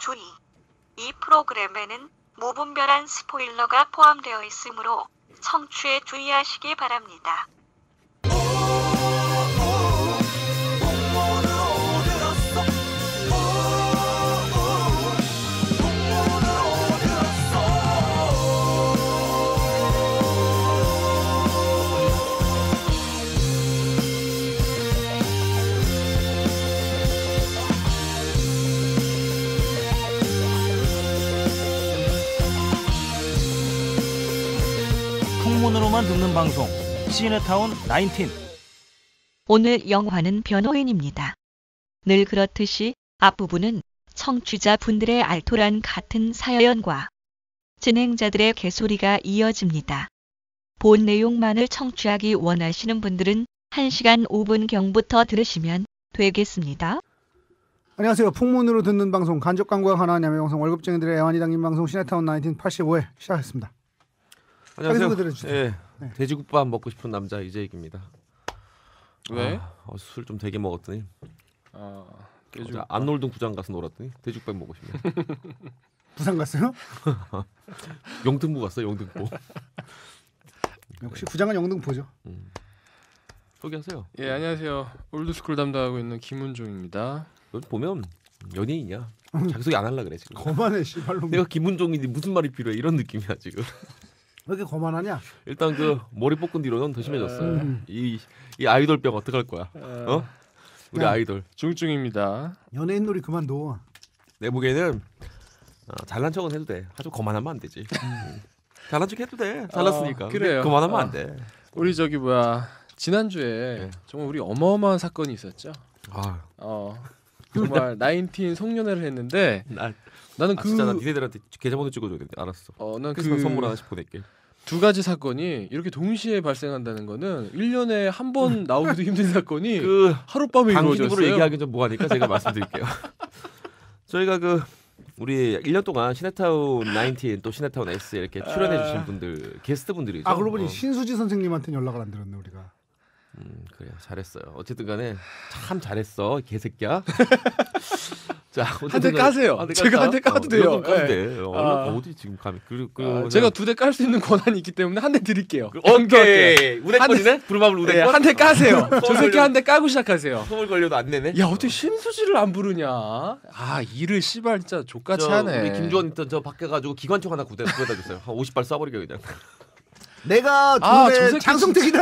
주의. 이 프로그램에는 무분별한 스포일러가 포함되어 있으므로 청취에 주의하시기 바랍니다. 폰으로만 듣는 방송 시네타운 19 오늘 영화는 변호인입니다. 늘 그렇듯이 앞부분은 청취자 분들의 알토란 같은 사연과 진행자들의 개소리가 이어집니다. 본 내용만을 청취하기 원하시는 분들은 1시간 5분경부터 들으시면 되겠습니다. 안녕하세요. 풍문으로 듣는 방송 간접 광고가 하나냐며 영상 월급쟁이들의 애환이 담긴 방송 시네타운 1985회 시작했습니다. 안녕하세요. 예, 네. 돼지국밥 먹고 싶은 남자 이재익입니다. 왜? 아, 어, 술좀 되게 먹었더니 아, 돼지안 놀던 구장 가서 놀았더니 돼지국밥 먹고 싶네 부산 갔어요? 영등포 갔어요. 영등포. 역시 구장은 영등포죠. 음. 소개하세요. 예, 안녕하세요. 올드스쿨 담당하고 있는 김은종입니다. 보면 연예인이야. 자기 소개 안 할라 그래 지금. 거만해 씨발로. 내가 김은종인데 무슨 말이 필요해 이런 느낌이야 지금. 왜 이렇게 거만하냐? 일단 그 머리 뽑은 뒤로는 더 심해졌어요. 음. 이이 아이돌병 어떡할 거야? 어. 어? 우리 야. 아이돌. 중증입니다. 연예인 놀이 그만 둬. 내 보기에는 어, 잘난 척은 해도 돼. 아주 거만하면 안 되지. 음. 음. 잘난 척 해도 돼. 잘났으니까. 아, 근 그래요. 그만하면 안 아. 돼. 우리 저기 뭐야 지난주에 네. 정말 우리 어마어마한 사건이 있었죠. 아, 어 정말 나인틴 송년회를 했는데 나, 나는 아, 그 진짜 나 니네들한테 계좌번호 찍어줘야 돼. 알았어. 어, 난그 선물 하나씩 보낼게. 두 가지 사건이 이렇게 동시에 발생한다는 거는 1년에 한번 음. 나오기도 힘든 사건이 그 하룻밤에 이루어졌어요. 얘기하기 좀 뭐하니까 제가 말씀드릴게요. 저희가 그 우리 1년 동안 시네타운 19, 또 시네타운 S 이렇게 출연해 아. 주신 분들 게스트 분들이죠. 아 그러고 보니 어. 신수지 선생님한테 연락을 안 드렸네 우리가. 음, 그래요. 잘했어요. 어쨌든 간에 참 잘했어. 개새끼야. 자, 한 대 까세요. 한대 제가 한대 어, 까도 어, 돼요. 까도 예. 돼. 어, 아. 어디 지금 가면 그리고, 그리고 아, 제가 두 대 깔 수 있는 권한이 있기 때문에 한 대 드릴게요. 그, 오케이. 우대권이네. 부마블 우대권. 네, 한대 까세요. 저 아, 새끼 한 대 까고 시작하세요. 소을 걸려도 안 내네. 야, 어떻게 심수지를 안 부르냐? 아, 일을 씨발 진짜 족같이 하네. 우리 김주원 있던 저 밖에 가지고 기관총 하나 구대 구해다 줬어요. 한 50발 쏴버리게 그냥. 내가 아, 저 장성택이다.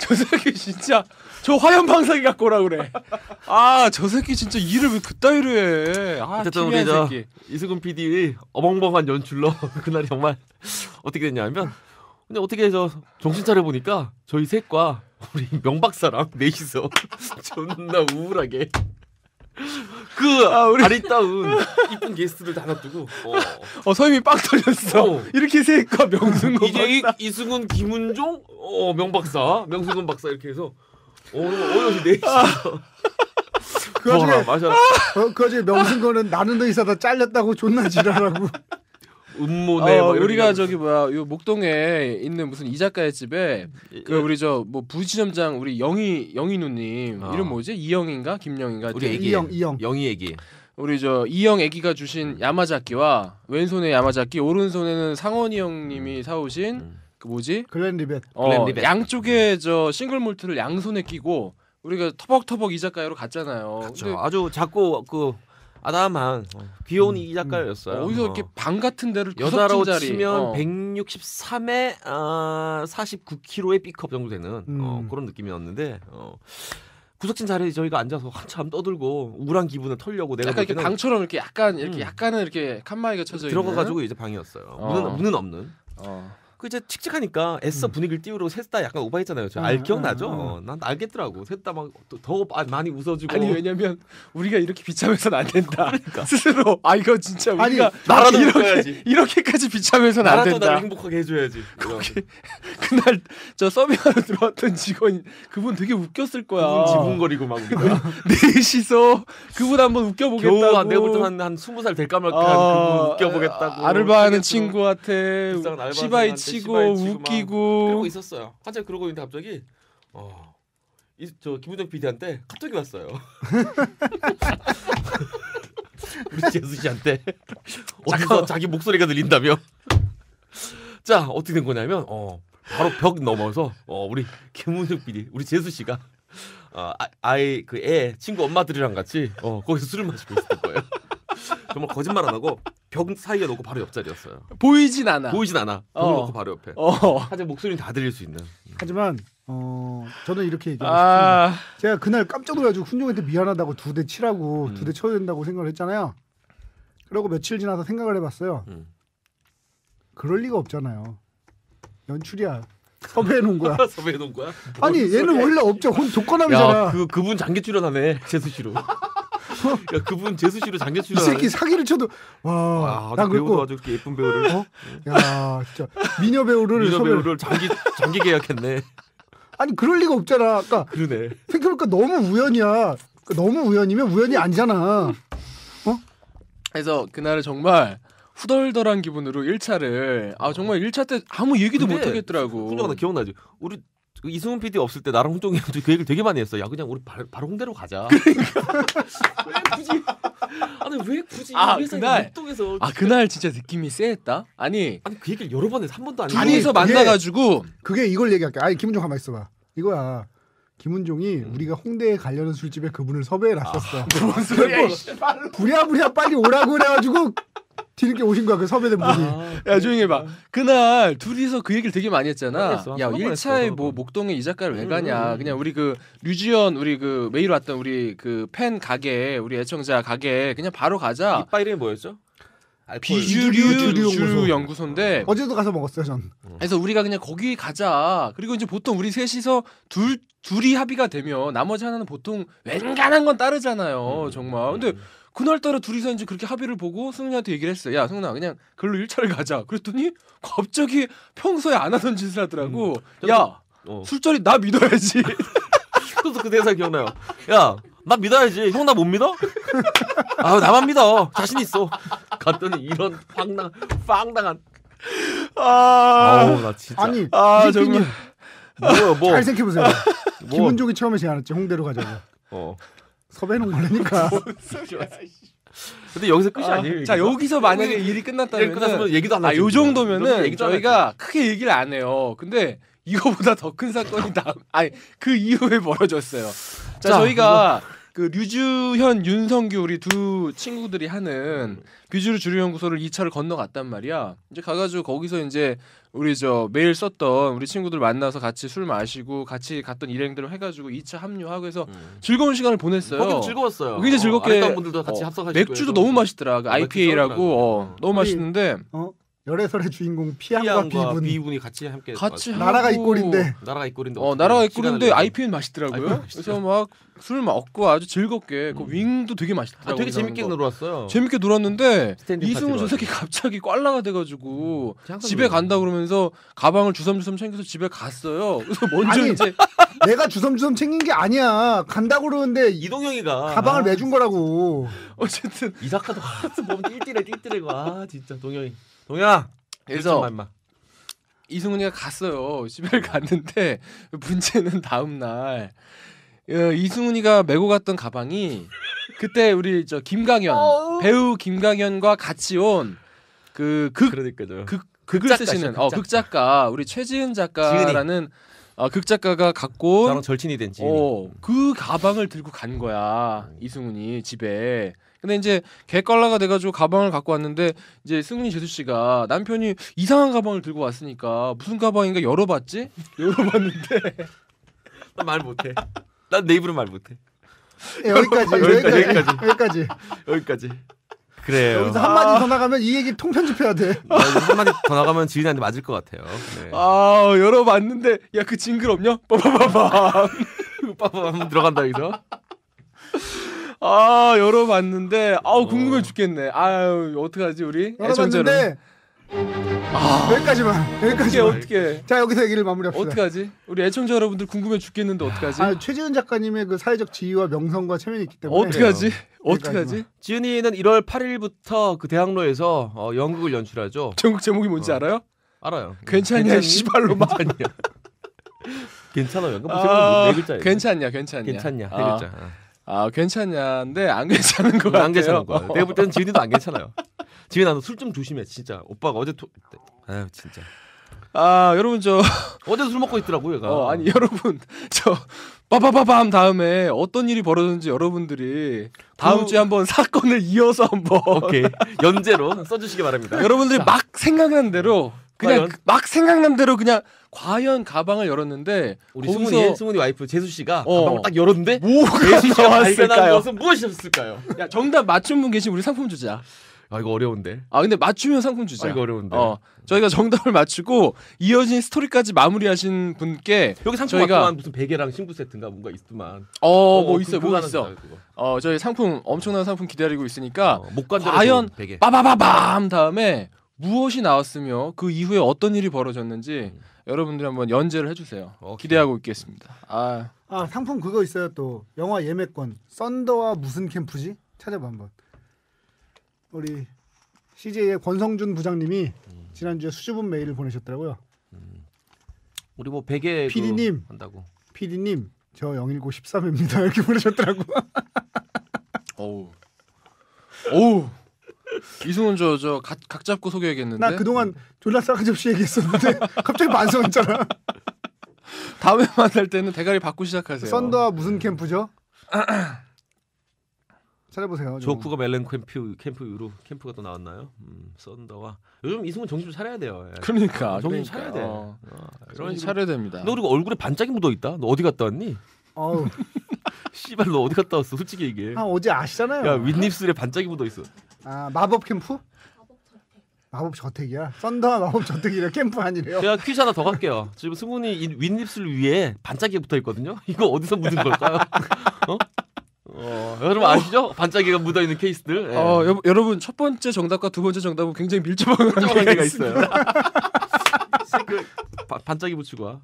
저 새끼 진짜 저 화염 방사기 갖고 오라 그래. 아 저 새끼 진짜 일을 왜 그따위로 해. 아, 어쨌든 우리 저 이수근 PD의 어벙벙한 연출로 그날이 정말 어떻게 됐냐면 근데 어떻게 해서 정신 차려 보니까 저희 셋과 우리 명박사랑 넷이서 존나 우울하게 그 아, 우리... 아리따운 이쁜 게스트들 다 놔두고 어, 어 서임이 빵 터졌어 어. 이렇게 세과 명승근 이제 박사. 이승훈 김은종 어 명박사 명승근 박사 이렇게 해서 어어여서 내시 어, 네 아. 아. 어, 그 아저씨 마셔라. 그 아저씨 명승거는 나는 의사다 잘렸다고 존나 지랄하고 음모네 어, 뭐 우리가 저기 뭐야 요 목동에 있는 무슨 이 작가의 집에 그 우리 저 뭐 부지점장 우리 영희 영희 누님 어. 아. 이름 뭐지 이영인가 김영인가 우리 애기 이영 이영 영희 애기 우리 저 이영 애기가 주신 야마자키와 왼손에 야마자키 오른손에는 상원이 형님이 음. 사오신 음. 그 뭐지 글렌 리벳 어, 글렌 리벳 양쪽에 저 싱글 몰트를 양손에 끼고 우리가 터벅터벅 이 작가로 갔잖아요. 그렇죠. 아주 작고 그 아담한 귀여운 음, 이 음. 작가였어요. 어디서 어. 이렇게 방 같은 데를 여자로 자리. 치면 어. 163에 아, 49kg의 B컵 정도 되는 어, 음. 어, 그런 느낌이었는데 어. 구석진 자리에 저희가 앉아서 한참 떠들고 우울한 기분을 털려고 내가 약간 이렇게 방처럼 이렇게 약간 이렇게 음. 약간은 이렇게 칸막이가 쳐져 들어가 가지고 이제 방이었어요. 문은 어. 문은 없는. 어. 그 이제 칙칙하니까 애써 음. 분위기를 띄우려고 셋 다 약간 오바했잖아요. 저알 아. 기억나죠? 어, 난 알겠더라고. 셋 다 막더 아, 많이 웃어주고. 아니 왜냐면 우리가 이렇게 비참해서는 안 된다. 그러니까. 스스로 아 이거 진짜 우리가 나라도 이렇게 이렇게까지 비참해서는 안 된다. 나라도 행복하게 해줘야지. 거기, 그날 저 서빙하러 들어왔던 직원 그분 되게 웃겼을 거야. 지붕거리고 막 우리가 넷이서 그분 한번 웃겨보겠다고. 겨우 내가 볼때한한 스무 살 될까 말까 아, 그분 웃겨보겠다고. 아르바하는 친구한테 시바이 치 치고 웃기고 그러고 있었어요. 한참 그러고 있는데 갑자기 어, 이, 저 김우정 PD한테 카톡이 왔어요. 우리 재수 씨한테 어디서 자기 목소리가 들린다며. 자 어떻게 된 거냐면 어, 바로 벽 넘어서 어, 우리 김우정 PD 우리 재수 씨가 어, 아, 아이 그 애 친구 엄마들이랑 같이 어, 거기서 술을 마시고 있었던 거예요. 정말 거짓말 안 하고 벽 사이에 놓고 바로 옆자리였어요. 보이진 않아. 보이진 않아. 벽 어. 놓고 바로 옆에. 어. 하지만 목소리는 다 들릴 수 있는. 하지만 어 저는 이렇게 얘기하고 아. 싶습니다. 아... 제가 그날 깜짝 놀라가지고 훈종한테 미안하다고 두 대 치라고 음. 두대 쳐야 된다고 생각을 했잖아요. 그러고 며칠 지나서 생각을 해봤어요. 음. 그럴 리가 없잖아요. 연출이야. 섭외해 놓은 거야. 섭외해 놓은 거야? 아니 얘는 원래 없죠. 혼 독거남이잖아. 그 그분 장기 출연하네. 재수 씨로. 야, 그분 재수 씨로 장재 씨이 새끼 사기를 쳐도 와. 나 그거 아주 예쁜 배우를. 어? 야, 진짜 미녀 배우를 미녀 섭외... 배우를 장기 장기 계약했네. 아니 그럴 리가 없잖아. 그러니까 그러네. 그러니까 너무 우연이야. 너무 우연이면 우연이 아니잖아. 어? 그래서 그날을 정말 후덜덜한 기분으로 1차를 아 정말 1차 때 아무 얘기도 못 하겠더라고. 훈정아 기억나지? 우리 그 이승훈 PD 없을 때 나랑 홍종이 형도 그 얘기를 되게 많이 했어. 야 그냥 우리 바, 로 홍대로 가자. 왜 그러니까. 굳이? 아니 왜 굳이 아, 그날 에서아 그날 진짜 느낌이 쎄했다. 아니 아니 그 얘기를 여러 번 해서 한 번도 안 했어. 둘이서 만나가지고 그게 이걸 얘기할게. 아니 김은종 가만 있어봐. 이거야. 김은종이 음. 우리가 홍대에 가려는 술집에 그분을 섭외해 놨었어. 아, 무슨 소리야? 부랴부랴 빨리 오라고 그래가지고 뒤늦게 오신 거야 그 섭외된 아, 분이. 그러니까. 야 조용히 해봐. 그날 둘이서 그 얘기를 되게 많이 했잖아. 야 1차에 했어, 뭐 목동에 이 작가를 왜 음, 가냐. 음, 음. 그냥 우리 그 류지연 우리 그 메일 왔던 우리 그 팬 가게 우리 애청자 가게 그냥 바로 가자. 이빠 이름이 뭐였죠? 비주류 연구소. 인데 어, 어제도 가서 먹었어요 전. 음. 그래서 우리가 그냥 거기 가자. 그리고 이제 보통 우리 셋이서 둘 둘이 합의가 되면 나머지 하나는 보통 웬간한 건 따르잖아요. 정말. 근데 음. 그날따라 둘이서 이제 그렇게 합의를 보고 승훈이한테 얘기를 했어요. 야 승훈아 그냥 글로 1차를 가자. 그랬더니 갑자기 평소에 안 하던 짓을 하더라고. 음. 야 어. 술자리 나 믿어야지. 그래서 그 대사 기억나요. 야 나 믿어야지. 형 나 못 믿어? 아 나만 믿어. 자신 있어. 갔더니 이런 황당 황당한. 아, 아우, 나 진짜. 아니 아, 정말. 뭐야 뭐. 잘 생각해보세요. 뭐. 김은종이 처음에 제안했지 홍대로 가자고. 어. 섭외는 모르니까. 근데 여기서 끝이 아, 니에요 자, 여기서 만약에 일이 끝났다면 끝났으면 얘기도 안 아, 하죠. 아, 요 정도면은 저희가 크게 얘기를 안 해요. 근데 이거보다 더 큰 사건이 나 아니 그 이후에 벌어졌어요. 자, 자 저희가 이그 류주현, 윤성규 우리 두 친구들이 하는 비주류 음. 음. 주류 연구소를 2차를 건너갔단 말이야. 이제 가가지고 거기서 이제 우리 저 매일 썼던 우리 친구들 만나서 같이 술 마시고 같이 갔던 일행들을 해가지고 2차 합류하고 해서 음. 즐거운 시간을 보냈어요. 거기 즐거웠어요. 굉장히 즐겁게 어, 분들도 같이 합석하시고 맥주도 해서. 너무 맛있더라. 그 아, IPA라고 어, 너무 맛있는데. 어? 열애설의 주인공 피양과, 피양과 비분. 비분이 같이 함께 같이 나라가 이 꼴인데 나라가 이 꼴인데 어 나라가 이 꼴인데 IPN 맛있더라고요. 그래서 막술막 얻고 아주 즐겁게 그 음. 그 윙도 되게 맛있더라고요. 아, 되게 재밌게 놀았어요. 재밌게 놀았는데 이승우 저 새끼 갑자기 꽐라가 돼가지고 음, 집에 간다 그러면서 가방을 주섬주섬 챙겨서 집에 갔어요. 그래서 먼저 아니, 이제 내가 주섬주섬 챙긴 게 아니야. 간다 그러는데 이동영이가 가방을 아, 매준 거라고. 어쨌든 이사카도 몸 띨띨해 띨띨해 와 진짜 동영이. 동야. 그래서 이승훈이가 갔어요. 시벨 갔는데 문제는 다음 날 어, 이승훈이가 메고 갔던 가방이 그때 우리 저 김강현 어. 배우 김강현과 같이 온 그극 극을 쓰시는 어 극작가 우리 최지은 작가라는 어, 극작가가 갖고 저랑 절친이 된지 어, 그 가방을 들고 간 거야 이승훈이 집에. 근데 이제 개깔라가 돼가지고 가방을 갖고 왔는데 이제 승훈이 재수 씨가 남편이 이상한 가방을 들고 왔으니까 무슨 가방인가 열어봤지? 열어봤는데 나 말 못해. 난 내 입으로 말 못해. 예, 여기까지, 여기까지, 여기까지 여기까지 여기까지 그래요. 여기서 한 마디 아... 더 나가면 이 얘기 통편집해야 돼. 아, 한 마디 더 나가면 지인한테 맞을 것 같아요. 네. 아 열어봤는데 야 그 징그럽냐? 빠바바밤. 빠바밤 들어간다 여기서. 아 열어봤는데 아우 궁금해 어. 죽겠네. 아유 어떡하지 우리 열어봤는데 아 여기까지만 어 여기까지만 어떻게 자 여기서 얘기를 마무리합시다 어떡하지? 우리 애청자 여러분들 궁금해 죽겠는데 어떡하지? 아, 최지은 작가님의 그 사회적 지위와 명성과 체면이 있기 때문에 어떡하지? 네. 어떡하지? 지은이는 1월 8일부터 그 대학로에서 어, 연극을 연출하죠. 전국 제목이 뭔지 어. 알아요? 알아요. 괜찮냐 씨발로 막. 괜찮아요. 연극 뭐 제목이 뭐 아, 네 글자예요. 괜찮냐 괜찮냐. 괜찮냐 네 아. 글자. 아. 아 괜찮냐인데 안 괜찮은 거같안 음, 괜찮은 거야. 내가 볼 때는 지은이도 안 괜찮아요. 지은아 너술 좀 조심해 진짜. 오빠가 어제 토... 아유 진짜. 아 여러분 저 어제 술 먹고 있더라고요. 어, 아니 여러분 저 빠바바밤 다음에 어떤 일이 벌어졌는지 여러분들이 다음 그... 주에 한번 사건을 이어서 한번 오케이 연재로 써주시기 바랍니다. 여러분들이 막 생각난 대로 그냥 연... 막 생각난 대로 그냥 과연 가방을 열었는데 우리 거기서... 승훈이 승훈이 와이프 재수 씨가 어. 가방을 딱 열었는데 뭐가 씨가 발견한 것은 무엇이었을까요? 야 정답 맞춘 분 계신 우리 상품 주자. 아 이거 어려운데. 아 근데 맞추면 상품 주자. 아 이거 어려운데. 어 저희가 정답을 맞추고 이어진 스토리까지 마무리하신 분께 여기 상품 저희가 무슨 베개랑 신부 세트인가 뭔가 있더만. 어뭐 어, 뭐 어 그, 뭐 있어 뭐 있어. 어 저희 상품 엄청난 상품 기다리고 있으니까 어, 과연 베개. 빠바바밤 다음에 무엇이 나왔으며 그 이후에 어떤 일이 벌어졌는지. 음. 여러분들이 한번 연재를 해주세요. 오케이. 기대하고 있겠습니다. 아. 아 상품 그거 있어요 또 영화 예매권 썬더와 무슨 캠프지 찾아봐 한번 우리 CJ의 권성준 부장님이 음. 지난주에 수줍은 메일을 보내셨더라고요. 음. 우리 뭐 베개 PD님 한다고 PD님 저019 13입니다 이렇게 보내셨더라고. 어우 어우 이승훈 저저각 잡고 소개해야겠는데. 나 그동안 음. 졸라 싸가지 없이 얘기했었는데 갑자기 반성했잖아. 다음에 만날 때는 대가리 받고 시작하세요. 썬더와 음. 무슨 캠프죠? 찾아보세요. 조쿠가 멜론 캠프 캠프 이로 캠프가 또 나왔나요? 음, 썬더와 요즘 이승훈 정신 좀 차려야 돼요. 예. 그러니까 정신 그러니까. 차려야 돼. 어. 어, 정신 차려야 됩니다. 너 그리고 얼굴에 반짝이 묻어 있다. 너 어디 갔다 왔니? 어우. 씨발 너 어디 갔다 왔어? 솔직히 얘기해. 아 어제 아시잖아요. 야 윗입술에 반짝이 묻어 있어. 아 마법 캠프? 마법 저택이야. 썬더 마법 저택이래 캠프 아니래요. 제가 퀴즈 하나 더 갈게요. 지금 승훈이 윗입술 위에 반짝이 붙어 있거든요. 이거 어디서 묻은 걸까요? 어? 어, 여러분 아시죠? 반짝이가 묻어 있는 케이스들. 예. 어, 여, 여러분 첫 번째 정답과 두 번째 정답은 굉장히 밀접한 관계가 있어요. 그, 반짝이 붙이고 와.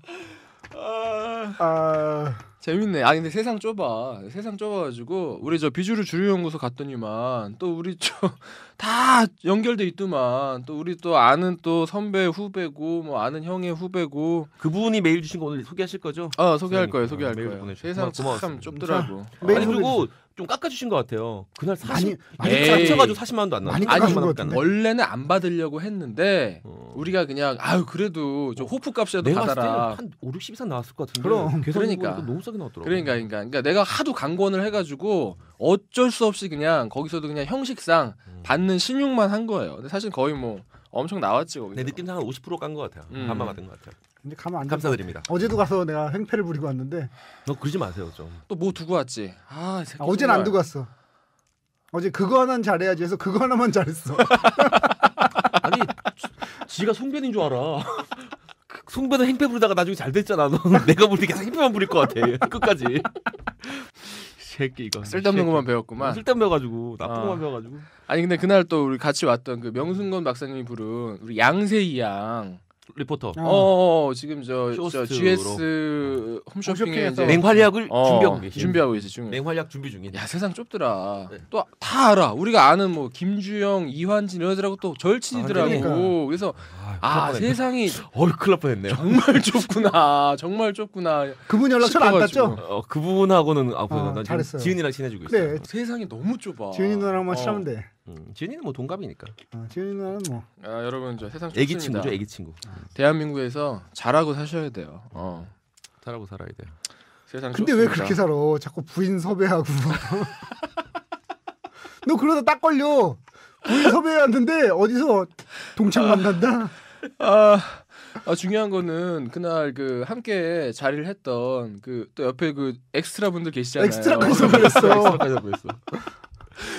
아. 아... 재밌네. 아 근데 세상 좁아. 세상 좁아가지고 우리 저 비주류 주류연구소 갔더니만 또 우리 저 다 연결돼 있더만 또 우리 또 아는 또 선배 후배고 뭐 아는 형의 후배고 그분이 메일 주신 거 오늘 소개하실 거죠? 어 소개할 거예요. 소개할 아, 거예요. 세상 고마웠습니다. 참 좁더라고. 아, 아니, 그리고 좀 깎아주신 것 같아요. 그날 40, 많이 아가지고 40만 원도 안 나왔어요. 아니것 같은데. 원래는 안 받으려고 했는데 어. 우리가 그냥 아유 그래도 좀 어. 호프 값이라도 내가 봤을 때는 받아라. 한 5, 60 이상 나왔을 것 같은데. 그럼. 그러니까. 그러니까. 너무 싸게 나왔더라고. 그러니까 그러니까 그러니까 내가 하도 강권을 해가지고 어쩔 수 없이 그냥 거기서도 그냥 형식상 음. 받는 1 6만한 거예요. 근데 사실 거의 뭐 엄청 나왔지 거기서. 내 느낌상 한 50%깐 것 같아요. 음. 반만 받은 것 같아요. 근데 가면 안 감사드립니다. 어제도 가서 내가 횡패를 부리고 왔는데. 너 그러지 마세요 좀. 또뭐 두고 왔지? 아, 아 어제는 안 두고 왔어. 어제 그거 하나는 잘해야지 해서 그거 하나만 잘했어. 아니, 지, 가 송변인 줄 알아. 송변은 행패 부르다가 나중에 잘 됐잖아. 너 내가 부를 때 계속 행패만 부릴 것 같아. 끝까지. 새끼 이거 쓸데없는 것만 배웠구만. 쓸데없는 가지고 나쁜 아. 것만 배워가지고. 아니 근데 그날 또 우리 같이 왔던 그 명순건 박사님이 부른 우리 양세이 양. 리포터. 어, 어, 어, 어 지금 저, 저 GS 홈쇼핑에서 냉활약을 어, 준비하고 어, 계신. 준비하고 계시 지금. 냉활약 준비 중인. 이야 세상 좁더라. 네. 또다 알아. 우리가 아는 뭐 김주영, 이환진 이런 애들하고 또 절친이더라고. 아, 그러니까. 그래서 아, 아 세상이 어 클럽 뻔했네요. 정말 좁구나. 정말 좁구나. 그분 연락처 안 땄죠? 어, 그분하고는 아, 아 잘했어요. 지은이랑 친해지고 있어요. 네. 세상이 너무 좁아. 지은이 누나랑만 어. 친하면 돼. 음, 지은이는 뭐 동갑이니까. 아, 지은이 는 뭐. 아 여러분 저 세상 애기 친구죠, 애기 친구. 음. 대한민국에서 잘하고 사셔야 돼요. 어. 잘하고 살아야 돼 세상 근데 왜 그렇게 살아? 자꾸 부인 섭외하고. 너 그러다 딱 걸려. 부인 섭외했는데 어디서 동창 아. 만난다. 아, 아, 중요한 거는 그날 그 함께 자리를 했던 그 또 옆에 그 엑스트라 분들 계시잖아요. 엑스트라까지 섭외어 엑스트라까지 섭외어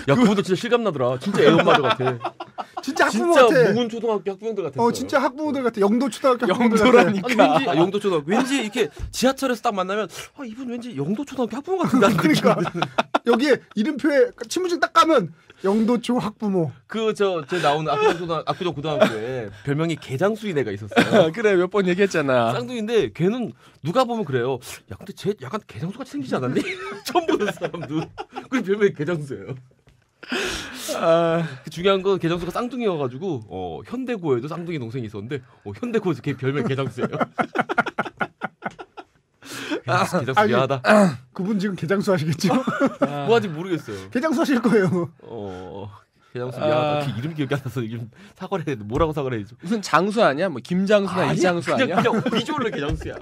야 그분들 진짜 실감 나더라. 진짜 애엄마들 같아. 진짜 학부모 진짜 같아. 은 초등학교 학부모들 같았어 어, 진짜 학부모들 같아. 영도 초등학교 학부모들 같아. 아니, 영도라니까. 왠지 아, 영도 초등학교 왠지 이렇게 지하철에서 딱 만나면 아 이분 왠지 영도 초등학교 학부모 같은데. 그러니까 여기에 이름표에 친분증딱가면 영도초 학부모. 그 저 제 나오는 압구정 고등학, 고등학교에 별명이 개장수인 애가 있었어요. 그래 몇 번 얘기했잖아. 쌍둥이인데 걔는 누가 보면 그래요. 야 근데 쟤 약간 개장수 같이 생기지 않았니? 처음 보는 사람도. 그리고 별명이 개장수예요. 아... 그 중요한 건 개장수가 쌍둥이여가지고 어, 현대고에도 쌍둥이 동생이 있었는데 어, 현대고에서 걔 별명 개장수예요. 개장수 아, 미하다 아, 아, 그분 지금 개장수 하시겠죠? 아. 뭐 아직 모르겠어요. 개장수 하실 거예요. 어. 개장수 미하다 아. 그 이름 기억이 안 나서 이름 사과를 해야 돼. 뭐라고 사과를 해야죠? 무슨 장수 아니야? 뭐 김장수나 아니 이장수 그냥, 아니야? 그냥 비주얼로 개장수야.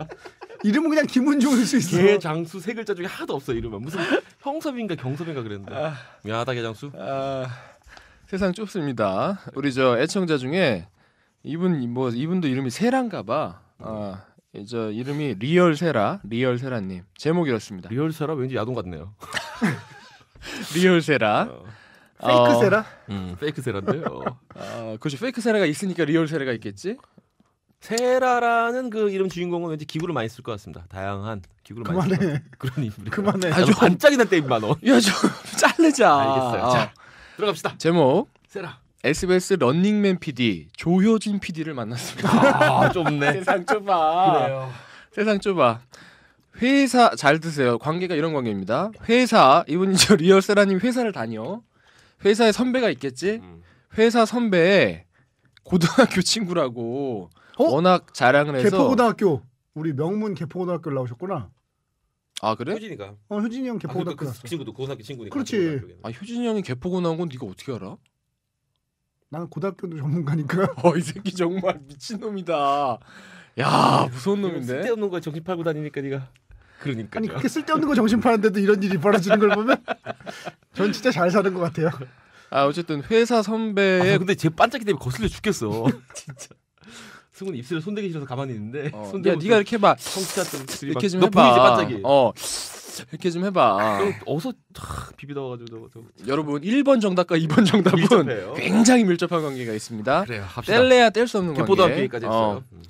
이름은 그냥 김은종일 수 있어. 개장수 세 글자 중에 하나도 없어 이름은. 무슨 형섭인가 경섭인가 그랬는데. 아. 미하다 개장수. 아, 세상 좁습니다. 우리 저 애청자 중에 이분 뭐 이분도 이름이 세란가봐. 아 예, 저 이름이 리얼세라 리얼세라님 제목이 이렇습니다. 리얼세라 왠지 야동 같네요. 리얼세라. 어. 페이크 어. 세라? 어, 음, 페이크 세라인데요. 어, 그렇죠. 페이크 세라가 있으니까 리얼 세라가 있겠지. 세라라는 그 이름 주인공은 왠지 기구를 많이 쓸 것 같습니다. 다양한 기구를 그만해. 많이 쓸 그런 인물 그만해. 아주 반짝이는 때입 만어. 야, 저 잘르자. 알겠어요. 아. 자, 들어갑시다. 제목 세라. SBS 런닝맨 PD 조효진 PD를 만났습니다. 아, 좁네. 세상 좁아. 그래요. 세상 좁아. 회사 잘 드세요. 관계가 이런 관계입니다. 회사 이분이 저 리얼세라님 회사를 다녀. 회사에 선배가 있겠지. 음. 회사 선배 고등학교 친구라고 어? 워낙 자랑을 해서 개포고등학교 우리 명문 개포고등학교 나오셨구나. 아 그래? 효진이가. 어 효진이 형 아, 그러니까 그 개포고등학교 아, 그그 친구도 고등학교 친구니까. 그렇지. 아 효진이 형이 개포고 나온 건 네가 어떻게 알아? 나는 고등학교도 전문가니까. 어이 새끼 정말 미친 놈이다. 야 무서운 놈인데. 쓸데없는 거 정신 팔고 다니니까 네가. 그러니까. 아니 그게 쓸데없는 거 정신 파는데도 이런 일이 벌어지는 걸 보면 전 진짜 잘 사는 것 같아요. 아 어쨌든 회사 선배 아, 근데 제 반짝이 때문에 거슬려 죽겠어. 진짜. 승훈 입술에 손대기 싫어서 가만히 있는데 어. 손 야, 네가 이렇게 해봐. 성취자 좀 이렇게 좀 해봐. 어. 이렇게 좀 해봐. 어서 비비다 와가지고 여러분 1번 정답과 2번 정답은 밀접해요. 굉장히 밀접한 관계가 있습니다. 그래요. 합시다. 뗄래야 뗄 수 없는 관계. 까지 어. 했어요. 어. 음.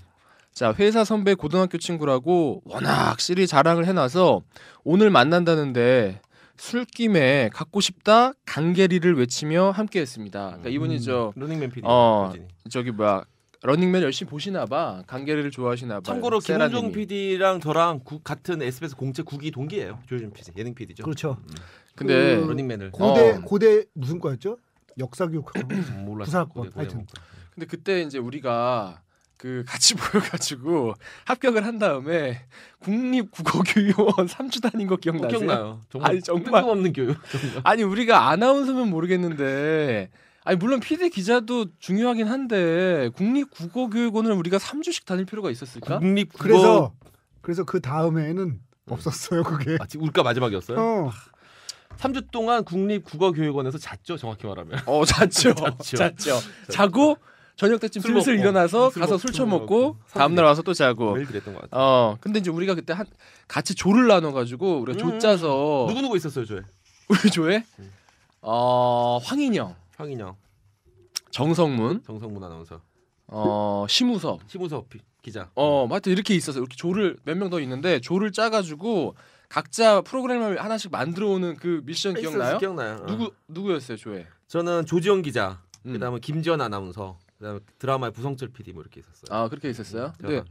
자 회사 선배 고등학교 친구라고 워낙 실이 자랑을 해놔서 오늘 만난다는데 술김에 갖고 싶다 강계리를 외치며 함께했습니다. 그러니까 음. 이분이 음, 저 러닝맨 PD. 어, 저기 뭐야 러닝맨 열심히 보시나 봐. 강계를 좋아하시나 봐. 참고로 김종 PD랑 저랑 구, 같은 SBS 공채 국기 동기예요. 조준 PD 예능 PD죠. 그렇죠. 음. 근데 그 러닝맨을 고대 어. 고대 무슨 과였죠? 역사교육 부산학번 하여튼. 근데 그때 이제 우리가 그 같이 모여가지고 합격을 한 다음에 국립국어교육원 3주 다닌 거 기억나세요? 어, 기억나요. 정말, 아니, 정말. 없는 교육. 정말. 아니 우리가 아나운서면 모르겠는데 아니 물론 피디 기자도 중요하긴 한데 국립 국어 교육원을 우리가 3주씩 다닐 필요가 있었을까? 국립 그래서 그래서 그 다음에는 없었어요 그게. 아, 지금 울까 마지막이었어요? 어. 3주 동안 국립 국어 교육원에서 잤죠 정확히 말하면. 어 잤죠. 잤죠. 잤죠. 자고 저녁 때쯤 슬슬 먹고, 일어나서 술 가서 술 처먹고 다음 날 와서 또 자고. 매일 그랬던 것 같아요. 어 근데 이제 우리가 그때 한 같이 조를 나눠가지고 우리가 조 음. 짜서 누구 누구 있었어요 조에? 우리 조에? 음. 어 황인영. 황인영. 정성문. 정성문 아나운서. 어 심우섭. 심우섭 기자. 어하여 이렇게 있어서 이렇게 조를 몇 명 더 있는데 조를 짜가지고 각자 프로그램을 하나씩 만들어오는 그 미션 기억나요? 기억나요. 어. 누구 누구였어요 조에? 저는 조지영 기자. 음. 그다음에 김지연 아나운서. 그다음에 드라마의 부성철 PD 뭐 이렇게 있었어요. 아 그렇게 있었어요? 네. 이렇게.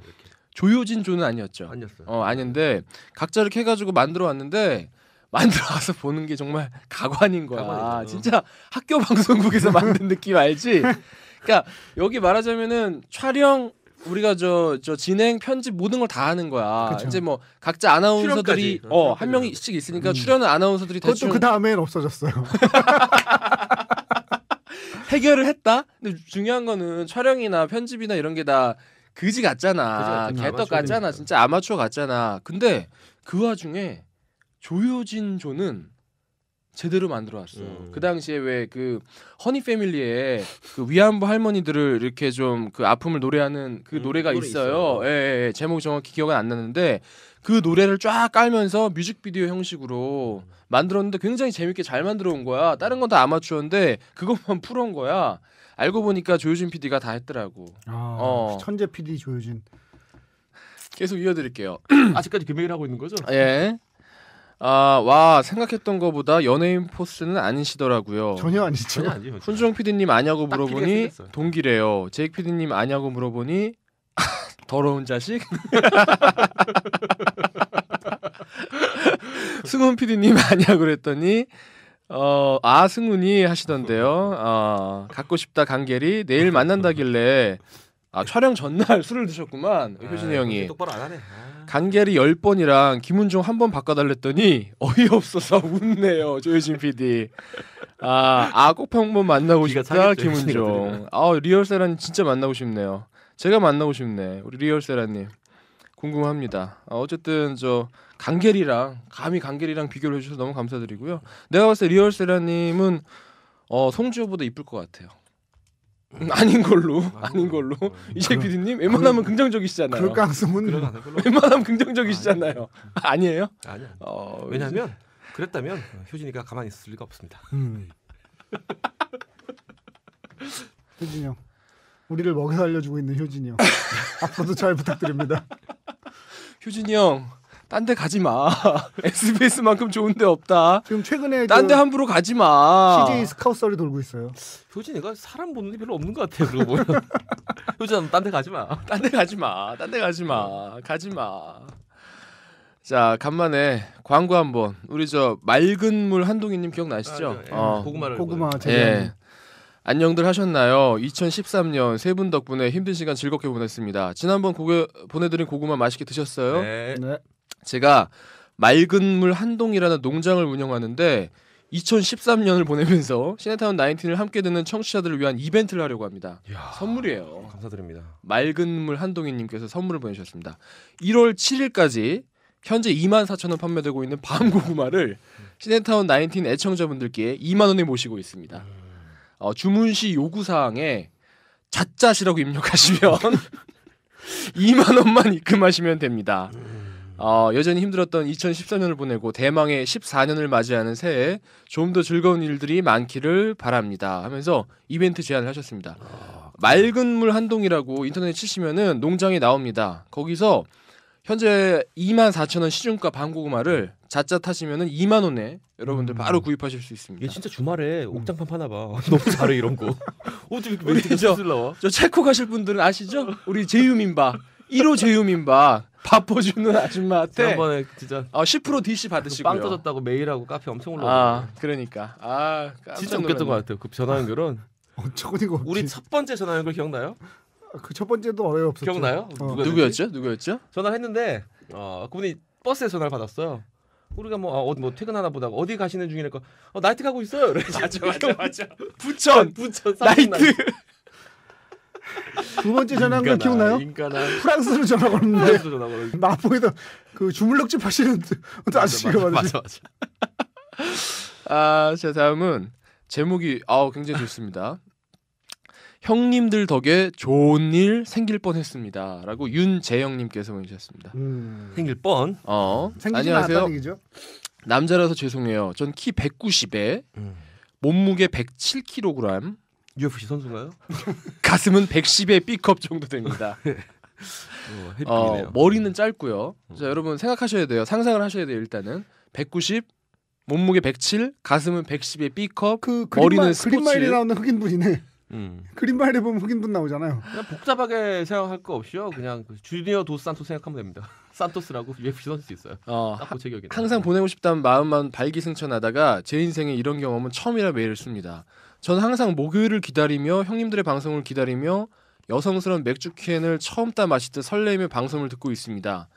조효진 조는 아니었죠. 아니었어요. 어 아닌데 각자 이렇게 해가지고 만들어 왔는데. 만들어서 보는 게 정말 가관인 거야. 가관이다. 아, 진짜 학교 방송국에서 만든 느낌 알지? 그러니까 여기 말하자면은 촬영 우리가 저, 저 진행 편집 모든 걸 다 하는 거야. 그쵸. 이제 뭐 각자 아나운서들이 그렇죠. 어, 한 명씩 있으니까 음. 출연은 아나운서들이 그것도 그 다음엔 없어졌어요. 해결을 했다. 근데 중요한 거는 촬영이나 편집이나 이런 게다 그지 같잖아. 개떡 같잖아. 진짜 아마추어 같잖아. 근데 그 와중에 조효진 조는 제대로 만들어 왔어. 음. 그 당시에 왜 그 허니 패밀리에 그 위안부 할머니들을 이렇게 좀 그 아픔을 노래하는 그 음, 노래가 있어요. 있어요. 어. 예, 예, 예. 제목 정확히 기억은 안 나는데 그 노래를 쫙 깔면서 뮤직비디오 형식으로 음. 만들었는데 굉장히 재밌게 잘 만들어 온 거야. 다른 건 다 아마추어인데 그것만 풀어온 거야. 알고 보니까 조효진 PD가 다 했더라고. 아, 어. 천재 PD 조효진. 계속 이어드릴게요. 아직까지 금액을 하고 있는 거죠? 예. 아, 와, 생각했던 것보다 연예인 포스는 아니시더라고요. 전혀 아니죠. 훈주 PD님 아냐고 물어보니 동기래요. 제익 PD님 아냐고 물어보니 더러운 자식. 승훈 PD님 아냐고 그랬더니 어, 아 승훈이 하시던데요. 아, 갖고 싶다 강계리 내일 만난다길래 아, 촬영 전날 술을 드셨구만. 아, 효진이 형이. 똑바로 안 하네. 아. 강계리 10번이랑 김은중 한 번 바꿔달랬더니 어이없어서 웃네요. 조효진 PD. 아, 아곡평범 만나고 싶다. 김은중. 아, 리얼세라님 진짜 만나고 싶네요. 제가 만나고 싶네. 우리 리얼세라님. 궁금합니다. 아, 어쨌든 저 강계리랑 감히 강계리랑 비교를 해주셔서 너무 감사드리고요. 내가 봤을 때 리얼세라님은 어, 송지호보다 이쁠 것 같아요. 음, 아닌 걸로 아닌 걸로 어, 네. 이재 PD님 웬만하면 긍정적이시잖아요. 그럴 가능성은 웬만하면 긍정적이시잖아요. 아, 네. 아, 아니에요? 아, 아니요. 어, 왜냐하면 그랬다면 효진이가 가만히 있을 리가 없습니다. 음. 효진이 형, 우리를 먹여 살려주고 있는 효진이 형, 앞으로도 잘 부탁드립니다. 효진이 형, 딴데 가지 마. SBS만큼 좋은 데 없다. 지금 최근에 딴데 그 함부로 가지 마. CJ 스카우트설 돌고 있어요. 요즘 내가 사람 보는 데 별로 없는 것 같아요. 그러고 보면 딴데 가지 마. 딴데 가지 마. 딴데 가지 마. 가지 마. 자 간만에 광고 한번 우리 저 맑은 물 한동희님 기억나시죠? 아, 예. 어. 고구마를 고구마 제가 예. 안녕들 하셨나요? 2013년 세 분 덕분에 힘든 시간 즐겁게 보냈습니다. 지난번 고개 보내드린 고구마 맛있게 드셨어요? 네. 네. 제가 맑은 물 한동이라는 농장을 운영하는데 2013년을 보내면서 시네타운 19을 함께 듣는 청취자들을 위한 이벤트를 하려고 합니다. 이야, 선물이에요. 감사드립니다. 맑은 물 한동희님께서 선물을 보내주셨습니다. 1월 7일까지 현재 2만 4천 원 판매되고 있는 밤 고구마를 시네타운 19 애청자분들께 2만 원에 모시고 있습니다. 어, 주문 시 요구 사항에 자짜시라고 입력하시면 2만 원만 입금하시면 됩니다. 어, 여전히 힘들었던 2014년을 보내고 대망의 14년을 맞이하는 새해 좀 더 즐거운 일들이 많기를 바랍니다 하면서 이벤트 제안을 하셨습니다. 아, 맑은 물 한동이라고 인터넷 치시면은 농장이 나옵니다. 거기서 현재 2만 4천 원 시중가 방고구마를 자짜 타시면은 2만 원에 여러분들 음. 바로 구입하실 수 있습니다. 얘 진짜 주말에 음. 옥장판 파나 봐. 너무 잘해 이런 거. 어떻게 멘트가 저, 쓸쓸 와저 체코 가실 분들은 아시죠? 우리 제유민바 1호 재유민바바빠주는 아줌마한테 한번에 그 진짜 어, 10% DC 그 받으시고빵 터졌다고 메일하고 카페 엄청 올라왔어요. 아, 그러니까. 아, 진짜 웃겼던 것 같아요. 그 전화 연결은 어처구니가 없지. 우리 첫 번째 전화 연결 기억나요? 아, 그첫 번째도 어려 없었죠. 기억나요? 어. 누구였죠? 누구였죠? 전화했는데 어, 그분이 버스에 전화를 받았어요. 우리가 뭐, 어, 뭐 퇴근하나 보다 어디 가시는 중이랄까 어, 나이트 가고 있어요. 맞아 맞아 맞아. 부천 부천 나이트. 두 번째 전화한 거 기억나요? 인간아. 프랑스로 전화 걸었는데 로 전화 나보이다 그 주물럭집 하시는 어떤 아저씨가 맞아 맞아. 아자 아, 다음은 제목이 아우 굉장히 좋습니다. 형님들 덕에 좋은 일 생길 뻔했습니다라고 윤재영님께서 보내주셨습니다. 음... 생길 뻔. 어. 안녕하세요. 남자라서 죄송해요. 전 키 190에 음. 몸무게 107kg, UFC 선수인가요? 가슴은 110의 B컵 정도 됩니다. 네. 어, 어, 머리는 짧고요. 음. 여러분 생각하셔야 돼요. 상상을 하셔야 돼요. 일단은 190, 몸무게 107, 가슴은 110의 B컵, 그 머리는 스포츠에 나오는 흑인분이네. 음. 그린바일에 보면 흑인분 나오잖아요. 그냥 복잡하게 생각할 거 없이요. 그냥 그 주니어 도 산토 생각하면 됩니다. 산토스라고 UFC 선수 있어요. 어, 하, 그 항상 보내고 싶다는 마음만 발기승천하다가 제 인생에 이런 경험은 처음이라 메일을 씁니다. 저는 항상 목요일을 기다리며 형님들의 방송을 기다리며 여성스러운 맥주 캔을 처음 따 마실 듯 설레며 방송을 듣고 있습니다.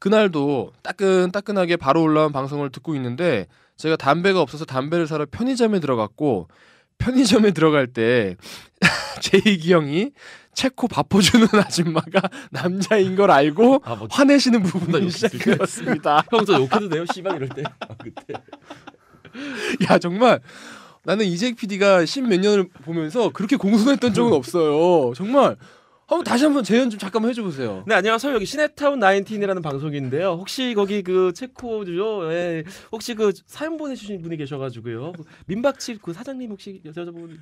그날도 따끈따끈하게 바로 올라온 방송을 듣고 있는데 제가 담배가 없어서 담배를 사러 편의점에 들어갔고 편의점에 들어갈 때 제이기 형이 체코 밥 퍼주는 아줌마가 남자인 걸 알고 아, 뭐, 화내시는 부분이 시작되었습니다. 형저 욕해도 돼요? 씨발 이럴 때. 아, 그때. 야 정말 나는 이재익 PD가 십몇 년을 보면서 그렇게 공손했던 적은 없어요. 정말 한번 다시 한번 재현 좀 잠깐만 해줘 보세요. 네 안녕하세요 여기 시네타운 나인틴이라는 방송인데요. 혹시 거기 그 체코죠? 예. 혹시 그 사연 보내주신 분이 계셔가지고요. 민박집 그 사장님 혹시 여자분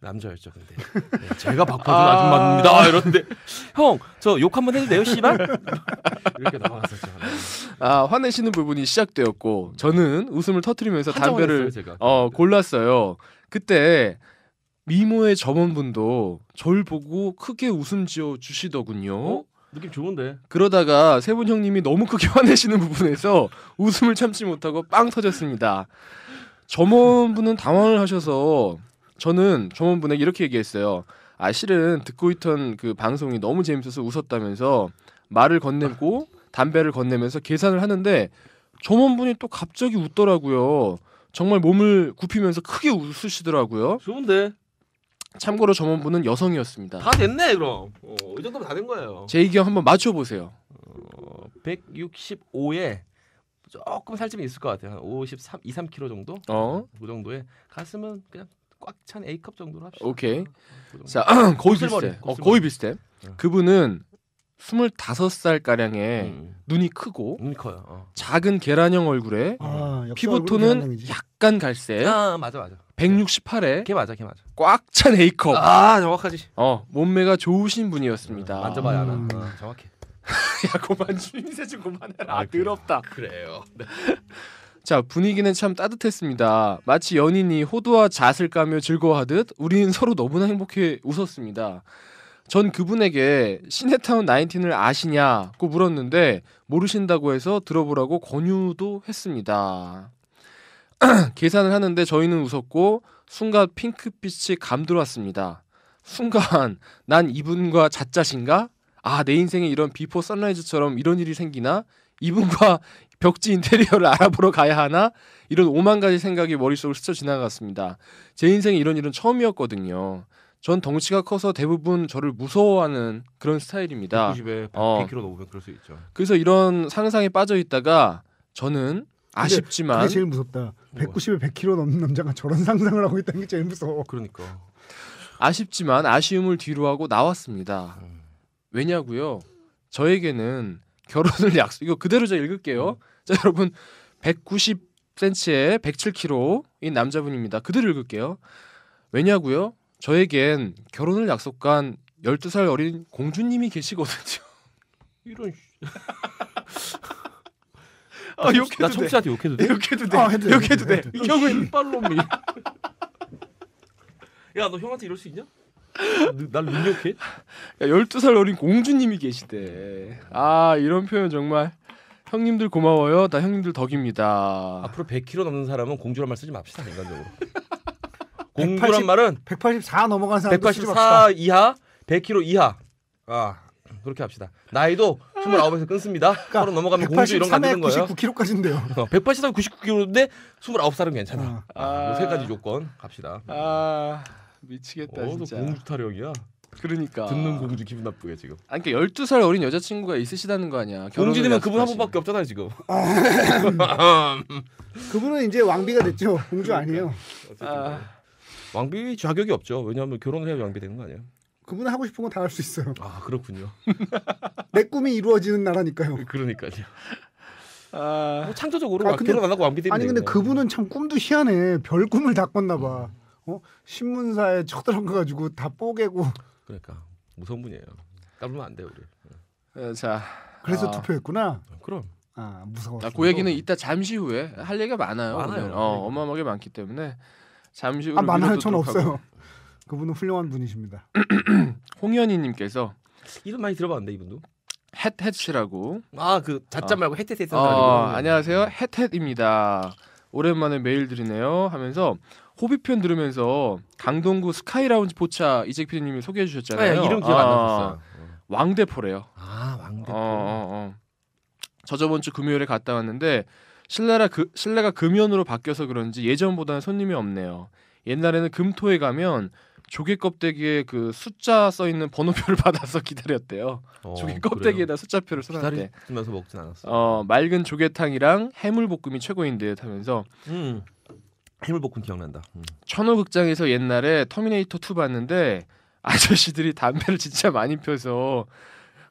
남자였죠 근데 네, 제가 박파준 아~ 아줌마입니다 이러데형저 욕 한번 해도 돼요 씨발 이렇게 나왔었죠 아 화내시는 부분이 시작되었고 저는 웃음을 터트리면서 담배를 했어요, 어 골랐어요 그때 미모의 점원분도 절 보고 크게 웃음 지어 주시더군요 어? 느낌 좋은데 그러다가 세 분 형님이 너무 크게 화내시는 부분에서 웃음을 참지 못하고 빵 터졌습니다 점원분은 당황을 하셔서 저는 조원분에게 이렇게 얘기했어요. 아 실은 듣고 있던 그 방송이 너무 재밌어서 웃었다면서 말을 건네고 담배를 건네면서 계산을 하는데 점원분이 또 갑자기 웃더라고요. 정말 몸을 굽히면서 크게 웃으시더라고요. 좋은데. 참고로 점원분은 여성이었습니다. 다 됐네 그럼. 어, 이 정도면 다 된 거예요. 제 의견 한번 맞춰보세요. 어, 165에 조금 살집이 있을 것 같아요. 한 53, 2, 3kg 정도? 어? 그 정도에 가슴은 그냥 꽉찬 A컵 정도로 합시다. 오케이. 어, 그자 거의 비슷해. 어, 거의 비슷해. 어. 그분은 25살 가량에 음. 눈이 크고 눈이 커요. 어. 작은 계란형 얼굴에 아, 피부톤은 개념 약간 갈색, 아 맞아 맞아. 168에 걔 맞아 걔 맞아. 꽉 찬 A컵. 아 정확하지. 어 몸매가 좋으신 분이었습니다. 음, 만져봐야 하나. 음. 어, 정확해. 야 그만 주인세 좀 그만해라. 아, 더럽다. 그래요. 네. 자 분위기는 참 따뜻했습니다. 마치 연인이 호두와 잣을 까며 즐거워하듯 우리는 서로 너무나 행복해 웃었습니다. 전 그분에게 시네타운 나인틴을 아시냐고 물었는데 모르신다고 해서 들어보라고 권유도 했습니다. 계산을 하는데 저희는 웃었고 순간 핑크빛이 감돌았습니다. 순간 난 이분과 잣잣인가? 아 내 인생에 이런 비포 선라이즈처럼 이런 일이 생기나? 이분과 벽지 인테리어를 알아보러 가야 하나 이런 오만 가지 생각이 머릿속을 스쳐 지나갔습니다. 제 인생에 이런 일은 처음이었거든요. 전 덩치가 커서 대부분 저를 무서워하는 그런 스타일입니다. 90에 100kg 어. 넘으면 그럴 수 있죠. 그래서 이런 상상에 빠져 있다가 저는 아쉽지만 그게 제일 무섭다. 190에 100kg 넘는 남자가 저런 상상을 하고 있다는 게 제일 무서워. 그러니까 아쉽지만 아쉬움을 뒤로하고 나왔습니다. 음. 왜냐고요? 저에게는 결혼을 약속 이거 그대로 제가 읽을게요. 음. 자 여러분 190cm에 107kg인 남자분입니다. 그대로 읽을게요. 왜냐고요? 저에겐 결혼을 약속한 12살 어린 공주님이 계시거든요. 이런 아, 욕해도 나 청취자한테 욕해도 돼. 욕해도 돼. 아, 해도 욕해도 돼. 형은 빨로미. 야, 너 형한테 이럴 수 있냐? 날 능력해? 야, 12살 어린 공주님이 계시대. 아, 이런 표현 정말 형님들 고마워요. 다 형님들 덕입니다. 앞으로 100kg 넘는 사람은 공주란 말 쓰지 맙시다, 인간적으로. 공주란 말은 184 넘어간 사람 184 이하, 100kg 이하. 아, 그렇게 합시다. 나이도 29에서 끊습니다. 그러 그러니까 넘어가면 공주 이런 거안 되는 거예요. 99kg까지인데요. 어, 183 99kg인데 29살은 괜찮아. 어. 아, 아, 세 가지 조건 갑시다. 아. 미치겠다 어, 진짜. 공주 타령이야. 그러니까 듣는 공주 기분 나쁘게 지금. 아니 그러니까 12살 어린 여자친구가 있으시다는 거 아니야. 공주님은 그분 한 분밖에 없잖아요, 지금. 아. 그분은 이제 왕비가 됐죠. 공주 그러니까. 아니에요. 뭐. 아... 왕비 자격이 없죠. 왜냐면 결혼을 해야 왕비 되는 거 아니에요? 그분은 하고 싶은 건 다 할 수 있어요. 아, 그렇군요. 내 꿈이 이루어지는 나라니까요. 그러니까요. 아... 뭐 창조적으로 아, 근데, 결혼 안 하고 왕비 되는 아니 근데 거. 그분은 참 꿈도 희한해. 별 꿈을 다 꿨나 봐. 음. 어? 신문사에 쳐들어가 가지고 다 뽀개고 그러니까 무서운 분이에요. 까불면 안 돼요, 우리. 에, 예, 자. 그래서 어. 투표했구나. 아, 그럼. 아, 무서워. 아, 그 얘기는 이따 잠시 후에 할 얘기가 많아요. 많아요. 어, 그러니까. 어마어마하게 많기 때문에 잠시 후에 아, 많아요. 전 없어요. 그분은 훌륭한 분이십니다. 홍현희 님께서 이름 많이 들어봤는데 이분도 햇햇이라고 아그 자짜 아. 말고 햇햇햇 어, 어, 안녕하세요 햇햇입니다 오랜만에 메일 드리네요 하면서 호비편 들으면서 강동구 스카이라운지 포차 이재기 p 님이 소개해 주셨잖아요. 네, 이름 기억 아, 안 났었어요. 왕대포래요. 아 왕대포. 어, 어, 어. 저 저번 주 금요일에 갔다 왔는데 실내라 그, 실내가 금연으로 바뀌어서 그런지 예전보다는 손님이 없네요. 옛날에는 금토에 가면 조개 껍데기에 그 숫자 써 있는 번호표를 받아서 기다렸대요. 어, 조개 껍데기에다 숫자표를 써놨대. 기다리면서 먹진 않았어. 어 맑은 조개탕이랑 해물볶음이 최고인데 하면서 음. 힘을 복군 기억난다. 음. 천호극장에서 옛날에 터미네이터 2 봤는데 아저씨들이 담배를 진짜 많이 펴서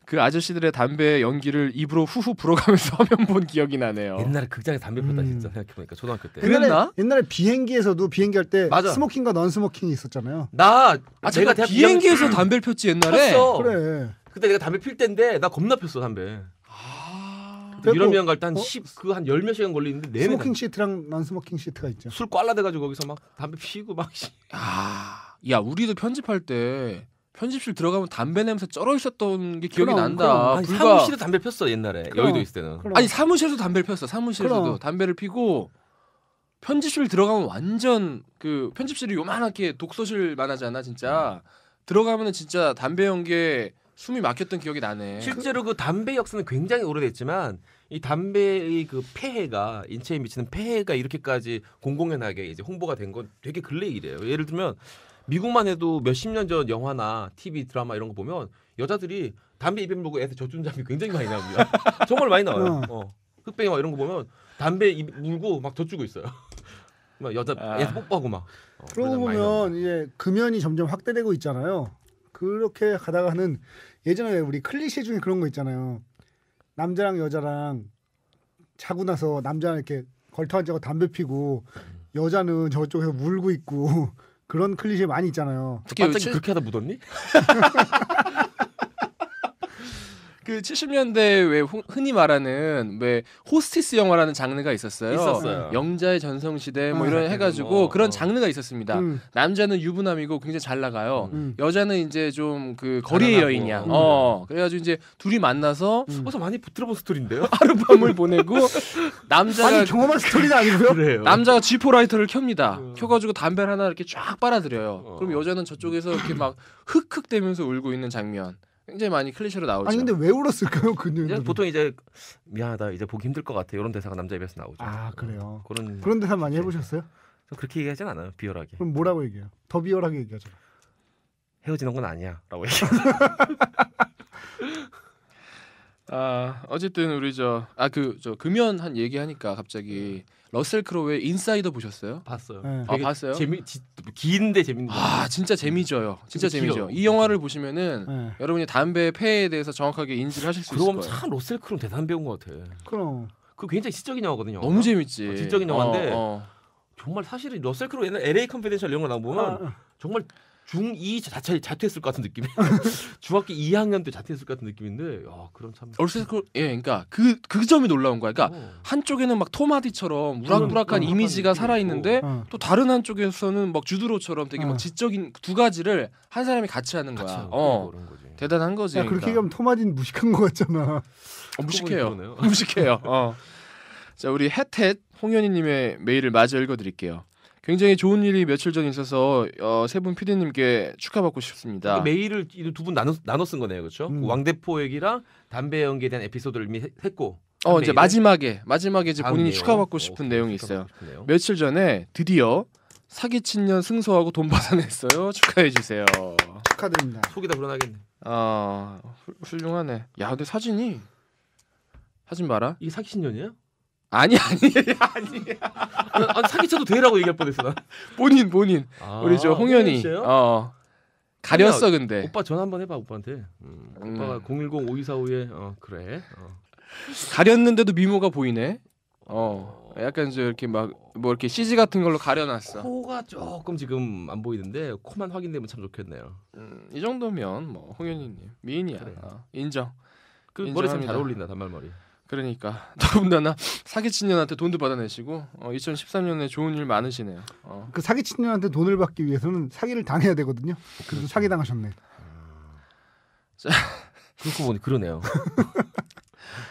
그 아저씨들의 담배 연기를 입으로 후후 불어가면서 화면 본 기억이 나네요. 옛날에 극장에 담배 폈다 음. 진짜 생각해보니까 초등학교 때. 그랬나? 옛날에 비행기에서도 비행기 할 때 스모킹과 넌스모킹이 있었잖아요. 나 아, 제가 비행기에서 담배를 폈지 옛날에. 폈어. 그래. 그때 내가 담배 필 때인데 나 겁나 폈어 담배. 유럽여행 갈 때 한 10, 어? 그한 열몇 시간 걸리는데 내내 스모킹 시트랑 난스모킹 시트가 있죠. 술꽈라 돼가지고 거기서 막 담배 피고 막. 아, 야 우리도 편집할 때 편집실 들어가면 담배 냄새 쩔어 있었던 게 기억이 그럼, 난다. 그럼. 아니, 불과... 사무실에 담배 폈어 옛날에 그럼, 여의도 있을 때는. 아니 사무실에서 담배를 폈어. 사무실에서도 담배를 피고 편집실 들어가면 완전 그 편집실이 요만하게 독서실만 하잖아 진짜. 들어가면은 진짜 담배 연기 에 숨이 막혔던 기억이 나네. 실제로 그 담배 역사는 굉장히 오래됐지만 이 담배의 그 폐해가 인체에 미치는 폐해가 이렇게까지 공공연하게 이제 홍보가 된 건 되게 근래 일이에요. 예를 들면 미국만 해도 몇십 년 전 영화나 TV 드라마 이런 거 보면 여자들이 담배 입에 물고 애들 젖준잡이 굉장히 많이 나옵니다. 정말 많이 나와요. 어. 어. 흑백이 막 이런 거 보면 담배 입 물고 막 젖주고 있어요. 막 여자 아. 애들 뽀뽀고 막. 어, 그러고 보면 이제 금연이 점점 확대되고 있잖아요. 그렇게 가다가는 예전에 우리 클리셰 중에 그런 거 있잖아요. 남자랑 여자랑 자고 나서 남자는 이렇게 걸터 앉아서 담배 피고 여자는 저쪽에서 물고 있고 그런 클리셰 많이 있잖아요. 특히 갑자기 그렇게 하다 묻었니? 그 70년대 왜 호, 흔히 말하는 왜 호스티스 영화라는 장르가 있었어요. 있었어요. 네. 영자의 전성 시대 뭐 아, 이런 네. 해 가지고 뭐. 어, 그런 어. 장르가 있었습니다. 음. 남자는 유부남이고 굉장히 잘 나가요. 음. 음. 여자는 이제 좀 그 거리의 여인이야. 음. 어. 그래 가지고 이제 둘이 만나서 음. 어서 많이 붙 들어본 스토리인데요. 하룻밤을 보내고 남자가 아니, 경험한 스토리는 아니고요. 그래요. 남자가 지포라이터를 켭니다. 음. 켜 가지고 담배를 하나 이렇게 쫙 빨아들여요. 어. 그럼 여자는 저쪽에서 이렇게 막 흑흑대면서 울고 있는 장면. 굉장히 많이 클리셰로 나오죠. 아니 근데 왜 울었을까요 그녀는? 보통 이제 미안하다 이제 보기 힘들 것 같아 이런 대사가 남자 입에서 나오죠. 아 그래요. 음, 그런 그런 대사 많이 네. 해보셨어요? 전 그렇게 얘기하진 않아요 비열하게. 그럼 뭐라고 얘기해요? 더 비열하게 얘기하죠. 헤어지는 건 아니야라고 얘기. 아 어쨌든 우리 저 아 그저 아, 그, 금연 한 얘기하니까 갑자기. 네. 러셀 크로우의 인사이더 보셨어요? 봤어요. 네. 아 봤어요? 재미 지, 긴데 재밌는. 아 진짜 재미져요. 음. 진짜 재미져. 이 영화를 보시면은 네. 여러분이 담배 폐에 대해서 정확하게 인지를 하실 수 있을 거예요. 그럼 참 러셀 크로우 대단 배운 것 같아. 그럼. 그 굉장히 지적인 영화거든요. 너무 재밌지. 어, 지적인 영화인데 어, 어. 정말 사실은 러셀 크로우 옛날 LA 컨피덴셜 이런 거 나보면 아, 어. 정말 중2 자체 자퇴했을 것 같은 느낌 중학교 2학년 때 자퇴했을 것 같은 느낌인데 야, 그런 참 얼스쿨 그, 예그니까 그 그 점이 놀라운 거야 그니까 어. 한쪽에는 막 토마디처럼 우락부락한 음, 음, 이미지가 살아 있는데 어. 또 다른 한쪽에서는 막 주드로처럼 되게 어. 막 지적인 두 가지를 한 사람이 같이 하는 같이 거야 어 거지. 대단한 거지 야, 그러니까. 그렇게 하면 토마디는 무식한 것 같잖아 어, 무식해요 무식해요 어. 자 우리 햇햇 홍현희님의 메일을 마저 읽어드릴게요. 굉장히 좋은 일이 며칠 전에 있어서 어, 세분 피디님께 축하받고 싶습니다. 그러니까 메일을 두분 나눠 나눠 쓴 거네요, 그렇죠? 음. 왕대포 얘기랑 담배 연기에 대한 에피소드를 이미 했, 고어 이제 마지막에 마지막에 이제 본인이 어, 내용. 축하받고 싶은 오, 내용이 있어요. 내용. 며칠 전에 드디어 사기친 년 승소하고 돈 받아냈어요. 축하해 주세요. 축하드립니다. 속이 다 불어나겠네. 아 어, 훌, 륭하네야 근데 사진이 사진 봐라. 이게 사기친 년이야? 아니 아니 아니아 아, 사기쳐도 돼라고 얘기할 뻔했어 나. 본인 본인 아, 우리 저 홍현이 어. 가렸어 아니야, 근데 오빠 전화 한번 해봐 오빠한테 음, 음. 오빠가 010 5245에 어 그래 어. 가렸는데도 미모가 보이네 어, 어. 약간 저 이렇게 막 뭐 이렇게 CG 같은 걸로 가려놨어 코가 조금 지금 안 보이는데 코만 확인되면 참 좋겠네요 음, 이 정도면 뭐 홍현이님 미인이야 그래. 어, 인정 그 머리 참잘 어울린다 단발머리 그러니까 더군다나 사기친 년한테 돈도 받아내시고 어, 2013년에 좋은 일 많으시네요. 어. 그 사기친 년한테 돈을 받기 위해서는 사기를 당해야 되거든요. 그래서 그렇죠. 사기 당하셨네. 음. 자 그렇고 보니 그러네요.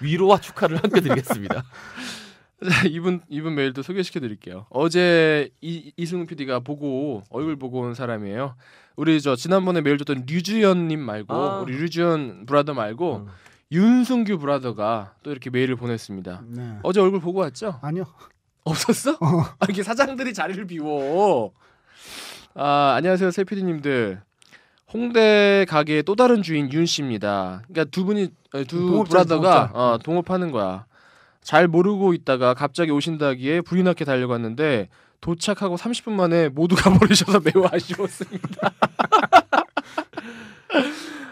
위로와 축하를 함께 드리겠습니다. 자, 이분 이분 메일도 소개시켜 드릴게요. 어제 이, 이승훈 PD가 보고 얼굴 보고 온 사람이에요. 우리 저 지난번에 메일 줬던 류주연 님 말고 아. 우리 류주연 브라더 말고 음. 윤승규 브라더가 또 이렇게 메일을 보냈습니다. 네. 어제 얼굴 보고 왔죠? 아니요. 없었어? 어. 아, 이게 사장들이 자리를 비워. 아, 안녕하세요, 세피디님들. 홍대 가게의 또 다른 주인 윤 씨입니다. 그러니까 두 분이 두 동업자, 브라더가 동업자. 어, 동업하는 거야. 잘 모르고 있다가 갑자기 오신다기에 불이 나게 달려갔는데 도착하고 30분 만에 모두 가버리셔서 매우 아쉬웠습니다.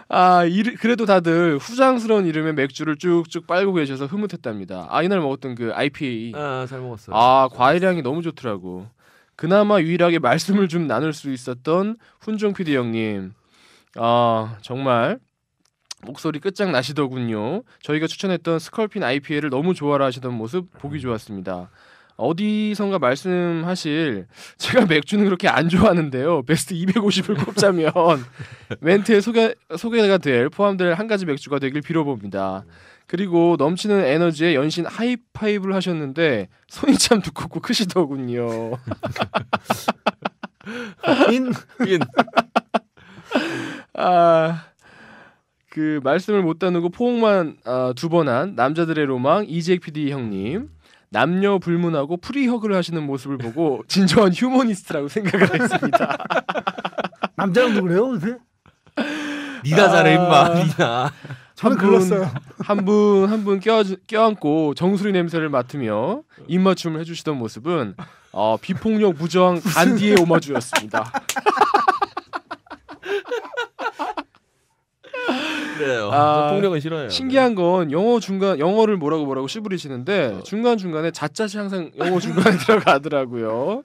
아, 일, 그래도 다들 후장스러운 이름의 맥주를 쭉쭉 빨고 계셔서 흐뭇했답니다. 아, 이날 먹었던 그 IPA. 아, 잘 먹었어요. 아, 과일향이 너무 좋더라고. 그나마 유일하게 말씀을 좀 나눌 수 있었던 훈종 PD 형님. 아, 정말 목소리 끝장나시더군요. 저희가 추천했던 스컬핀 IPA를 너무 좋아라 하시던 모습 보기 좋았습니다. 어디선가 말씀하실 제가 맥주는 그렇게 안 좋아하는데요. 베스트 250을 꼽자면 멘트에 소개, 소개가 될 포함될 한 가지 맥주가 되길 빌어봅니다. 그리고 넘치는 에너지에 연신 하이파이브를 하셨는데 손이 참 두껍고 크시더군요. 인, 인. 아, 그 말씀을 못 나누고 포옹만 아, 두번 한 남자들의 로망 이재익 PD 형님. 남녀 불문하고 프리허그를 하시는 모습을 보고 진정한 휴머니스트라고 생각을 했습니다. 남자랑도 그래요 요새? 니나 잘해 임마 아. 니나. 저는 글렀어요. 한 분 한 분 껴안고 정수리 냄새를 맡으며 입맞춤을 해주시던 모습은 어, 비폭력 무저 간디의 오마주였습니다. 그래요. 아, 폭력은 싫어요. 신기한 네. 건 영어 중간 영어를 뭐라고 뭐라고 씹부리시는데 어. 중간 중간에 자짜시 항상 영어 중간에 들어가더라고요.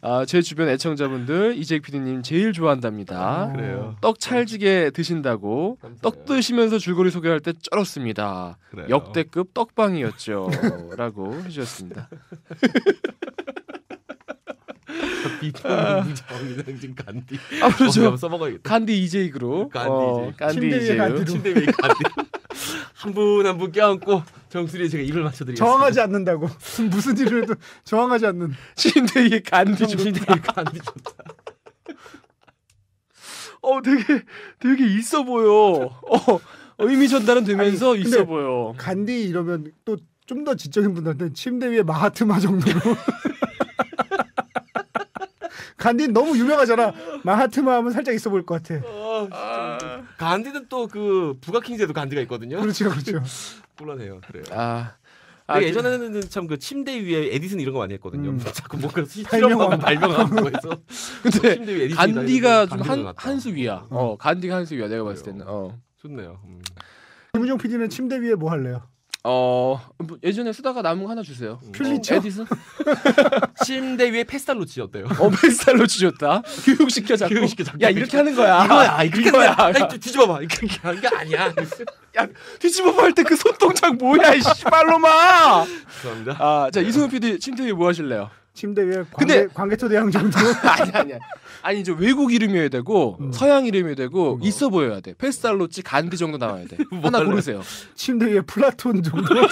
아, 제 주변 애청자분들 이재익 PD님 제일 좋아한답니다. 아, 그래요. 떡 찰지게 드신다고 감사해요. 떡 드시면서 줄거리 소개할 때 쩔었습니다. 그래요. 역대급 떡방이었죠라고 해주셨습니다. 이병민 진 간디. 아 그렇죠. 써먹어야겠다. 간디 이재익으 그 간디 어, 간디 침대 침대 위 간디. 한분 한 분 껴안고 정수리에 제가 입을 맞춰드리겠습니다. 저항하지 않는다고. 무슨 일을 해도 저항하지 않는. 침대 위에 간디 좋다. 침대 위에 간디 좋다. 어 되게 되게 있어 보여. 어 의미 전달은 되면서 아니, 있어 보여. 간디 이러면 또 좀더 지적인 분들한테 침대 위에 마하트마 정도로. 간디 너무 유명하잖아. 마하트마 하면 살짝 있어 보일 것 같아. 어, 아... 간디는 또 그 부가킹제도 간디가 있거든요. 그렇죠, 그렇죠. 곤란해요. 그래요. 아. 아, 그 예전에는 참 그 침대 위에 에디슨 이런 거 많이 했거든요. 음. 자꾸 뭔가 실험하고 발명하고 뭐 해서. 근데 뭐 간디가 좀한수 위야. 어. 어, 간디가 한수 위야. 내가 봤을 때는. 어. 좋네요. 음. 문정 PD는 침대 위에 뭐 할래요? 어 뭐, 예전에 쓰다가 남은 거 하나 주세요. 음. 퓰리처? 어, 에디슨? 침대 위에 페스탈로 지었대요. 어 페스탈로 지었다. 교육시켜 잡고. 교육시켜 잡야 이렇게 하는 거야. 이거야. 아, 이렇게 거야. 야, 뒤집어봐. 이렇게 하는 게 아니야. 야 뒤집어봐 할 때 그 손동작 뭐야 이 씨발로마. 죄송합니다. 아자 이승훈 PD 침대 위에 뭐 하실래요? 침대 위에 관계, 근데... 관계초 대항 정도. 아니 아니야. 아니야. 아니 이제 외국 이름이어야 되고 음. 서양 이름이어야 되고 음. 있어 보여야 돼. 페스탈로치 간디 정도 나와야 돼. 하나 고르세요. 침대 위에 플라톤 정도.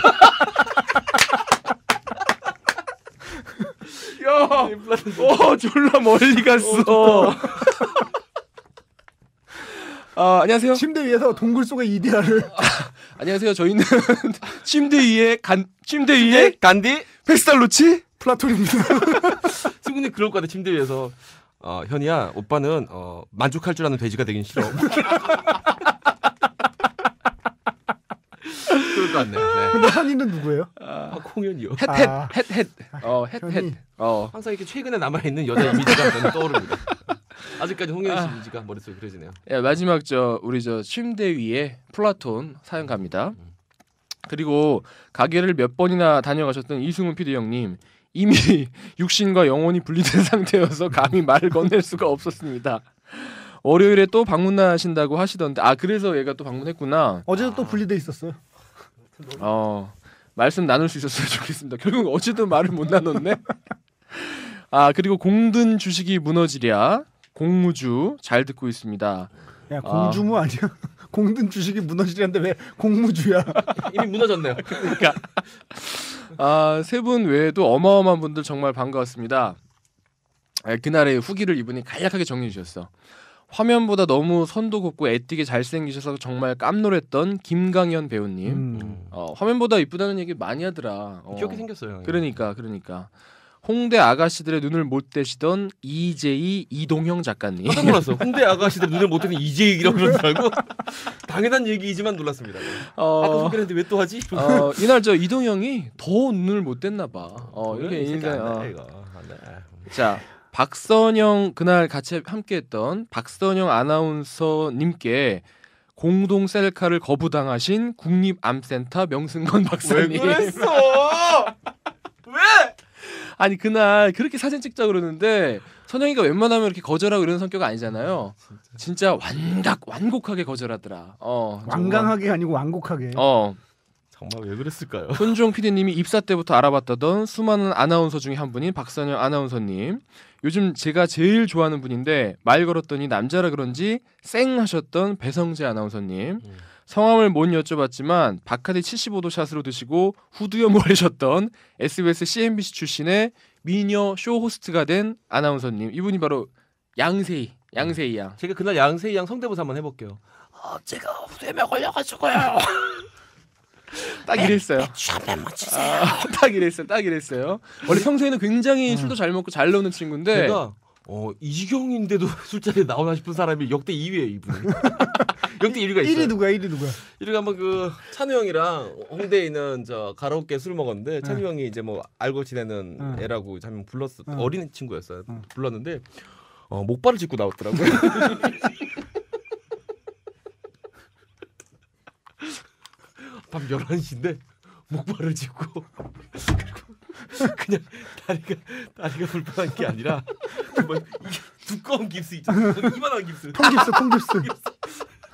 야, 어, 졸라 멀리 갔어. 어, 아, 안녕하세요. 침대 위에서 동굴 속의 이디아를. 아, 안녕하세요. 저희는 침대 위에 간 침대 위에 간디 페스탈로치 플라톤입니다. 승훈이 그럴 거 같아 침대 위에서 어, 현이야 오빠는 어, 만족할 줄 아는 돼지가 되긴 싫어. 그럴 것 같네. 네. 근데 현이는 누구예요? 아, 홍현이요. 햇햇 아. 햇햇. 아, 어 햇햇. 어. 항상 이렇게 최근에 남아 있는 여자 이미지가 저는 떠오릅니다. 아직까지 홍현 씨 아. 이미지가 머릿속에 그려지네요. 예, 마지막 저 우리 저 침대 위에 플라톤 사연 갑니다. 음. 그리고 가게를 몇 번이나 다녀가셨던 이승훈 PD 형님 이미 육신과 영혼이 분리된 상태여서 감히 말을 건넬 수가 없었습니다. 월요일에 또 방문하신다고 하시던데 아 그래서 얘가 또 방문했구나. 어제도 또 분리돼 있었어요. 어 말씀 나눌 수 있었으면 좋겠습니다. 결국 어제도 말을 못 나눴네. 아 그리고 공든 주식이 무너지랴 공무주 잘 듣고 있습니다. 야 공주무 아. 아니야? 공든 주식이 무너지는데 왜 공무주야? 이미 무너졌네요. 그러니까 아, 세 분 외에도 어마어마한 분들 정말 반가웠습니다. 예, 그날의 후기를 이분이 간략하게 정리해 주셨어. 화면보다 너무 선도 곱고 애띠게 잘생기셔서 정말 깜놀했던 김강현 배우님. 음. 어, 화면보다 이쁘다는 얘기 많이 하더라. 귀엽게 어. 생겼어요. 그러니까 그러니까. 홍대 아가씨들의 눈을 못 떼시던 이재희 이동형 작가님. 깜짝 놀랐어. 홍대 아가씨들 눈을 못 떼는 이재희라고 그러는 줄고 당연한 얘기이지만 놀랐습니다. 어... 아까 소개했는데 왜 또 하지? 어, 이날 저 이동형이 더 눈을 못 뗐나 봐. 어, 어 이렇게 인간. 어. 자. 박선영 그날 같이 함께했던 박선영 아나운서님께 공동 셀카를 거부당하신 국립암센터 명승건 박사님. 왜 그랬어? 왜? 아니 그날 그렇게 사진 찍자 그러는데 선영이가 웬만하면 이렇게 거절하고 이런 성격 아니잖아요. 아, 진짜 완각 완곡하게 거절하더라. 어, 완강하게 아니고 완곡하게. 어. 정말 왜 그랬을까요? 손종 PD님이 입사 때부터 알아봤다던 수많은 아나운서 중에 한 분인 박선영 아나운서님. 요즘 제가 제일 좋아하는 분인데 말 걸었더니 남자라 그런지 쌩 하셨던 배성재 아나운서님. 음. 성함을 못 여쭤봤지만 바카디 75도 샷으로 드시고 후두염 걸리셨던 SBS CNBC 출신의 미녀 쇼 호스트가 된 아나운서님 이분이 바로 양세희 양세희 양. 제가 그날 양세희 양 성대모사 한번 해볼게요. 어, 제가 후두염에 걸려가지고요. 딱 이랬어요. 네, 아, 딱 이랬어요. 딱 이랬어요. 원래 평소에는 굉장히 어. 술도 잘 먹고 잘 노는 친구인데 제가 어 이지경인데도 술자리에 나오나 싶은 사람이 역대 2위에 이분. 역대 1위가 있어 1위 누가 1위 누가? 1위가 한번 그 찬우 형이랑 홍대에 있는 저 가라오케 술 먹었는데 네. 찬우 네. 형이 이제 뭐 알고 지내는 네. 애라고 한명 불렀어 네. 어린 친구였어요. 네. 불렀는데 어, 목발을 짚고 나왔더라고요. 밤 11시인데 목발을 짚고 그리고 그냥 다리가 다리가 불편한 게 아니라 정말 두꺼운 깁스 있잖아. 이만한 깁스. 통깁스, 통깁스.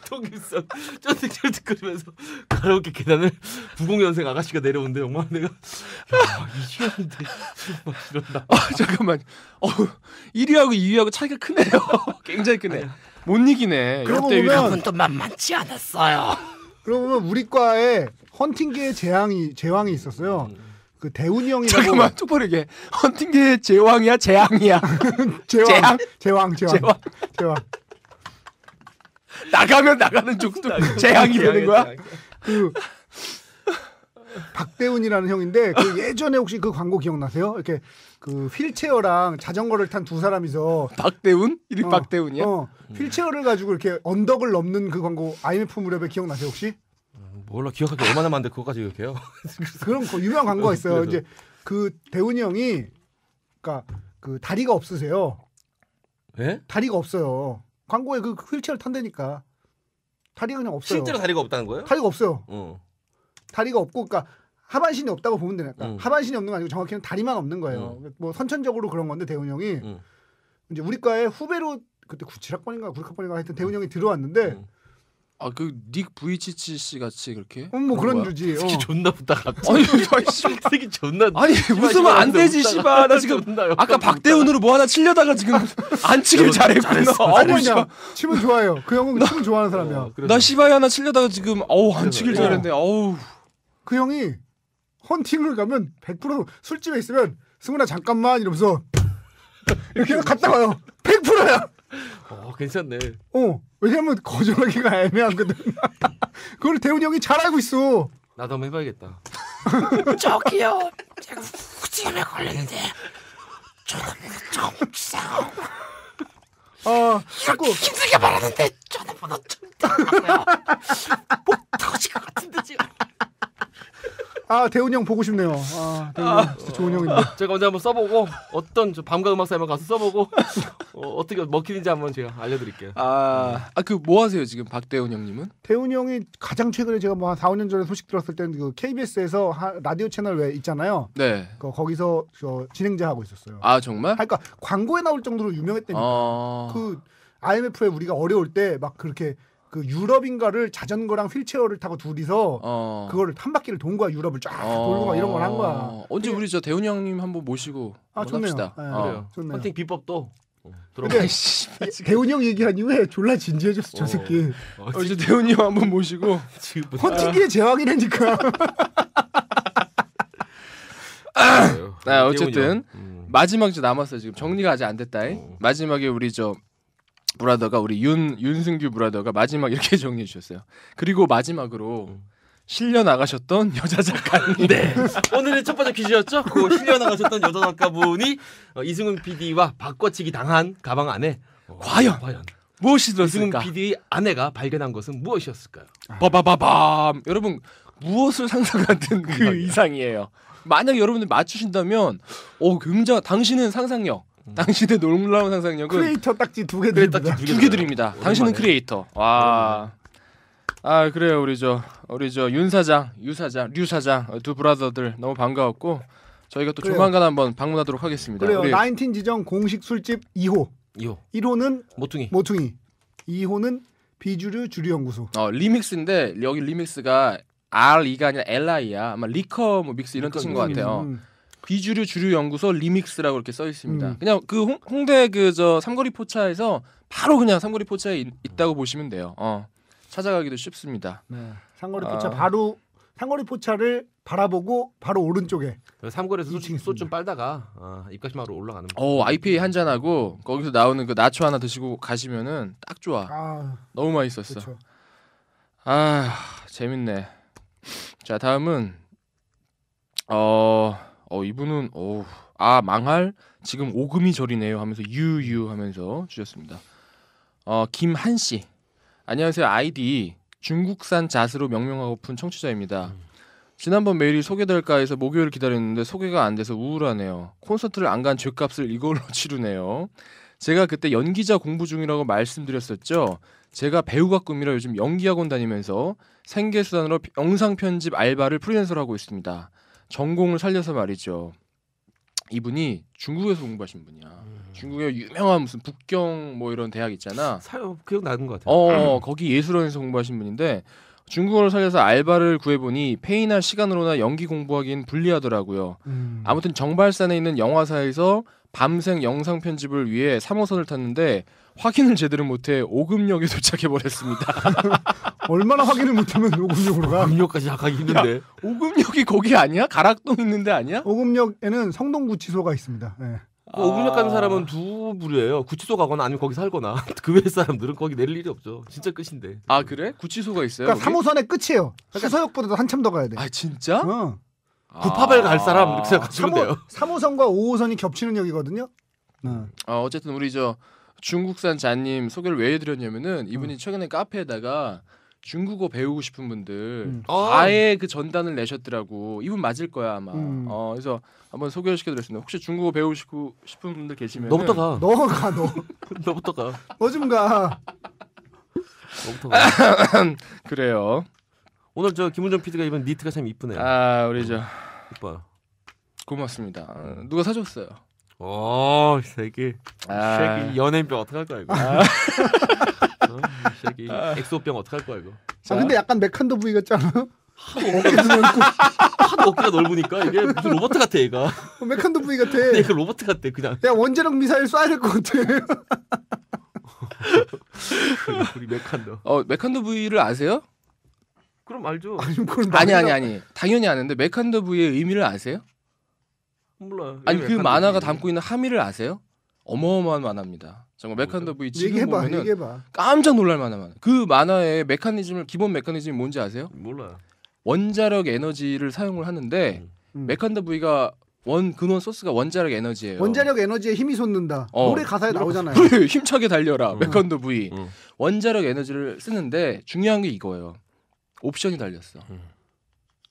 통깁스. 쫀득쫀득 거리면서 가로게 계단을 부공연생 아가씨가 내려오는데 정말 내가 야, 이 시간대 막 이런다. 아, 잠깐만. 어, 1위하고 2위하고 차이가 크네요. 굉장히 크네. 아니못 이기네. 그러고 보면 또 만만치 않았어요. 그러고 보면 우리 과에 헌팅계의 재앙이 제왕이 있었어요. 음. 그 대훈이 형이라고 잠깐만 똑바로 얘헌팅계 제왕이야 재앙이야 제왕 제왕 제왕 제왕 나가면 나가는 쪽도 재앙이 되는 거야 그 박대훈이라는 형인데 그 예전에 혹시 그 광고 기억나세요 이렇게 그 휠체어랑 자전거를 탄 두 사람이서 박대훈 이름 어, 박대훈이야 어, 휠체어를 가지고 이렇게 언덕을 넘는 그 광고 IMF 무렵에 기억나세요 혹시 몰라 기억하기 얼마나 많은데 그거까지 기억해요. 그럼 그 유명한 광고가 있어요. 이제 그 대훈이 형이 그러니까 그 다리가 없으세요. 예? 다리가 없어요. 광고에 그 휠체어를 탄다니까. 다리가 그냥 없어요. 실제로 다리가 없다는 거예요? 다리가 없어요. 어. 다리가 없고 그니까 하반신이 없다고 보면 되니까 그러니까 음. 하반신이 없는 거 아니고 정확히는 다리만 없는 거예요. 음. 뭐 선천적으로 그런 건데 대훈 형이 음. 이제 우리과에 후배로 그때 97학번인가 96학번인가 하여튼 대훈 형이 들어왔는데 음. 아그닉브이치치씨 같이 그렇게? 음, 뭐 그 그런 거야? 주지. 어. 존나 부다 갑자기. 아니 아니 존나. 아니 웃으면 안 되지 씨발. 나 지금 아까 박대훈으로 뭐 하나 치려다가 지금 안 치길 잘했구나. 아니 씨 치면 좋아요. 그 형은 나, 치면 좋아하는 사람이야. 어, 나 씨발 하나 치려다가 지금 어우 안 치길 어. 잘했네. 어우. 그 형이 헌팅을 가면 100% 술집에 있으면 승훈아 잠깐만 이러면서 이렇게 갔다 와요. 100%야. 어, 괜찮네. 어, 왜냐면 거절하기가 애매하거든. 그걸 대훈이 형이 잘 알고 있어. 나도 한번 해봐야겠다. 저기요, 제가 후지에 걸렸는데 저는 좀 이상하고 어, 자꾸 힘들게 말하는데 전화번호 좀달라요목 터질 것 같은데 지금. 아 대훈 형 보고 싶네요. 아 대훈 형 진짜 좋은 형인데. 아, 제가 먼저 한번 써보고 어떤 저 밤과 음악사에 한번 가서 써보고 어, 떻게 먹히는지 한번 제가 알려드릴게요. 아그 아, 뭐 하세요 지금 박대훈 형님은? 대훈 형이 가장 최근에 제가 뭐한 4, 5년 전에 소식 들었을 때는 그 KBS에서 하, 라디오 채널 왜 있잖아요. 네. 그, 거기서 저 진행자 하고 있었어요. 아 정말? 아, 그러니까 광고에 나올 정도로 유명했대니까. 아... 그 IMF에 우리가 어려울 때 막 그렇게 그 유럽인가를 자전거랑 휠체어를 타고 둘이서 어. 그거를 한 바퀴를 돈 거야 유럽을 쫙 어. 돌고 막 이런 걸 한 거야. 언제 우리 저대훈 형님 한번 모시고 아 좋네요. 네, 어. 그래요. 팅 비법도 어, 들어가. 대훈형 얘기한 이후에 졸라 진지해졌어 저 어. 새끼. 어, 어 이제 대훈형 한번 모시고 헌팅기의 제왕이라니까. 아. 아, 어쨌든 음. 마지막 이 남았어요 지금 정리가 아직 안 됐다. 잉 마지막에 우리 저 브라더가 우리 윤 윤승규 브라더가 마지막 이렇게 정리해 주셨어요. 그리고 마지막으로 실려 나가셨던 여자 작가님. 네. 오늘의 첫 번째 퀴즈였죠. 그 실려 나가셨던 여자 작가분이 어, 이승훈 PD와 바꿔치기 당한 가방 안에 어, 과연, 과연 무엇이 들었을까? 이승훈 p d 아내가 발견한 것은 무엇이었을까요? 바바바밤. 여러분 무엇을 상상하든 그 이상이에요. 만약 여러분들 맞추신다면 어 굉장히 당신은 상상력 음. 당신의 놀라운 상상력은 크리에이터 딱지 두개 드립니다. 딱지 두개 드립니다. 당신은 크리에이터. 와. 아 그래요 우리 저 우리 저윤 사장, 유 사장, 류 사장 두 브라더들 너무 반가웠고 저희가 또 그래요. 조만간 한번 방문하도록 하겠습니다. 그래요. 나인틴 지정 공식 술집 2호. 2호. 1호는 모퉁이. 모퉁이. 2호는 비주류 주류 연구소. 어 리믹스인데 여기 리믹스가 R이가 아니라 LI야. 아마 리커 뭐 믹스 이런 리커 뜻인 것 같아요. 음. 비주류 주류 연구소 리믹스라고 이렇게 써 있습니다. 음. 그냥 그 홍, 대그 저 삼거리 포차에서 바로 그냥 삼거리 포차에 있, 다고 보시면 돼요. 어. 찾아가기도 쉽습니다. 네. 삼거리 아. 포차 아. 바로 삼거리 포차를 바라보고 바로 오른쪽에 삼거리에서 소좀 빨다가 어, 아, 입가심하러 올라가는 어 IPA 한 잔하고 거기서 나오는 그 나초 하나 드시고 가시면은 딱 좋아 아, 너무 맛있었어 그쵸. 아 재밌네 자 다음은 어어 이분은 어아 망할 지금 오금이 저리네요 하면서 유유 하면서 주셨습니다. 어 김한 씨 안녕하세요 아이디 중국산 자스로 명명하고픈 청취자입니다. 음. 지난번 메일이 소개될까 해서 목요일 기다렸는데 소개가 안 돼서 우울하네요. 콘서트를 안 간 죄값을 이걸로 치르네요. 제가 그때 연기자 공부 중이라고 말씀드렸었죠. 제가 배우가 꿈이라 요즘 연기학원 다니면서 생계수단으로 영상 편집 알바를 프리랜서로 하고 있습니다. 전공을 살려서 말이죠. 이분이 중국에서 공부하신 분이야. 음. 중국의 유명한 무슨 북경 뭐 이런 대학 있잖아. 사요 기억 나는 것같아 어, 음. 거기 예술원에서 공부하신 분인데 중국어를 살려서 알바를 구해보니 페이나 시간으로나 연기 공부하기엔 불리하더라고요. 음. 아무튼 정발산에 있는 영화사에서 밤샘 영상 편집을 위해 3호선을 탔는데 확인을 제대로 못해 오금역에 도착해 버렸습니다. 얼마나 확인을 못하면 오금역으로 가? 오금역까지 가기 힘든데. 야, 오금역이 거기 아니야? 가락동 있는데 아니야? 오금역에는 성동구치소가 있습니다. 네. 아... 오금역 가는 사람은 두 아. 부류예요. 구치소 가거나 아니면 거기 살거나 그외 사람들은 거기 낼 일이 없죠. 진짜 끝인데. 아 그래? 구치소가 있어요? 그러니까 삼호선의 끝이에요. 그러니까... 수서역보다도 한참 더 가야 돼. 아 진짜? 어. 아. 구파발 갈 사람 이렇게 생각하시면 3호, 돼요. 3호선과 5호선이 겹치는 역이거든요. 음. 아 어쨌든 우리 저 중국산 자님 소개를 왜 해드렸냐면은 이분이 음. 최근에 카페에다가 중국어 배우고 싶은 분들 음. 아예 음. 그 전단을 내셨더라고 이분 맞을 거야 아마 음. 어 그래서 한번 소개를 시켜드렸습니다 혹시 중국어 배우고 싶은 분들 계시면 너부터 가 너가 너 너부터 가 너 좀가 너부터 가 그래요 오늘 저 김은정 피디가 입은 니트가 참 이쁘네요 아 우리 저 이뻐요 고맙습니다 어, 누가 사줬어요 어, 새끼. 아. 새끼 연예인병 어떡할 거야 이거. 아. 어? 새끼 아. 엑소병 어떡할 거야 이거. 아 근데 어? 약간 메칸더 부위 같지 않아? 어깨 넓고 하도 어깨가 넓으니까 이게 무슨 로버 같아 얘가. 메칸더 부위 같아. 얘가 로버 같아 그냥. 야 원자력 미사일 쏴야 될 것 같아. 우리 메칸더. 어 메칸더 부위를 아세요? 그럼 알죠. 아니 아니 아니 당연히 아는데 메칸더 부위의 의미를 아세요? 몰라 아니 그 만화가 담고 있는 함의를 아세요? 어마어마한 만화입니다. 정말 메칸더 V 지금 얘기해봐, 보면은 얘기해봐. 깜짝 놀랄 만화만. 그 만화의 메커니즘을 기본 메커니즘이 뭔지 아세요? 몰라 원자력 에너지를 사용을 하는데 음. 음. 메칸더 V가 원 근원 소스가 원자력 에너지예요. 원자력 에너지에 힘이 솟는다. 어. 노래 가사에 나오잖아요. 힘차게 달려라. 음. 메컨더 V. 음. 원자력 에너지를 쓰는데 중요한 게 이거예요. 옵션이 달렸어. 음.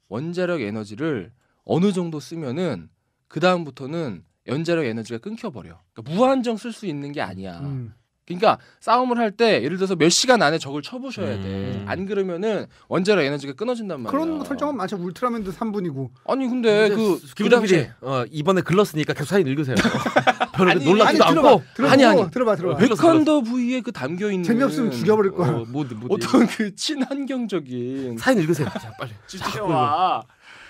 원자력 에너지를 어느 정도 쓰면은 그 다음부터는 연자력 에너지가 끊겨버려. 그러니까 무한정 쓸 수 있는 게 아니야. 음. 그러니까 싸움을 할 때 예를 들어서 몇 시간 안에 적을 쳐부셔야 음. 안 그러면은 원자력 에너지가 끊어진단 말이야. 그런 설정은 마치 아, 울트라맨도 3분이고. 아니 근데 그 김동필이 그 어, 이번에 글렀으니까 계속 사진 읽으세요. 별로 아니, 놀랍지도 아니, 않고. 들어봐, 아니 아니 어, 들어봐 들어봐. 백헌더 V에 그 담겨 있는 재미없으면 죽여버릴 거야. 어, 뭐, 뭐, 뭐 어떤 뭐. 그 친환경적인 사진 읽으세요. 자, 빨리. 진짜 와.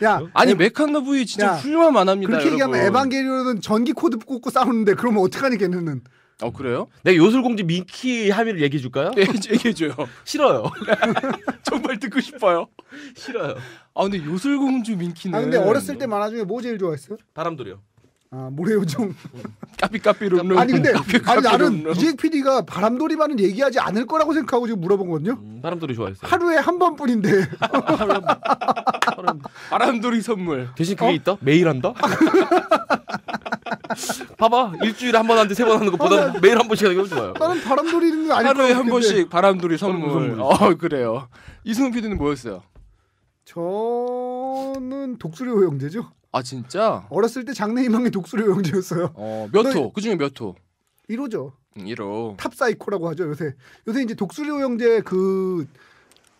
야, 아니 에... 메카과브이 진짜 야, 훌륭한 만화입니다. 그렇게 여러분. 얘기하면 에반게리온은 전기 코드 꽂고 싸우는데 그러면 어떡하니 걔네는? 어 그래요? 내가 요술공주 미키 합의를 얘기해 줄까요? 네, 얘기해 줘요. 싫어요. 정말 듣고 싶어요. 싫어요. 아 근데 요술공주 민키는. 아 근데 어렸을 때 만화 중에 뭐 제일 좋아했어요? 바람돌이요. 아, 모래요정. 까삐까삐 룸룸. 아니 근데 아니 나는 이재 PD가 바람돌이만은 얘기하지 않을 거라고 생각하고 지금 물어본 거든요 음, 바람돌이 좋아했어 하루에 한 번뿐인데. 바람돌이 선물. 대신 그게 어? 있다? 매일 한다? 봐봐 일주일에 한 번 하는데 세 번 하는 것보다 아, 매일 한 번씩 하는 게 좋아요. 나는 바람돌이 있는 아니 하루에 한 번씩 바람돌이 선물. 선물. 어 그래요. 이승훈 PD는 뭐였어요? 저는 독수리 호제죠 아 진짜? 어렸을 때 장래 희망의 독수리 영재였어요. 어, 몇 호? 그중에 몇 호? 1호죠. 1호. 음, 탑사이코라고 하죠, 요새. 요새 이제 독수리 영재 그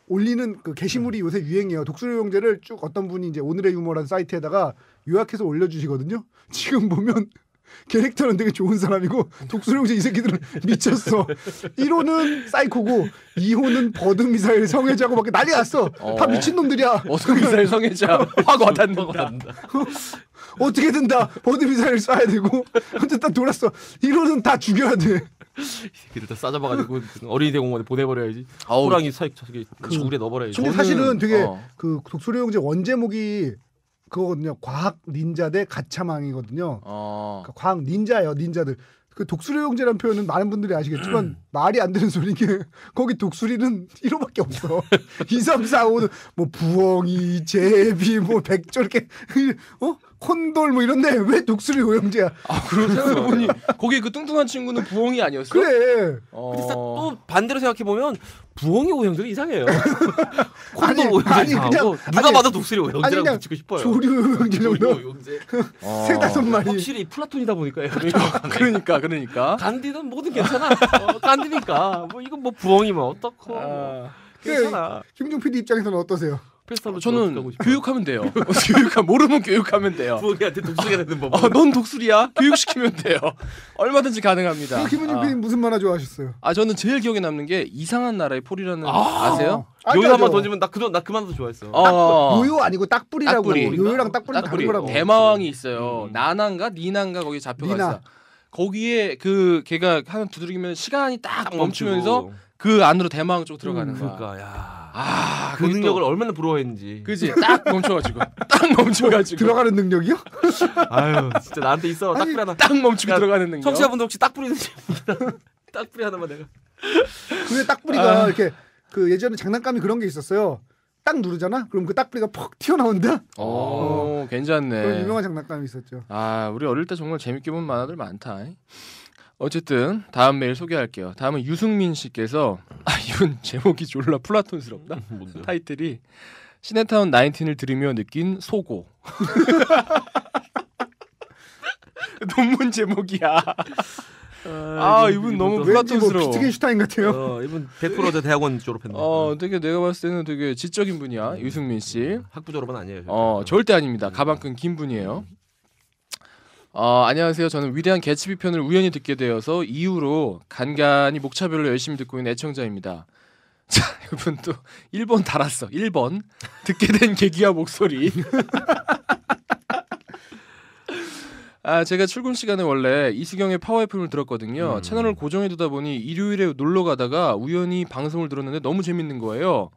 올리는 그 게시물이 음. 요새 유행이에요. 독수리 영재를 쭉 어떤 분이 이제 오늘의 유머라는 사이트에다가 요약해서 올려 주시거든요. 지금 보면 캐릭터는 되게 좋은 사람이고 독수리용제 이 새끼들은 미쳤어. 1호는 사이코고 2호는 버드 미사일 성애자고밖에 난리 났어. 어. 다 미친 놈들이야. 버등 미사일 성애자 확 와닿는다. 어떻게든 다버드 미사일 쏴야 되고 어쨌든 돌았어. 1호는 다 죽여야 돼. 이새끼들 다 싸잡아가지고 어린이 대공원에 보내버려야지. 아우. 호랑이 사이 저기 그, 그 우리에 넣어버려야지. 근데 사실은 되게 어. 그 독수리용제 원제목이 그거거든요. 과학 닌자 대 가차망이거든요. 어. 그러니까 과학 닌자예요, 닌자들. 그 독수리 용제라는 표현은 많은 분들이 아시겠지만 음. 말이 안 되는 소리인 게 거기 독수리는 1호밖에 없어. 2, 3, 4, 5는 뭐 부엉이, 제비, 뭐 백조 이렇게 어? 콘돌 뭐 이런데 왜 독수리 오영재야? 아 그러고 생각해 거기 그 뚱뚱한 친구는 부엉이 아니었어? 그래. 어... 근데 또 반대로 생각해 보면 부엉이 오영재는 이상해요. 콘돌 오영재 아 누가 봐도 독수리 오영재라고 붙이고 싶어요. 조류 오영재 정도. 세다섯 어. 마리. 확실히 플라톤이다 보니까 그러니까, 그러니까 그러니까. 간디는 뭐든 괜찮아. 어, 간디니까 뭐 이건 뭐 부엉이 뭐 어떻고. 뭐. 아... 뭐. 괜찮아. 김종 PD 입장에서는 어떠세요? 프스탈로 저는 교육하면 돼요. 교육하 모르면 교육하면 돼요. 부엌이한테 독수리 되는 법. 아, 넌 독수리야. 교육시키면 돼요. 얼마든지 가능합니다. 김은님 아. 무슨 만화 좋아하셨어요? 아 저는 제일 기억에 남는 게 이상한 나라의 폴이라는 아~ 세요 요요 한번 던지면 나 그도 나 그만도 좋아했어. 어. 요요 아니고 딱뿌리라고. 딱뿌리. 요요랑 딱뿌리 다른 거라고. 대마왕이 있어요. 음. 나난가 니난가 거기 잡혀가 니나. 거기에 그 걔가 한 두드리면 시간이 딱 멈추면서 그 안으로 대마왕 쪽 들어가는 음, 거야. 그러니까, 아, 그 능력을 또... 얼마나 부러워했는지. 그지? 딱 멈춰가지고. 딱 멈춰가지고. 들어가는 능력이요? 아유, 진짜 나한테 있어. 딱 하나. 딱 멈추고 들어가는 능력. 청취자분들 혹시 딱 뿌리는지. 딱 뿌리 하나만 내가. 근데 딱 뿌리가 아... 이렇게 그 예전에 장난감이 그런 게 있었어요. 딱 누르잖아. 그럼 그 딱뿌리가 퍽 튀어나온다. 어, 오, 어, 괜찮네. 그런 유명한 장난감이 있었죠. 아, 우리 어릴 때 정말 재밌게 본 만화들 많다. 어쨌든 다음 메일 소개할게요. 다음은 유승민 씨께서 아 이분 제목이 졸라 플라톤스럽다. 뭔데요? 타이틀이 시네타운 19을 들으며 느낀 소고. 논문 제목이야. 아, 아 이분, 이분 너무 플라톤스러워. 비트겐슈타인 뭐 뭐 같아요. 어, 이분 1 0 0 대학원 졸업했나? 어, 되게 내가 봤을 때는 되게 지적인 분이야. 음. 유승민 씨. 학부 졸업은 아니에요. 절대. 어, 절대 아닙니다. 음. 가방끈 긴 분이에요. 음. 어, 안녕하세요. 저는 위대한 개츠비 편을 우연히 듣게 되어서 이후로 간간히 목차별로 열심히 듣고 있는 애청자입니다. 자, 이분 또 1번 달았어. 1번. 듣게 된 계기와 목소리. 아, 제가 출근 시간에 원래 이수경의 파워 FM을 들었거든요. 음. 채널을 고정해 두다 보니 일요일에 놀러 가다가 우연히 방송을 들었는데 너무 재밌는 거예요.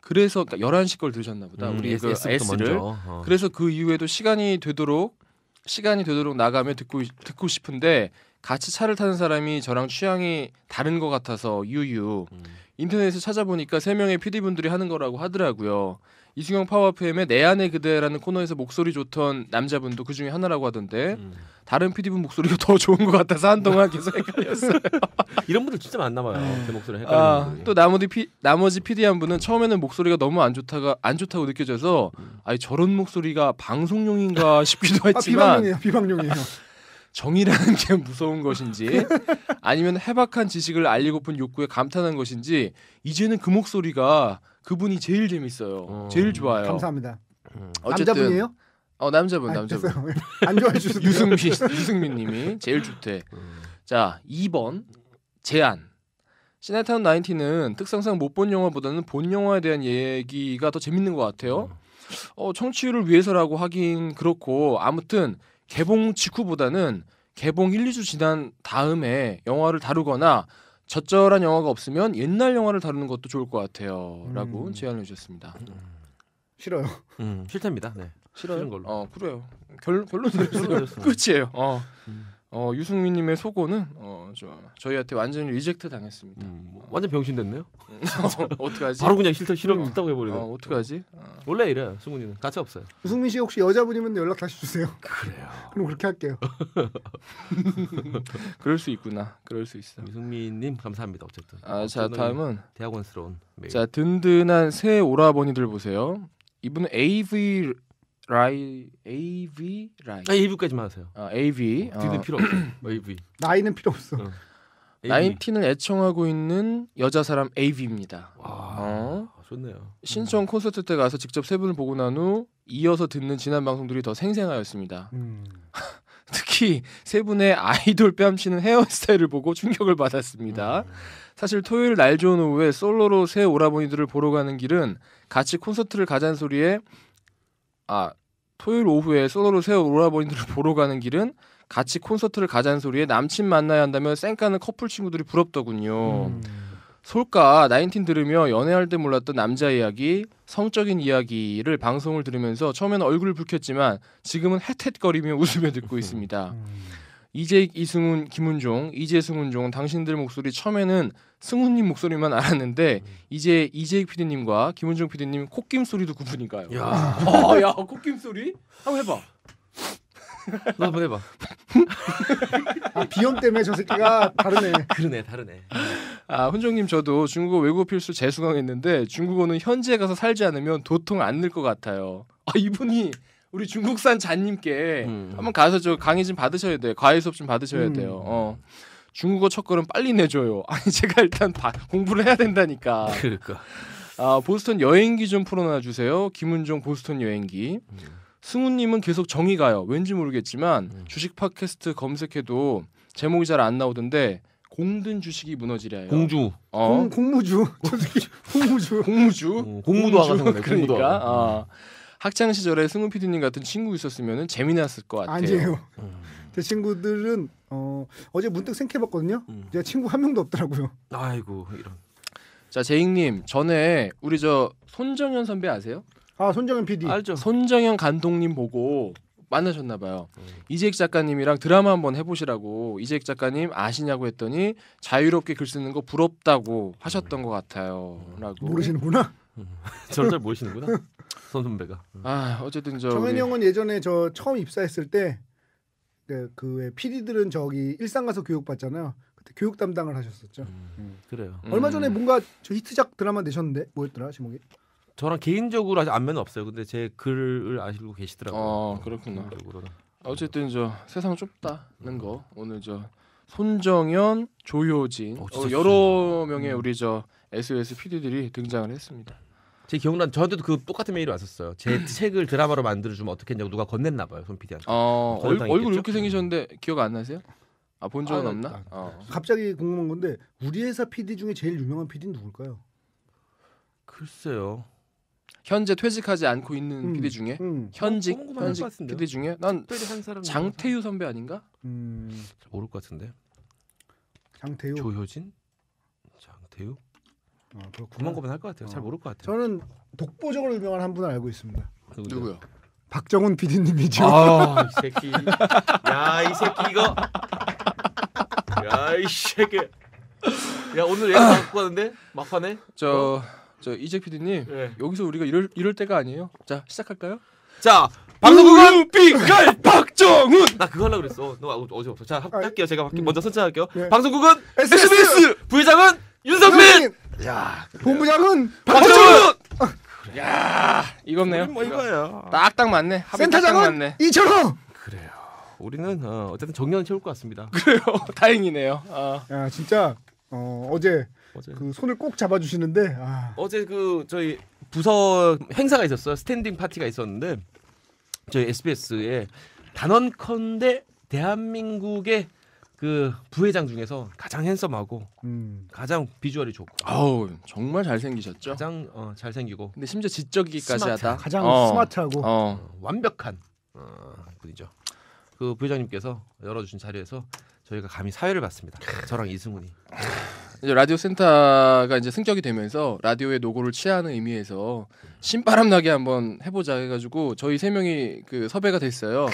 그래서 그러니까 11시 걸 들으셨나 보다. 음, 우리 그 S를. 먼저. 어. 그래서 그 이후에도 시간이 되도록 시간이 되도록 나가며 듣고 듣고 싶은데 같이 차를 타는 사람이 저랑 취향이 다른 것 같아서 유유 음. 인터넷에 찾아보니까 세 명의 피디분들이 하는 거라고 하더라고요. 이승용 파워FM의 내 안의 그대라는 코너에서 목소리 좋던 남자분도 그 중에 하나라고 하던데 음. 다른 PD분 목소리가 더 좋은 것 같아서 한동안 계속 헷갈렸어요. 이런 분들 진짜 많나 봐요. 네. 제 목소리 아, 헷갈리는 아, 또 나머지 피, 나머지 PD 한 분은 처음에는 목소리가 너무 안 좋다가 안 좋다고 느껴져서 음. 아니 저런 목소리가 방송용인가 아, 싶기도 했지만 아, 비방용이에요. 비방용이에요. 정의라는 게 무서운 것인지 아니면 해박한 지식을 알리고픈 욕구에 감탄한 것인지 이제는 그 목소리가 그분이 제일 재밌어요. 어. 제일 좋아요. 감사합니다. 음. 어쨌든, 남자분이에요? 어 남자분 아니, 남자분. 안 좋아해 주세요. 유승민 유승민님이 제일 좋대. 음. 자 2번 제안. 시네타운 나인티는 특성상 못 본 영화보다는 본 영화에 대한 얘기가 더 재밌는 것 같아요. 음. 어, 청취율을 위해서라고 하긴 그렇고 아무튼 개봉 직후보다는 개봉 1, 2주 지난 다음에 영화를 다루거나 적절한 영화가 없으면 옛날 영화를 다루는 것도 좋을 것 같아요라고 음. 제안을 주셨습니다. 음. 싫어요. 음, 싫답니다. 네. 싫어요? 싫은 걸로. 어, 그래요. 결, 결론 내렸어요. 끝이에요. 어. 음. 어, 유승민님의 소고는 어, 저, 저희한테 완전히 리젝트 당했습니다. 음, 뭐, 완전 병신 됐네요. 어떻게 하지? 바로 그냥 싫다 싫어 싫다고 해버리네. 어, 어떻게 하지? 어. 원래 이래 승훈이는 가치 없어요. 유승민 씨 혹시 여자분이면 연락 다시 주세요. 그래요. 그럼 그렇게 할게요. 그럴 수 있구나. 그럴 수 있어. 유승민님 감사합니다. 어쨌든. 아자 다음은 대학원스러운. 메일. 자 든든한 새 오라버니들 보세요. 이분은 AV 라이 AV 라이 아, AV까지만 하세요. 아, 어, AV. 어, 어. 뒤는 어. 필요 없어. 뭐 AV. 나이는 필요 없어. 어. 나인틴을 애청하고 있는 여자 사람 AV입니다. 와, 어. 아, 좋네요. 신청 콘서트 때 가서 직접 세 분을 보고 난 후 이어서 듣는 지난 방송들이 더 생생하였습니다. 음. 특히 세 분의 아이돌 뺨치는 헤어스타일을 보고 충격을 받았습니다. 음. 사실 토요일 날 좋은 오후에 솔로로 새 오라버니들을 보러 가는 길은 같이 콘서트를 가자는 소리에 아 토요일 오후에 솔로로 새 오라버니들을 보러 가는 길은 같이 콘서트를 가자는 소리에 남친 만나야 한다며 쌩까는 커플 친구들이 부럽더군요. 음. 솔까 나인틴 들으며 연애할 때 몰랐던 남자 이야기, 성적인 이야기를 방송을 들으면서 처음에는 얼굴을 붉혔지만 지금은 헥헥거리며 웃으며 듣고 있습니다. 음. 이재익, 이승훈, 김은종, 이재승, 훈종 당신들 목소리 처음에는 승훈님 목소리만 알았는데 음. 이제 이재익 PD님과 김은중 PD님 콧김 소리도 구분이 가요. 야, 어, 야 콧김 소리 한번 해봐. 너 한번 해봐. 아, 비염 때문에 저 새끼가 다르네. 그러네, 다르네. 아, 훈종님 저도 중국어 외국어 필수 재수강했는데 중국어는 현지에 가서 살지 않으면 도통 안 늘 것 같아요. 아, 이분이 우리 중국산 자님께 음. 한번 가서 저 강의 좀 받으셔야 돼요. 과외 수업 좀 받으셔야 음. 돼요. 어. 중국어 첫걸음 빨리 내줘요. 아니 제가 일단 바, 공부를 해야 된다니까. 그니까아 보스턴 여행기 좀 풀어놔 주세요. 김은종 보스턴 여행기. 음. 승우님은 계속 정이 가요. 왠지 모르겠지만 음. 주식 팟캐스트 검색해도 제목이 잘 안 나오던데 공든 주식이 무너지래요. 공주. 어? 공, 공무주. 공무주. 공무주. 어, 공무도 하가 생각나. 그러니까. 어. 학창 시절에 승우 PD님 같은 친구 있었으면 재미났을 것 같아요. 아니에요. 제 친구들은 어, 어제 문득 생각해봤거든요. 음. 제가 친구 한 명도 없더라고요. 아이고 이런. 자 제익님 전에 우리 저 손정현 선배 아세요? 아 손정현 PD. 알죠. 손정현 감독님 보고 만나셨나 봐요. 음. 이재익 작가님이랑 드라마 한번 해보시라고 이재익 작가님 아시냐고 했더니 자유롭게 글 쓰는 거 부럽다고 하셨던 음. 것 같아요.라고 음. 모르시는구나. 음. 저를 잘 모르시는구나. 손 선배가. 아 어쨌든 저정현 우리... 형은 예전에 저 처음 입사했을 때 그때 그 p 들은 저기 일산 가서 교육 받잖아요. 그때 교육 담당을 하셨었죠. 음, 음. 그래요. 음. 얼마 전에 뭔가 저 히트작 드라마 내셨는데 뭐였더라 제목이? 저랑 개인적으로 아직 안면 없어요. 근데 제 글을 아시고 계시더라고요. 아 그렇구나. 아, 어쨌든 저 세상 좁다는 거 오늘 저 손정현, 조효진 어, 어, 여러 명의 음. 우리 저 SOS PD들이 등장을 했습니다. 제 기억난 저한테도 그 똑같은 메일이 왔었어요. 제 음. 책을 드라마로 만들어주면 어떻겠냐고 누가 건넸나 봐요, 손 PD한테. 어, 뭐 얼, 얼굴 이렇게 생기셨는데 기억 안 나세요? 아, 본 적은 아, 없나? 아, 어. 갑자기 궁금한 건데 우리 회사 PD 중에 제일 유명한 PD는 누굴까요? 글쎄요. 현재 퇴직하지 않고 있는 음, PD 중에 음. 현직 어, 현직 PD 중에 난 장태유 선배 아닌가? 음. 모를 것 같은데. 장태유. 조효진? 장태유? 어, 고만고만 할것 같아요. 어. 잘 모를 것 같아요. 저는 독보적으로 유명한 한 분을 알고 있습니다. 누구죠? 누구요? 박정훈 PD님이죠. 아, 이 새끼. 야, 이 새끼 이거. 야, 이 새끼. 야, 오늘 얘 갖고 가는데 막판에 저, 어? 저 이재 PD님 네. 예. 여기서 우리가 이럴 이럴 때가 아니에요. 자, 시작할까요? 자, 방송국은 빙갈 박정훈. 나 아, 그거 하려고 그랬어. 너 아, 어제 없어. 자, 아, 할- 게요 제가 음. 먼저 선택할게요. 네. 방송국은 SBS! 네. 부회장은 윤석민. 야, 본부장은 박정훈. 야, 이겁네요. 뭐 이거. 예요 딱딱 맞네. 센터장은 이철호. 그래요. 우리는 어, 쨌든 정년 채울 것 같습니다. 그래요. 다행이네요. 아. 야, 진짜 어, 어제 어제 그 손을 꼭 잡아주시는데 아. 어제 그 저희 부서 행사가 있었어요 스탠딩 파티가 있었는데 저희 SBS에 단언컨대 대한민국의 그 부회장 중에서 가장 핸섬하고 음. 가장 비주얼이 좋고 아우 정말 잘생기셨죠. 가장 어, 잘생기고 근데 심지어 지적이기까지 하다. 가장 어. 스마트하고 어. 어. 완벽한 어, 분이죠. 그 부회장님께서 열어주신 자리에서 저희가 감히 사회를 봤습니다 저랑 이승훈이. 이제 라디오 센터가 이제 승격이 되면서 라디오의 노고를 취하는 의미에서 신바람 나게 한번 해보자 해가지고 저희 세 명이 그 섭외가 됐어요.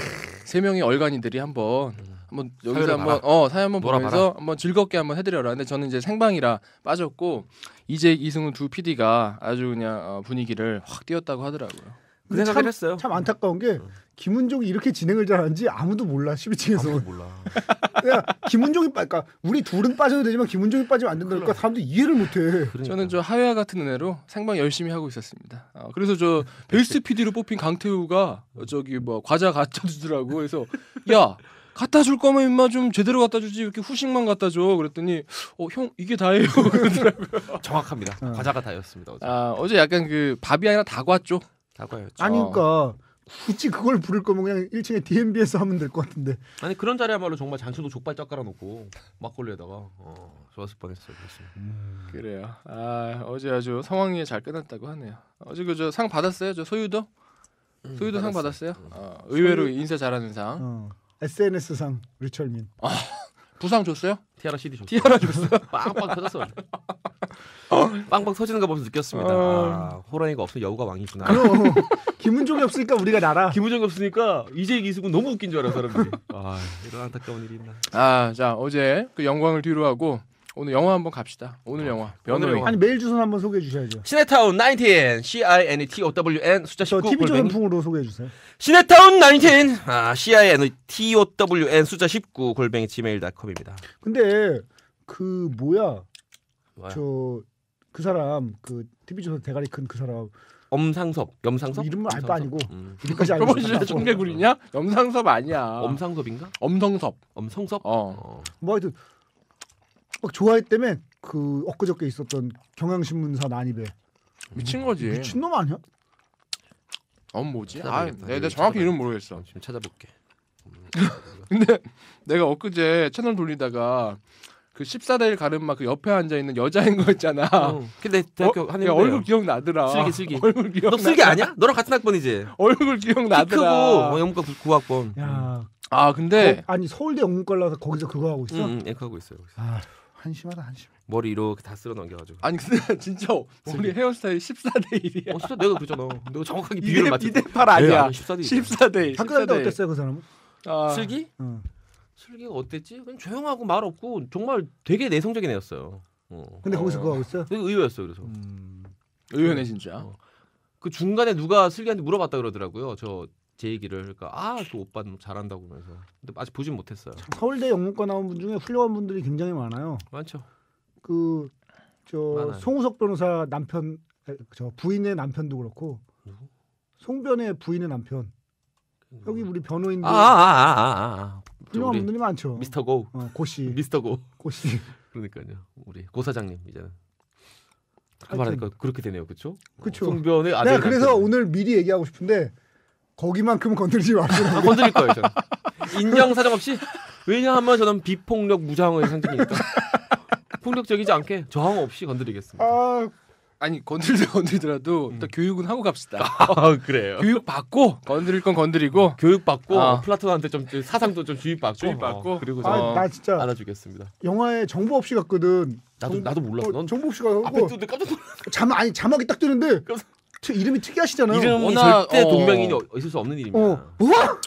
세명이 얼간이들이 한번 음. 한번 여기서 한번 어 사연 한번 보면서 봐라. 한번 즐겁게 한번 해드려라. 근데 저는 이제 생방이라 빠졌고 이제 이승훈 두 PD가 아주 그냥 어, 분위기를 확 띄웠다고 하더라고요. 그 생각을 참, 했어요. 참 안타까운 게 김은종이 이렇게 진행을 잘하는지 아무도 몰라 12층에서. 아무도 몰라. 그냥 김은종이 빠, 그러니까 우리 둘은 빠져도 되지만 김은종이 빠지면 안 된다니까 그 그러니까. 사람들이 이해를 못해. 그러니까. 저는 저 하회와 같은 은혜로 생방 열심히 하고 있었습니다. 어, 그래서 저 베스트 PD로 뽑힌 강태우가 저기 뭐 과자 갖춰 주더라고. 그래서 야 갖다 줄 거면 임마 좀 제대로 갖다 주지 이렇게 후식만 갖다 줘 그랬더니 어 형 이게 다예요 정확합니다. 어. 과자가 다였습니다. 어제. 아 어제 약간 그 밥이 아니라 다과죠. 다과였죠. 아니 그니까 굳이 그걸 부를 거면 그냥 1층에 DMB에서 하면 될 것 같은데. 아니 그런 자리야말로 정말 장충도 족발 쫙 깔아놓고 막걸리에다가 어, 좋았을 뻔했어요. 그랬으면. 음... 그래요. 아 어제 아주 상황이 잘 끝났다고 하네요. 어제 그 저 상 받았어요? 저 소유도? 음, 소유도 받았어상 받았어요? 음. 어, 의외로 소유... 인사 잘하는 상. 어. SNS상 류철민. 아, 부상 줬어요? 티아라 CD 줬어. 티아라 줬어. 빵빵 터졌어. 빵빵 터지는 거 보면서 느꼈습니다. 아, 아 호랑이가 없어 여우가 왕이구나. 그럼 김은종이 없으니까 우리가 나라. 김은종이 없으니까 이제 기수군 너무 웃긴 줄 알아 사람들이. 아, 이런 안타까운 일이 있나. 아, 자 어제 그 영광을 뒤로하고 오늘 영화 한번 갑시다. 오늘 아, 영화. 변호 영화. 아니 메일 주소 한번 소개해 주셔야죠. 시네타운 19 C I N E T O W N 숫자 19 TV 조선풍으로 소개해 주세요. 시네타운 19 아, C I N E T O W N 숫자 19 골뱅이 gmail.com입니다. 근데 그 뭐야? 저그 사람 그 TV 조선 대가리 큰 그 사람 엄상섭, 염상섭? 이름은 알바 아니고 음. 이름까지 알고 있어. 청개구리냐? 염상섭 아니야. 엄상섭인가? 엄성섭. 엄성섭? 어. 어. 뭐 하여튼 막 좋아했다며 그 엊그저께 있었던 경향신문사 난입에 미친 거지. 미친 놈 아니야? 어 뭐지? 아, 내가, 정확히 이름 모르겠어. 지금 찾아볼게. 근데 내가 엊그제 채널 돌리다가 그 14대1 가르마 그 옆에 앉아 있는 여자인 거 있잖아. 어. 근데 대학교 어? 한 야, 얼굴 기억나더라. 슬기 슬기. 얼굴 기억. 너 슬기 아니야? 너랑 같은 학번이지. 얼굴 기억나더라. 크고 어, 영문과 9학번. 야. 아 근데 거, 아니 서울대 영문과라서 거기서 그거 하고 있어? 응, 음, 응 음, 예, 하고 있어요. 거기서. 아. 한심하다 한심. 머리 이렇게 다 쓸어 넘겨가지고. 아니 근데 진짜 우리 헤어스타일 14대 1이야. 어, 진짜 내가 그잖아 내가 정확하게 비율을 맞췄. 2대 8 아니야. 14대 1. 14대 1. 박근 어땠어요 그 사람은? 아... 슬기? 응. 어. 슬기가 어땠지? 그냥 조용하고 말 없고 정말 되게 내성적인 애였어요. 어. 근데 거기서 그거 뭐 하어 의외였어 그래서. 음. 음... 의외네 진짜. 어. 그 중간에 누가 슬기한테 물어봤다 그러더라고요. 저제 얘기를 그러니까 아그 오빠 는 잘한다고 그러면서 근데 아직 보진 못했어요. 서울대 영문과 나온 분 중에 훌륭한 분들이 굉장히 많아요. 많죠. 그 저 송우석 변호사 남편 저 부인의 남편도 그렇고 송변의 부인의 남편 여기 우리 변호인 아, 아, 아, 아, 아. 아. 훌륭한 분들이 많죠. 미스터 고 어, 고씨 미스터 고 고씨 그러니까요 우리 고 사장님 이제는 말하니까 그렇게 되네요, 그렇죠? 그렇죠. 송변의 아들. 내가 그래서 남편. 오늘 미리 얘기하고 싶은데 거기만큼 건들지 마세요. 아, 건드릴 거예요, 저는. 인정 사정 없이. 왜냐하면 저는 비폭력 무장의 상징이니까. 폭력적이지 않게 저항 없이 건드리겠습니다. 아... 아니 건들더 건들더라도 음. 교육은 하고 갑시다. 아, 그래요. 교육 받고 건드릴 건 건드리고 교육 받고 아. 플라톤한테 좀 그 사상도 좀 주입 받고 주입 받고 어, 그리고 저나 아, 진짜 안아주겠습니다. 영화에 정보 없이 갔거든. 나도 정, 나도 몰랐어. 어, 정보 없이 가고 앞에 또 어. 깜짝 놀랐어. 잠 아니 자막이 딱 뜨는데 트, 이름이 특이하시잖아요. 이름이 워낙, 절대 어. 동명인이 있을 수 없는 이름이야. 어. 우와! 뭐?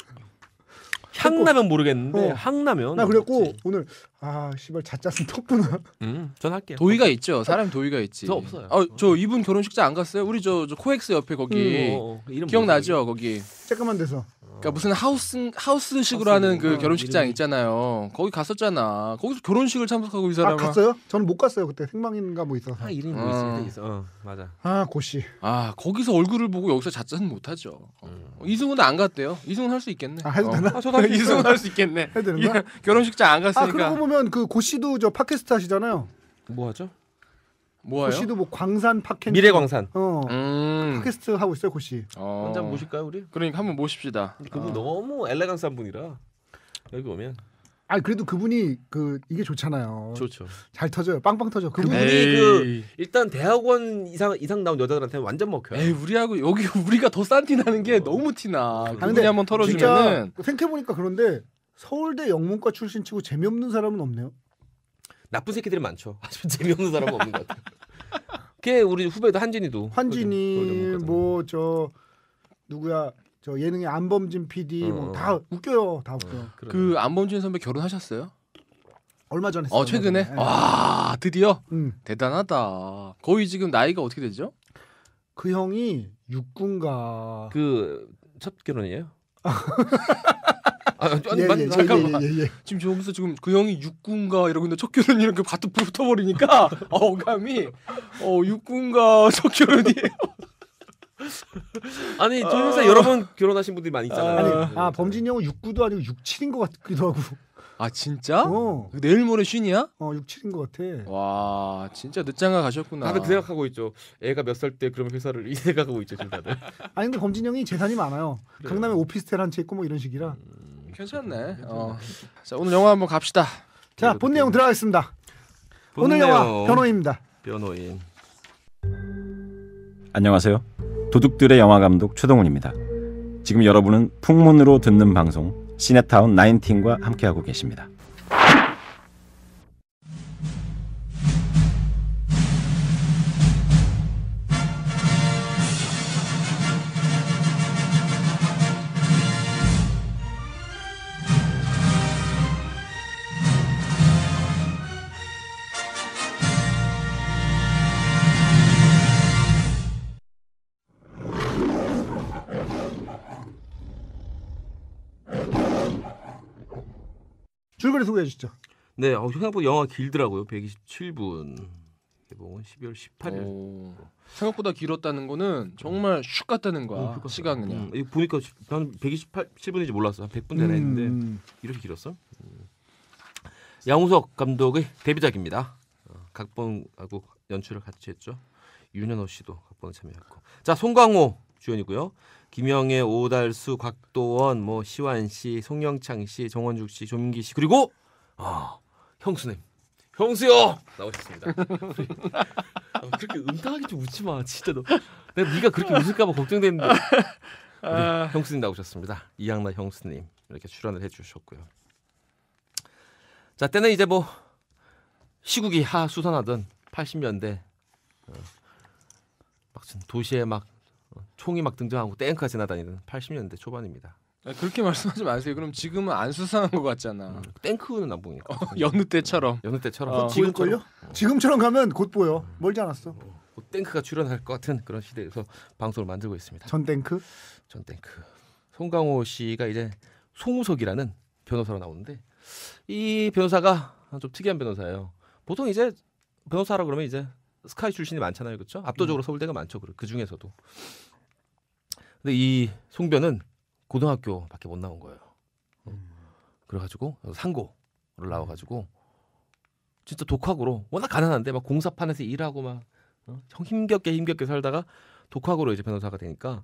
향나면 모르겠는데 어. 항나면 나 그랬고 모지 오늘 아 씨발 자짜슨 턱구나. 음, 전할게 도의가 있죠. 사람 도의가 있지. 저 없어요. 아, 저 이분 결혼식장 안 갔어요? 우리 저, 저 코엑스 옆에 거기 음, 어, 어. 기억나죠? 거기. 쬐끄만 돼서. 그러니까 무슨 하우스 하우스식으로 하는 그 결혼식장 있잖아요. 거기 갔었잖아. 거기서 결혼식을 참석하고 이 사람. 아 갔어요? 저는 못 갔어요 그때 생방인가 뭐 있어서. 아 이름이 뭐 어. 있어? 어. 있어. 맞아. 아 고씨. 아 거기서 얼굴을 보고 여기서 자짜는 못 하죠. 음. 이승훈은 안 갔대요. 이승훈 할 수 있겠네. 아 해도 어. 되나? 어. 아, 저도 이승훈 할 수 있겠네. 해도 되나? 결혼식장 안 아, 갔으니까. 아 그러고 보면 그 고씨도 저 팟캐스트 하시잖아요. 뭐 하죠? 고예요? 고씨도 뭐 광산 팟캐스트 미래광산. 어 음. 팟캐스트 하고 있어요 고시 어. 한잔 모실까요 우리? 그러니까 한 번 모십시다. 그분 아. 너무 엘레강스한 분이라 여기 오면 아 그래도 그분이 그 이게 좋잖아요. 좋죠. 잘 터져요. 빵빵 터져. 그분이 에이. 그 일단 대학원 이상 이상 나온 여자들한테 완전 먹혀요. 에이 우리하고 여기 우리가 더싼티 나는 게 어. 너무 티나. 아, 근 그분이 한번 털어주면은 생각해 보니까 그런데 서울대 영문과 출신 치고 재미없는 사람은 없네요. 나쁜 새끼들이 많죠. 아주 재미없는 사람은 없는 것 같아요. 걔 우리 후배도 한진이도 한진이 뭐 저 누구야 저 예능의 안범진 PD 어. 뭐다 웃겨요 다 웃겨. 어, 그 안범진 선배 결혼하셨어요? 얼마 전에 어 최근에 와 드디어 음. 대단하다. 거의 지금 나이가 어떻게 되죠? 그 형이 육군가 그 첫 결혼이에요? 아, 아니, 예, 만, 예, 예 잠깐만. 예, 예, 예 지금 저기서 지금 그 형이 육군가 이러고 있는데 척결은 이렇게 바트 붙어버리니까 어감이 어 육군가 척결은이에요. 아니 조 형사 아. 여러 번 결혼하신 분들이 많이 있잖아요. 아니, 아, 아 범진이 형은 육구도 아니고 육칠인 것 같기도 하고. 아 진짜? 어. 내일 모레 쉬이야 어, 6, 7인 것 같아. 와 진짜 늦장가 가셨구나. 다들 그 생각하고 있죠. 애가 몇 살 때그러면 회사를 이해가고 있죠 지금 다들. 아니 근데 검진 형이 재산이 많아요. 그래요. 강남에 오피스텔 한채 있고 뭐 이런 식이라. 음, 괜찮네. 어. 자 오늘 영화 한번 갑시다. 자 본 내용 들어가겠습니다. 본 오늘 내용. 영화 변호인입니다. 변호인. 안녕하세요. 도둑들의 영화 감독 최동훈입니다. 지금 여러분은 풍문으로 듣는 방송 시네타운 19과 함께하고 계십니다. 영화 소개해 주죠. 네, 어, 생각보다 영화 길더라고요. 127분. 개봉은 12월 18일. 오, 생각보다 길었다는 거는 정말 슉 갔다는 거야. 어, 시간 그냥. 음, 이거 보니까 난 127분인지 몰랐어. 한 100분 되나 했는데 음. 이렇게 길었어? 음. 양우석 감독의 데뷔작입니다. 어, 각본하고 연출을 같이 했죠. 윤현호 씨도 각본을 참여했고. 자, 송강호 주연이고요. 김영애, 오달수, 곽도원, 뭐 시완 씨, 송영창 씨, 정원 j 씨, 조민기 씨 그리고 아 형수님, 형수요 나오셨습니다. 아, 그렇게 음탕하게 좀 웃지 마, 진짜 너. 내가 네가 그렇게 웃을까봐 걱정되는데 네, 아. 형수님 나오셨습니다. 이양나 형수님 이렇게 출연을 해주셨고요. 자 때는 이제 뭐 시국이 하수선하던 80년대 어, 막 도시에 막 총이 막 등장하고 땡크가 지나다니는 80년대 초반입니다. 아, 그렇게 말씀하지 마세요. 그럼 지금은 안 수상한 것 같잖아. 음, 땡크는 안 보니까. 어, 여느 때처럼. 여느 때처럼. 어. 어 지금걸요? 어. 지금처럼 가면 곧 보여. 멀지 않았어. 어, 땡크가 출연할 것 같은 그런 시대에서 방송을 만들고 있습니다. 전 땡크? 전 땡크. 송강호 씨가 이제 송우석이라는 변호사로 나오는데 이 변호사가 좀 특이한 변호사예요. 보통 이제 변호사라 그러면 이제 스카이 출신이 많잖아요, 그렇죠? 압도적으로 음. 서울대가 많죠, 그 중에서도. 근데 이 송변은 고등학교밖에 못 나온 거예요. 음. 그래가지고 상고를 나와가지고 진짜 독학으로 워낙 가난한데 막 공사판에서 일하고 막 어? 힘겹게 힘겹게 살다가 독학으로 이제 변호사가 되니까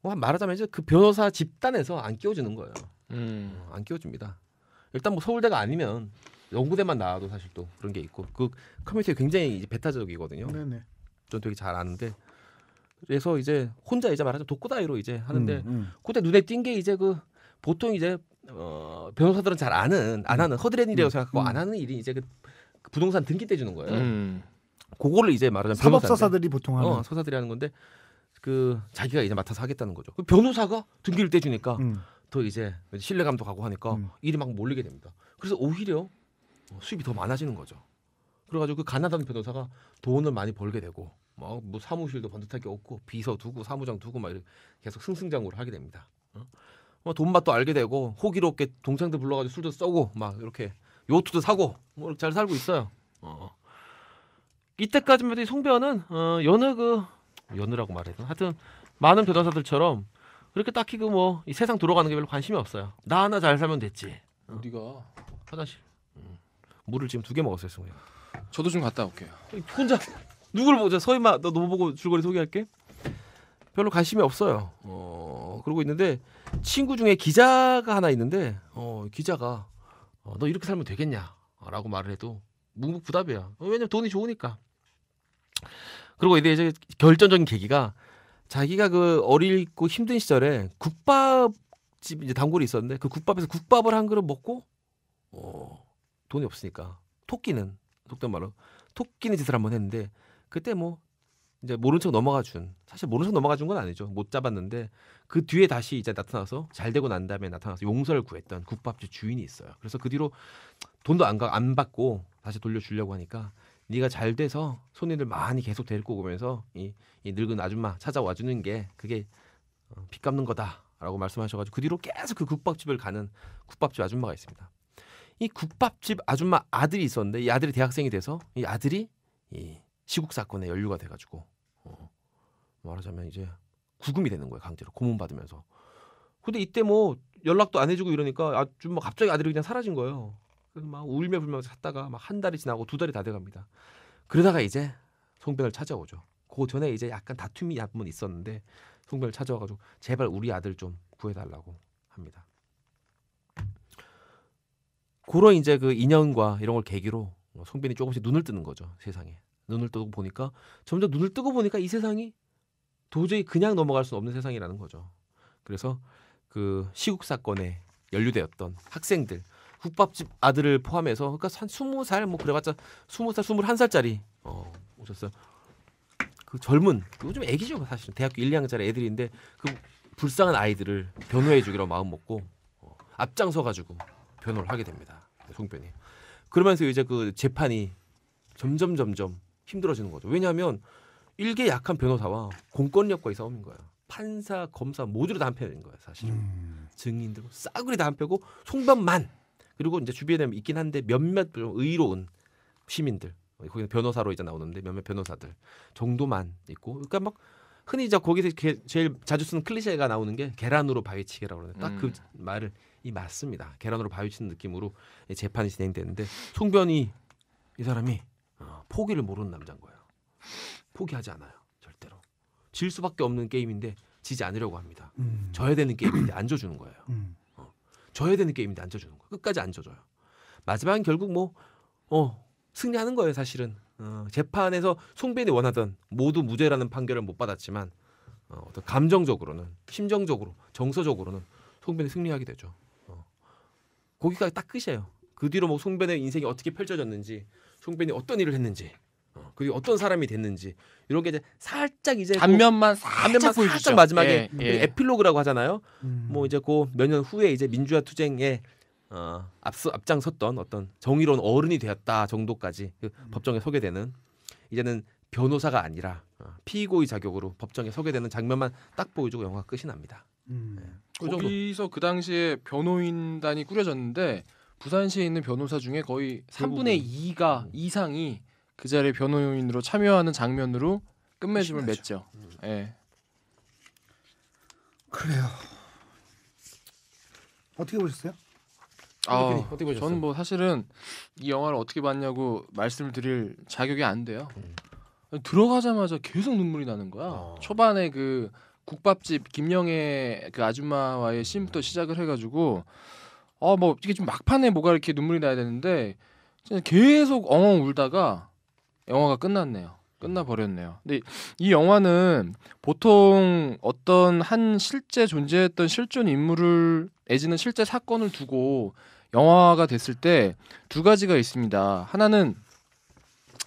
뭐 말하자면 이제 그 변호사 집단에서 안 끼워주는 거예요. 음. 어, 안 끼워줍니다. 일단 뭐 서울대가 아니면 연구대만 나와도 사실 또 그런 게 있고 그 커뮤니티 굉장히 이제 배타적이거든요. 네네. 전 되게 잘 아는데 그래서 이제 혼자 이제 말하자면 독고다이로 이제 하는데 음, 음. 그때 눈에 띈 게 이제 그 보통 이제 어, 변호사들은 잘 아는 안 하는 허드렛 일이라고 음, 생각하고 음. 안 하는 일이 이제 그 부동산 등기 때주는 거예요. 음. 그거를 이제 말하자면 사법서사들이 보통 하는 어, 서사들이 하는 건데 그 자기가 이제 맡아서 하겠다는 거죠. 그 변호사가 등기를 때주니까 음. 더 이제 신뢰감도 가고 하니까 음. 일이 막 몰리게 됩니다. 그래서 오히려 뭐 수입이 더 많아지는 거죠. 그래가지고 그 가난한 변호사가 돈을 많이 벌게 되고 뭐, 뭐, 사무실도 번듯하게 없고 비서 두고 사무장 두고 막 이렇게 계속 승승장구를 하게 됩니다. 어? 뭐 돈맛도 알게 되고 호기롭게 동생들 불러가지고 술도 써고 막 이렇게 요트도 사고 뭐잘 살고 있어요. 어. 이때까지만 해도 송변은 어, 여느 그연느라고 말해도 하여튼 많은 변호사들처럼 그렇게 딱히 그뭐이 세상 돌아가는 게 별로 관심이 없어요. 나 하나 잘 살면 됐지. 어. 어디가? 화장실. 음. 물을 지금 두 개 먹었어요, 승우 형. 저도 좀 갔다 올게요. 혼자 누굴 보자. 서희마 너 너무 보고 줄거리 소개할게. 별로 관심이 없어요. 어, 그러고 있는데 친구 중에 기자가 하나 있는데 어, 기자가 어, 너 이렇게 살면 되겠냐라고 말을 해도 묵묵부답이야. 어, 왜냐면 돈이 좋으니까. 그리고 이제 이제 결정적인 계기가 자기가 그어릴고 힘든 시절에 국밥집 이제 단골이 있었는데 그 국밥에서 국밥을 한 그릇 먹고 어, 돈이 없으니까 토끼는 속된 말로 토끼는 짓을 한번 했는데 그때 뭐 이제 모른 척 넘어가 준 사실 모른 척 넘어가 준 건 아니죠 못 잡았는데 그 뒤에 다시 이제 나타나서 잘 되고 난 다음에 나타나서 용서를 구했던 국밥집 주인이 있어요 그래서 그 뒤로 돈도 안, 가, 안 받고 다시 돌려주려고 하니까 네가 잘 돼서 손님들 많이 계속 데리고 오면서 이, 이 늙은 아줌마 찾아와 주는 게 그게 어, 빚 갚는 거다라고 말씀하셔가지고 그 뒤로 계속 그 국밥집을 가는 국밥집 아줌마가 있습니다. 이 국밥집 아줌마 아들이 있었는데 이 아들이 대학생이 돼서 이 아들이 이 시국 사건에 연루가 돼가지고 어, 말하자면 이제 구금이 되는 거예요 강제로 고문 받으면서. 근데 이때 뭐 연락도 안 해주고 이러니까 아줌마 뭐 갑자기 아들이 그냥 사라진 거예요. 그래서 막 울며 불며서 찾다가 막 한 달이 지나고 두 달이 다 돼갑니다. 그러다가 이제 송병을 찾아오죠. 그 전에 이제 약간 다툼이 한번 있었는데 송병을 찾아와가지고 제발 우리 아들 좀 구해달라고 합니다. 고런 이제 그 인연과 이런 걸 계기로 송빈이 뭐 조금씩 눈을 뜨는 거죠 세상에 눈을 뜨고 보니까 점점 눈을 뜨고 보니까 이 세상이 도저히 그냥 넘어갈 수 없는 세상이라는 거죠. 그래서 그 시국 사건에 연루되었던 학생들 국밥집 아들을 포함해서 그러니까 한 스무 살 뭐 그래봤자 스무 살 스물한 살짜리 어 오셨어요. 그 젊은 요즘 애기죠 사실 대학교 1, 2학년짜리 애들인데 그 불쌍한 아이들을 변호해 주기로 마음 먹고 어, 앞장서 가지고 변호를 하게 됩니다. 송변이. 그러면서 이제 그 재판이 점점 점점 힘들어지는 거죠. 왜냐하면 일개 약한 변호사와 공권력과의 싸움인 거예요. 판사, 검사 모두를다 한편인 거예요, 사실은. 음. 증인들 싸그리 다 한편고 송변만 그리고 이제 주변에 있긴 한데 몇몇 의로운 시민들 거기 변호사로 이제 나오는데 몇몇 변호사들 정도만 있고 그러니까 막 흔히 이제 거기서 제일 자주 쓰는 클리셰가 나오는 게 계란으로 바위치기라고 그러는데 딱그 음. 말을 이 맞습니다. 계란으로 바위 치는 느낌으로 재판이 진행되는데 송변이 이 사람이 어, 포기를 모르는 남자인 거예요. 포기하지 않아요. 절대로. 질 수밖에 없는 게임인데 지지 않으려고 합니다. 음. 져야 되는 게임인데 안 져주는 거예요. 음. 어, 져야 되는 게임인데 안 져주는 거예요. 끝까지 안 져줘요. 마지막엔 결국 뭐 어, 승리하는 거예요. 사실은 어, 재판에서 송변이 원하던 모두 무죄라는 판결을 못 받았지만 어, 어떤 감정적으로는 심정적으로 정서적으로는 송변이 승리하게 되죠. 거기까딱 끝이에요. 그 뒤로 뭐 송변의 인생이 어떻게 펼쳐졌는지 송변이 어떤 일을 했는지 어, 그리고 어떤 사람이 됐는지 이런 게 이제 살짝 이제 단면만 단면만 살짝, 살짝 마지막에 예, 예. 에필로그라고 하잖아요. 음. 뭐 이제 고 몇 년 후에 이제 민주화 투쟁에 어, 앞서 앞장섰던 어떤 정의로운 어른이 되었다 정도까지 그 음. 법정에 서게 되는 이제는 변호사가 아니라 어, 피고의 자격으로 법정에 서게 되는 장면만 딱 보여주고 영화 끝이 납니다. 음. 네. 그 거기서 그 당시에 변호인단이 꾸려졌는데 부산시에 있는 변호사 중에 거의 3분의 2가 음. 이상이 그 자리에 변호인으로 참여하는 장면으로 끝맺음을 맺죠. 음. 예. 그래요. 어떻게 보셨어요? 아, 어떻게 보셨어요? 저는 뭐 사실은 이 영화를 어떻게 봤냐고 말씀을 드릴 자격이 안 돼요. 음. 들어가자마자 계속 눈물이 나는 거야. 어. 초반에 그 국밥집 김영애 그 아줌마와의 씬부터 시작을 해가지고 어뭐 이게 좀 막판에 뭐가 이렇게 눈물이 나야 되는데 계속 엉엉 울다가 영화가 끝났네요. 끝나 버렸네요. 근데 이 영화는 보통 어떤 한 실제 존재했던 실존 인물을 애지는 실제 사건을 두고 영화가 됐을 때 두 가지가 있습니다. 하나는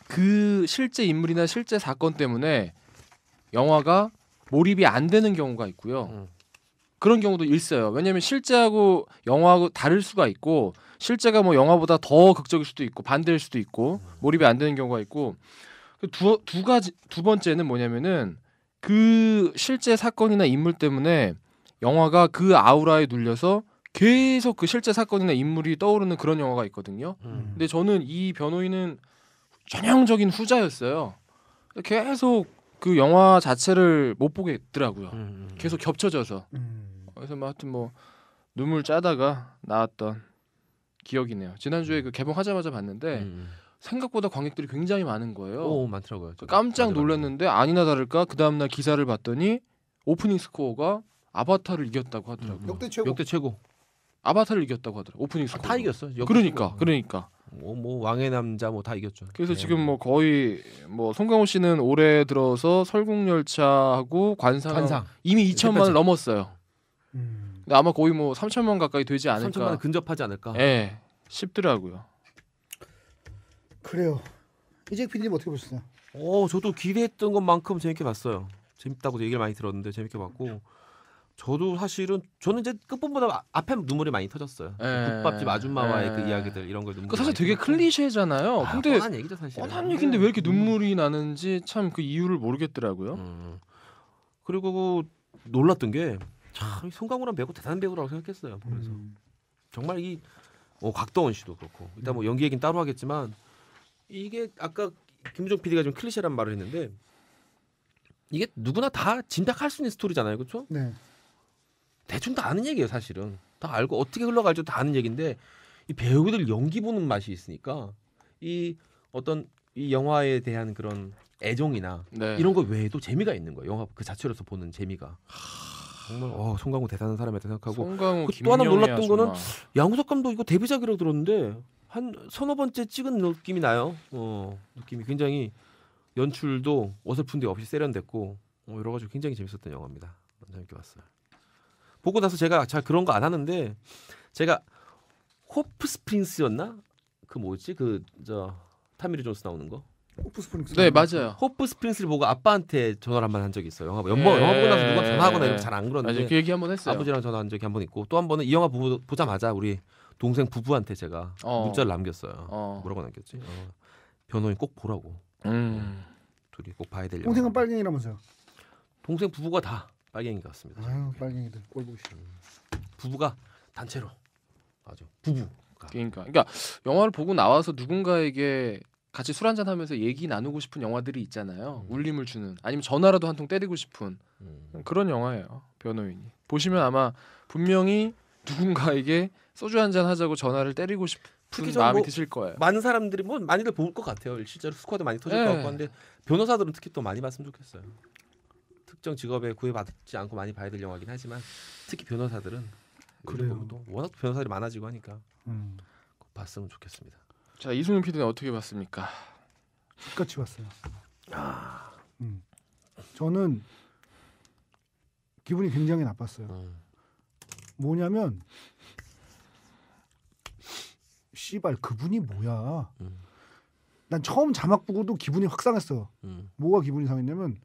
그 실제 인물이나 실제 사건 때문에 영화가 몰입이 안 되는 경우가 있고요. 음. 그런 경우도 있어요. 왜냐하면 실제하고 영화하고 다를 수가 있고 실제가 뭐 영화보다 더 극적일 수도 있고 반대일 수도 있고 몰입이 안 되는 경우가 있고 그 두, 두 가지 두 번째는 뭐냐면은 그 실제 사건이나 인물 때문에 영화가 그 아우라에 눌려서 계속 그 실제 사건이나 인물이 떠오르는 그런 영화가 있거든요. 음. 근데 저는 이 변호인은 전형적인 후자였어요. 계속 그 영화 자체를 못 보겠더라고요. 음, 음, 음. 계속 겹쳐져서. 음. 그래서 뭐 하여튼 뭐 눈물 짜다가 나왔던 기억이네요. 지난주에 음. 그 개봉하자마자 봤는데 음. 생각보다 관객들이 굉장히 많은 거예요. 오, 많더라고요. 그 깜짝 놀랐는데 아니나 다를까 그 다음 날 기사를 봤더니 오프닝 스코어가 아바타를 이겼다고 하더라고요. 역대 최고. 역대 최고. 아바타를 이겼다고 하더라고 오프닝 스코어. 아, 다 이겼어. 그러니까 최고. 그러니까 뭐, 뭐 왕의 남자 뭐 다 이겼죠. 그래서 네. 지금 뭐 거의 뭐 송강호 씨는 올해 들어서 설국열차하고 관상, 관상. 이미 2천만 을 넘었어요. 음. 근데 그러니까 아마 거의 뭐 3천만 가까이 되지 않을까. 3천만 근접하지 않을까. 예, 네, 싶더라고요. 그래요. 이제 PD님 어떻게 보셨어요? 어, 저도 기대했던 것만큼 재밌게 봤어요. 재밌다고 얘기를 많이 들었는데 재밌게 봤고 저도 사실은 저는 이제 끝부분보다 앞에 눈물이 많이 터졌어요. 그 예. 국밥집 아줌마와의 에... 그 예. 이야기들 이런 걸 눈물. 그 사실 되게 클리셰잖아요. 아, 근데 뻔한 얘기죠 사실. 뻔한 얘기인데 왜 이렇게 음. 눈물이 나는지 참 그 이유를 모르겠더라고요. 음. 그리고 그 놀랐던 게참 송강호란 배우 대단한 배우라고 생각했어요. 그래서 음. 정말 이 어, 곽도원 씨도 그렇고 일단 뭐 연기 얘기는 따로 하겠지만 이게 아까 김종 PD가 좀 클리셰란 말을 했는데 이게 누구나 다 짐작할 수 있는 스토리잖아요, 그렇죠? 네. 대충 다 아는 얘기예요 사실은 다 알고 어떻게 흘러갈지 다 아는 얘기인데 이 배우들 연기 보는 맛이 있으니까 이 어떤 이 영화에 대한 그런 애정이나 네. 이런 거 외에도 재미가 있는 거예요 영화 그 자체로서 보는 재미가 정말 어, 송강호 대단한 사람이다 생각하고 그또 하나 놀랐던 거는 양우석 감독 이거 데뷔작이라고 들었는데 한 서너 번째 찍은 느낌이 나요 어 느낌이 굉장히 연출도 어설픈 데 없이 세련됐고 어, 여러 가지 굉장히 재밌었던 영화입니다. 재밌게 봤어요. 보고 나서 제가 잘 그런 거 안 하는데 제가 호프 스프링스였나? 그 뭐지? 그 저 타미리 존스 나오는 거. 호프 스프링스. 네 맞아요. 호프 스프링스를 보고 아빠한테 전화를 한 번 한 적이 있어요. 영화 연보 네. 예. 영화 보고 나서 누가 전화하거나 이런 잘안 그러는데. 아그 얘기 한번 했어요. 아버지랑 전화한 적이 한 번 있고 또 한 번은 이 영화 보, 보자마자 우리 동생 부부한테 제가 어. 문자를 남겼어요. 어. 뭐라고 남겼지? 어. 변호인 꼭 보라고. 음. 네, 둘이 꼭 봐야 될려고 동생은 빨갱이라면서요. 동생 부부가 다. 빨갱이 같습니다. 아 빨갱이들 꼴보기 음. 부부가 단체로 아주 부부. 그러니까 그러니까 영화를 보고 나와서 누군가에게 같이 술 한 잔 하면서 얘기 나누고 싶은 영화들이 있잖아요. 음. 울림을 주는 아니면 전화라도 한 통 때리고 싶은 음. 그런 영화예요. 변호인이 보시면 아마 분명히 누군가에게 소주 한 잔 하자고 전화를 때리고 싶은 마음이 뭐 드실 거예요. 많은 사람들이 뭐 많이들 볼 것 같아요. 실제로 스쿼드 많이 터질 네. 것 같고 한데 변호사들은 특히 또 많이 봤으면 좋겠어요. 특정 직업에 구애받지 않고 많이 봐야 될 영화긴 하지만 특히 변호사들은 그래요. 또 워낙 변호사들이 많아지고 하니까 음. 봤으면 좋겠습니다. 자 이승윤 PD는 어떻게 봤습니까? 똑같이 봤어요. 아, 음. 저는 기분이 굉장히 나빴어요. 음. 뭐냐면 씨발 그분이 뭐야? 음. 난 처음 자막 보고도 기분이 확 상했어. 음. 뭐가 기분이 상했냐면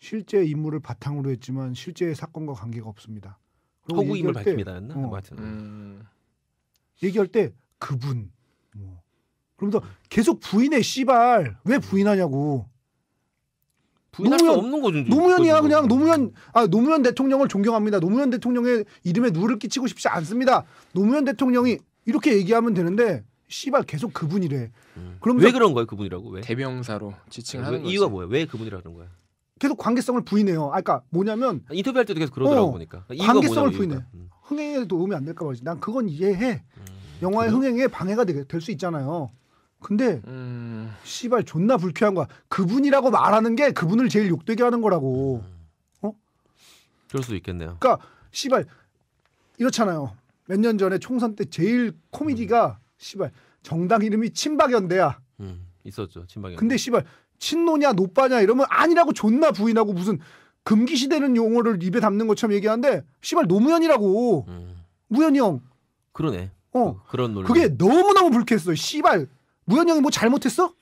실제 임무를 바탕으로 했지만 실제 사건과 관계가 없습니다. 허구임을 밝힙니다 어, 음. 얘기할 때 그분 뭐그러면 계속 부인해 씨발 왜 부인하냐고 부인할 노무현, 없는 거죠. 노무현이야 그냥 뭐. 노무현 아 노무현 대통령을 존경합니다. 노무현 대통령의 이름에 누를 끼치고 싶지 않습니다. 노무현 대통령이 이렇게 얘기하면 되는데 씨발 계속 그분이래. 음. 왜 그런 거예 그분이라고 왜? 대명사로 지칭하는 이유가 뭐예왜 그분이라는 거야? 계속 관계성을 부인해요. 아, 그러니까 뭐냐면 인터뷰할 때도 계속 그러더라고 어, 보니까 관계성을 부인해. 음. 흥행에 도움이 안 될까 봐. 난 그건 이해해. 음, 영화의 그 흥행에 방해가 될 수 있잖아요. 근데 음. 씨발 음... 존나 불쾌한 거야. 그분이라고 말하는 게 그분을 제일 욕되게 하는 거라고. 음. 어? 그럴 수도 있겠네요. 그러니까 씨발 이렇잖아요. 몇 년 전에 총선 때 제일 코미디가 음. 씨발 정당 이름이 친박연대야. 음, 있었죠. 친박연대. 근데 씨발 친노냐 노빠냐 이러면 아니라고 존나 부인하고 무슨 금기시되는 용어를 입에 담는 것처럼 얘기하는데 씨발 노무현이라고 음. 무현이 형 그러네 어 그, 그런 논리 그게 너무너무 불쾌했어 씨발 무현이 형이 뭐 잘못했어?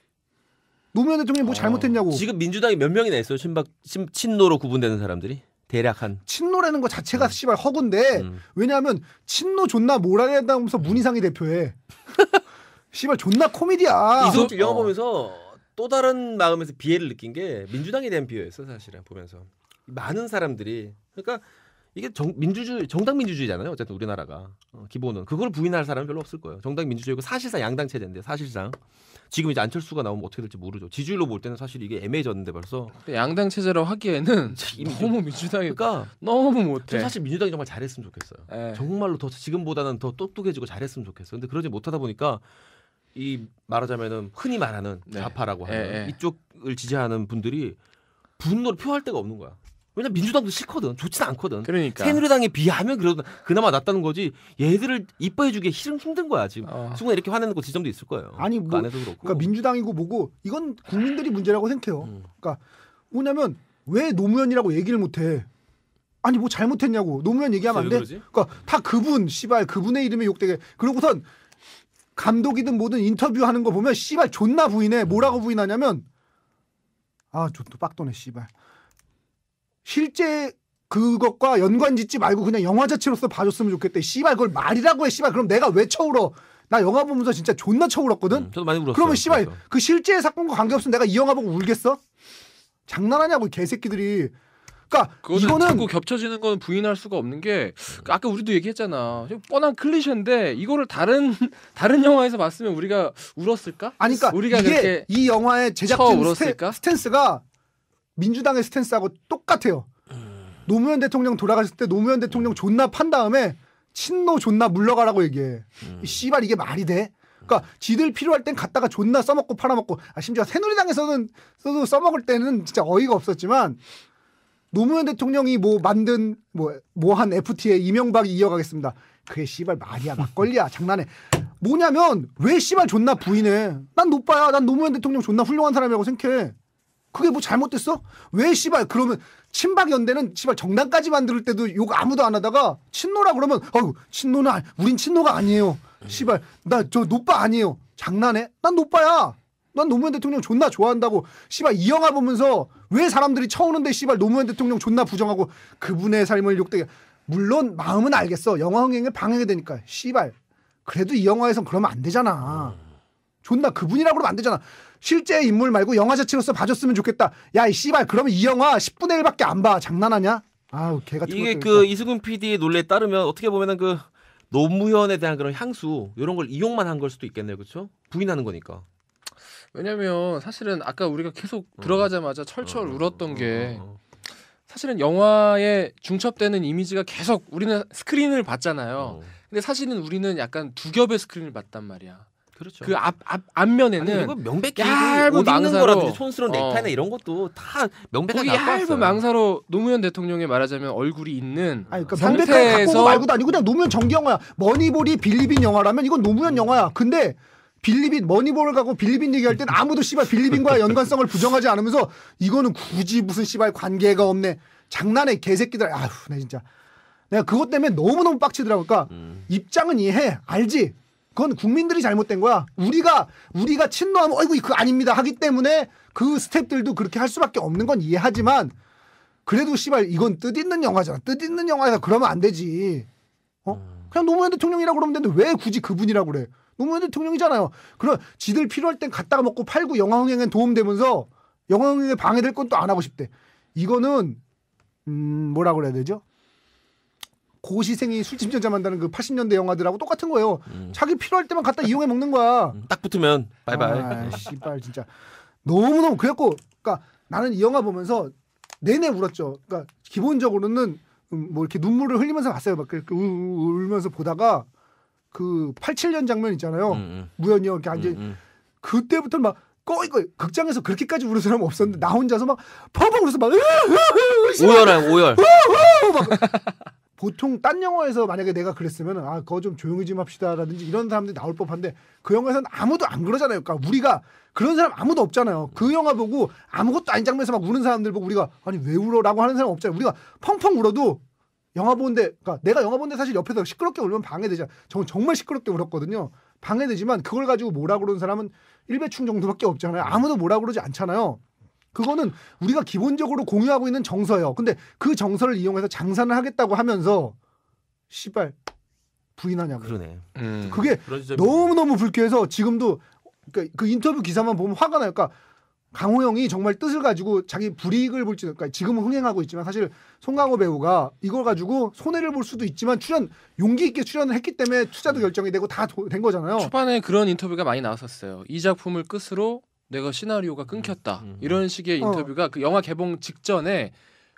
노무현 대통령이 뭐 어. 잘못했냐고 지금 민주당이 몇 명이나 있어요 친박 친, 친노로 구분되는 사람들이 대략 한 친노라는 거 자체가 음. 씨발 음. 허군데 음. 왜냐하면 친노 존나 몰아낸다면서 음. 문희상이 대표해 씨발 존나 코미디야 이소영 어. 영화 보면서 또 다른 마음에서 비애를 느낀 게 민주당에 대한 비애였어 사실은 보면서 많은 사람들이 그러니까 이게 정, 민주주의 정당 민주주의잖아요 어쨌든 우리나라가 어, 기본은 그걸 부인할 사람은 별로 없을 거예요 정당 민주주의고 사실상 양당 체제인데 사실상 지금 이제 안철수가 나오면 어떻게 될지 모르죠 지지율로 볼 때는 사실 이게 애매해졌는데 벌써 양당 체제로 하기에는 너무 민주당이 그러니까 너무 못해 사실 민주당이 정말 잘했으면 좋겠어요 에이. 예. 정말로 더 지금보다는 더 똑똑해지고 잘했으면 좋겠어요 근데 그러지 못하다 보니까 이 말하자면은 흔히 말하는 네. 좌파라고 하는 네. 이쪽을 지지하는 분들이 분노를 표할 데가 없는 거야. 왜냐 민주당도 싫거든. 좋지는 않거든. 그러니까. 새누리당에 비하면 그래도 그나마 낫다는 거지. 얘들을 이뻐해 주기 힘 힘든 거야, 지금. 어. 순간 이렇게 화내는 거 지점도 있을 거예요. 아니, 뭐그 뭐 그러니까 민주당이고 뭐고 이건 국민들이 문제라고 생각해요. 음. 그러니까 뭐냐면 왜 노무현이라고 얘기를 못 해? 아니 뭐 잘못했냐고 노무현 얘기하면 안 돼. 그러니까 다 그분 씨발 그분의 이름에 욕되게 그러고선 감독이든 뭐든 인터뷰하는 거 보면 씨발 존나 부인해. 뭐라고 부인하냐면 아, 존또 빡도네 씨발. 실제 그것과 연관 짓지 말고 그냥 영화 자체로서 봐줬으면 좋겠대. 씨발 그걸 말이라고 해. 씨발 그럼 내가 왜 쳐울어? 나 영화 보면서 진짜 존나 쳐울었거든. 음, 저도 많이 울었어. 그러면 씨발 그실제 그러니까. 그 사건과 관계없으면 내가 이 영화 보고 울겠어? 장난하냐고 개새끼들이 그러니까 이거는 자꾸 겹쳐지는 건 부인할 수가 없는 게 그 아까 우리도 얘기했잖아. 뻔한 클리셰인데 이거를 다른 다른 영화에서 봤으면 우리가 울었을까? 아니 그러니까 우리가 이게 이 영화의 제작진 울었을까? 스탠스가 민주당의 스탠스하고 똑같아요. 노무현 대통령 돌아가실때 노무현 대통령 존나 판 다음에 친노 존나 물러가라고 얘기해. 음. 씨발 이게 말이 돼? 그니까 지들 필요할 땐 갔다가 존나 써먹고 팔아먹고 아 심지어 새누리당에서는 써도 써먹을 때는 진짜 어이가 없었지만 노무현 대통령이 뭐 만든 뭐뭐한 FT에 이명박이 이어가겠습니다. 그게 씨발 말이야 막걸리야 장난해. 뭐냐면 왜 씨발 존나 부인해. 난 노빠야. 난 노무현 대통령 존나 훌륭한 사람이라고 생각해. 그게 뭐 잘못됐어? 왜 씨발 그러면 친박 연대는 씨발 정당까지 만들 때도 욕 아무도 안 하다가 친노라 그러면 어우 친노는 아, 우린 친노가 아니에요. 씨발 나 저 노빠 아니에요. 장난해? 난 노빠야. 난 노무현 대통령 존나 좋아한다고 씨발 이 영화 보면서 왜 사람들이 쳐오는데 씨발 노무현 대통령 존나 부정하고 그분의 삶을 욕되게 물론 마음은 알겠어 영화 흥행을 방해가 되니까 씨발 그래도 이 영화에선 그러면 안 되잖아 존나 그분이라고 그러면 안 되잖아 실제 인물 말고 영화 자체로서 봐줬으면 좋겠다 야이 씨발 그러면 이 영화 10분의 1밖에 안 봐 장난하냐 아우 개 같은 이게 그 이수근 PD의 논리에 따르면 어떻게 보면은 그 노무현에 대한 그런 향수 이런 걸 이용만 한 걸 수도 있겠네요 그렇죠 부인하는 거니까 왜냐면 사실은 아까 우리가 계속 어. 들어가자마자 철철 어, 어, 울었던 게 사실은 영화에 중첩되는 이미지가 계속 우리는 스크린을 봤잖아요. 근데 사실은 우리는 약간 두 겹의 스크린을 봤단 말이야. 그렇죠. 그 앞앞 앞면에는 이거 명백히 얇은 망사로 촌스러운 넥타이나 어. 이런 것도 다 명백하게 얇은 망사로 노무현 대통령에 말하자면 얼굴이 있는 아니, 그러니까 상태에서 말고도 아니고 그냥 노무현 정기 영화야. 머니볼이 빌리빈 영화라면 이건 노무현 영화야. 근데 빌리빈 머니볼을 가고 빌리빈 얘기할 땐 아무도 씨발 빌리빈과 연관성을 부정하지 않으면서 이거는 굳이 무슨 씨발 관계가 없네. 장난해 개새끼들. 아휴, 나 진짜. 내가 그것 때문에 너무너무 빡치더라고. 그러니까 음. 입장은 이해해. 알지? 그건 국민들이 잘못된 거야. 우리가 우리가 친노하면 어이구 그 아닙니다 하기 때문에 그 스탭들도 그렇게 할 수밖에 없는 건 이해하지만 그래도 씨발 이건 뜻있는 영화잖아. 뜻있는 영화에서 그러면 안 되지. 어? 음. 그냥 노무현 대통령이라고 그러면 되는데 왜 굳이 그분이라고 그래? 노무현 대통령이잖아요. 그럼 지들 필요할 땐 갖다가 먹고 팔고 영화흥행에 도움되면서 영화흥행에 방해될 건 또 안 하고 싶대. 이거는 음 뭐라 그래야 되죠? 고시생이 술집 전자 만드는 그 80년대 영화들하고 똑같은 거예요. 음. 자기 필요할 때만 갖다 이용해 먹는 거야. 음, 딱 붙으면 바이바이. 아, 씨발 진짜 너무너무 그랬고 그러니까 나는 이 영화 보면서 내내 울었죠. 그러니까 기본적으로는 음, 뭐 이렇게 눈물을 흘리면서 봤어요. 막이렇 울면서 보다가 그 87년 장면 있잖아요. 음, 음. 무현이 형 이렇게 앉 음, 음. 그때부터 막 꺼이 꺼이 극장에서 그렇게까지 우는 사람 없었는데 나 혼자서 막 펑펑 울어서 막 오열해 오열. 보통 딴 영화에서 만약에 내가 그랬으면 아 그거 좀 조용히 좀 합시다라든지 이런 사람들이 나올 법한데 그 영화에서는 아무도 안 그러잖아요. 그러니까 우리가 그런 사람 아무도 없잖아요. 그 영화 보고 아무것도 아닌 장면에서 막 우는 사람들 보고 우리가 아니 왜 울어라고 하는 사람 없잖아요. 우리가 펑펑 울어도 영화 보는데 그러니까 내가 영화 보는데 사실 옆에서 시끄럽게 울면 방해되잖아. 저는 정말 시끄럽게 울었거든요. 방해되지만 그걸 가지고 뭐라 그러는 사람은 일배충 정도밖에 없잖아요. 아무도 뭐라 그러지 않잖아요. 그거는 우리가 기본적으로 공유하고 있는 정서예요. 근데 그 정서를 이용해서 장사를 하겠다고 하면서 시발 부인하냐고. 그러네. 음. 그게 너무 너무 불쾌해서 지금도 그러니까 그 인터뷰 기사만 보면 화가 나요. 그러니까 강호영이 정말 뜻을 가지고 자기 불이익을 볼지 그러니까 지금은 흥행하고 있지만 사실 송강호 배우가 이걸 가지고 손해를 볼 수도 있지만 출연 용기 있게 출연을 했기 때문에 투자도 음. 결정이 되고 다 된 거잖아요. 초반에 그런 인터뷰가 많이 나왔었어요. 이 작품을 끝으로 내가 시나리오가 음. 끊겼다 음. 이런 식의 어. 인터뷰가 어. 그 영화 개봉 직전에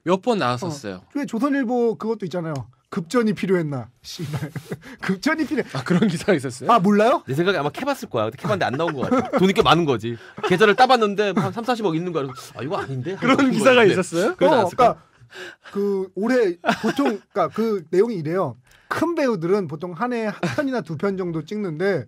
몇 번 나왔었어요. 어. 조선일보 그것도 있잖아요. 급전이 필요했나? 씨발. 급전이 필요. 아 그런 기사가 있었어요? 아 몰라요? 내 생각에 아마 캐봤을 거야. 근데 캐봤는데 안 나온 거 같아. 돈이 꽤 많은 거지. 계좌를 따봤는데 한 3, 40억 있는 거야. 아 이거 아닌데? 그런 기사가 있었어요? 그러지 어, 않까그 올해 보통 그러니까 그 내용이 이래요. 큰 배우들은 보통 한 해에 한 편이나 두 편 정도 찍는데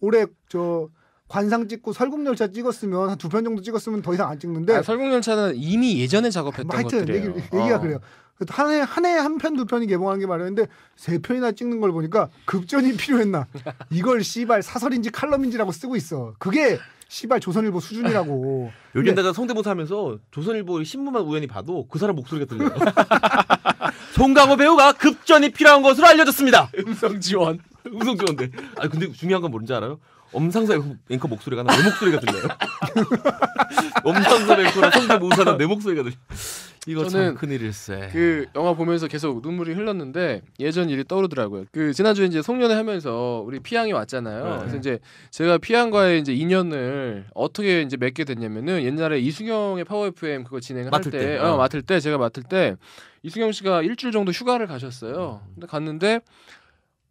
올해 저 관상 찍고 설국열차 찍었으면 한두편 정도 찍었으면 더 이상 안 찍는데 아, 설국열차는 이미 예전에 작업했던 뭐 하여튼 것들이에요. 얘기, 가 어. 그래요. 한해한 해에 한편 두 편이 개봉하는 게 말이야. 근데세 편이나 찍는 걸 보니까 급전이 필요했나 이걸 씨발 사설인지 칼럼인지라고 쓰고 있어 그게 씨발 조선일보 수준이라고 요즘 내가 성대모사 하면서 조선일보 신문만 우연히 봐도 그 사람 목소리가 들려요 송강호 배우가 급전이 필요한 것으로 알려졌습니다 음성 지원 음성 지원대 아 근데 중요한 건 뭔지 알아요 엄상섭 앵커 목소리가 나내 목소리가 들려요. 엄상섭 앵커랑 성대 모사나 내 목소리가 들려. 이거 참 큰일일세. 그 영화 보면서 계속 눈물이 흘렀는데 예전 일이 떠오르더라고요. 그 지난주에 이제 송년회 하면서 우리 피양이 왔잖아요. 네. 그래서 이제 제가 피양과의 이제 인연을 어떻게 이제 맺게 됐냐면은 옛날에 이승영의 파워 FM 그거 진행할 맡을 때, 때. 어. 어. 맡을 때 제가 맡을 때 이승영 씨가 일주일 정도 휴가를 가셨어요. 음. 근데 갔는데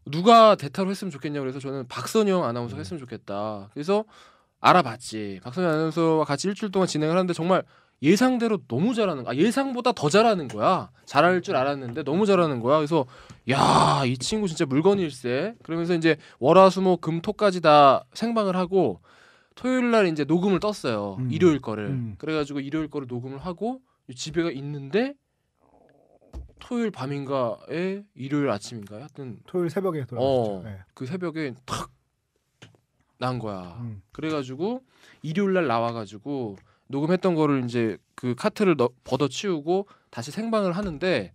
누가 대타로 했으면 좋겠냐고 그래서 저는 박선영 아나운서 음. 했으면 좋겠다. 그래서 알아봤지. 박선영 아나운서와 같이 일주일 동안 진행을 하는데 정말 예상대로 너무 잘하는 거야. 아, 예상보다 더 잘하는 거야. 잘할 줄 알았는데 너무 잘하는 거야. 그래서 야, 이 친구 진짜 물건일세. 그러면서 이제 월화수목 금토까지 다 생방을 하고 토요일 날 이제 녹음을 떴어요. 음. 일요일 거를. 음. 그래 가지고 일요일 거를 녹음을 하고 집에가 있는데 토요일 밤인가에 일요일 아침인가 하여튼 토요일 새벽에 돌아왔죠. 어, 네. 그 새벽에 탁난 거야. 음. 그래가지고 일요일 날 나와가지고 녹음했던 거를 이제 그 카트를 넣, 걷어치우고 다시 생방을 하는데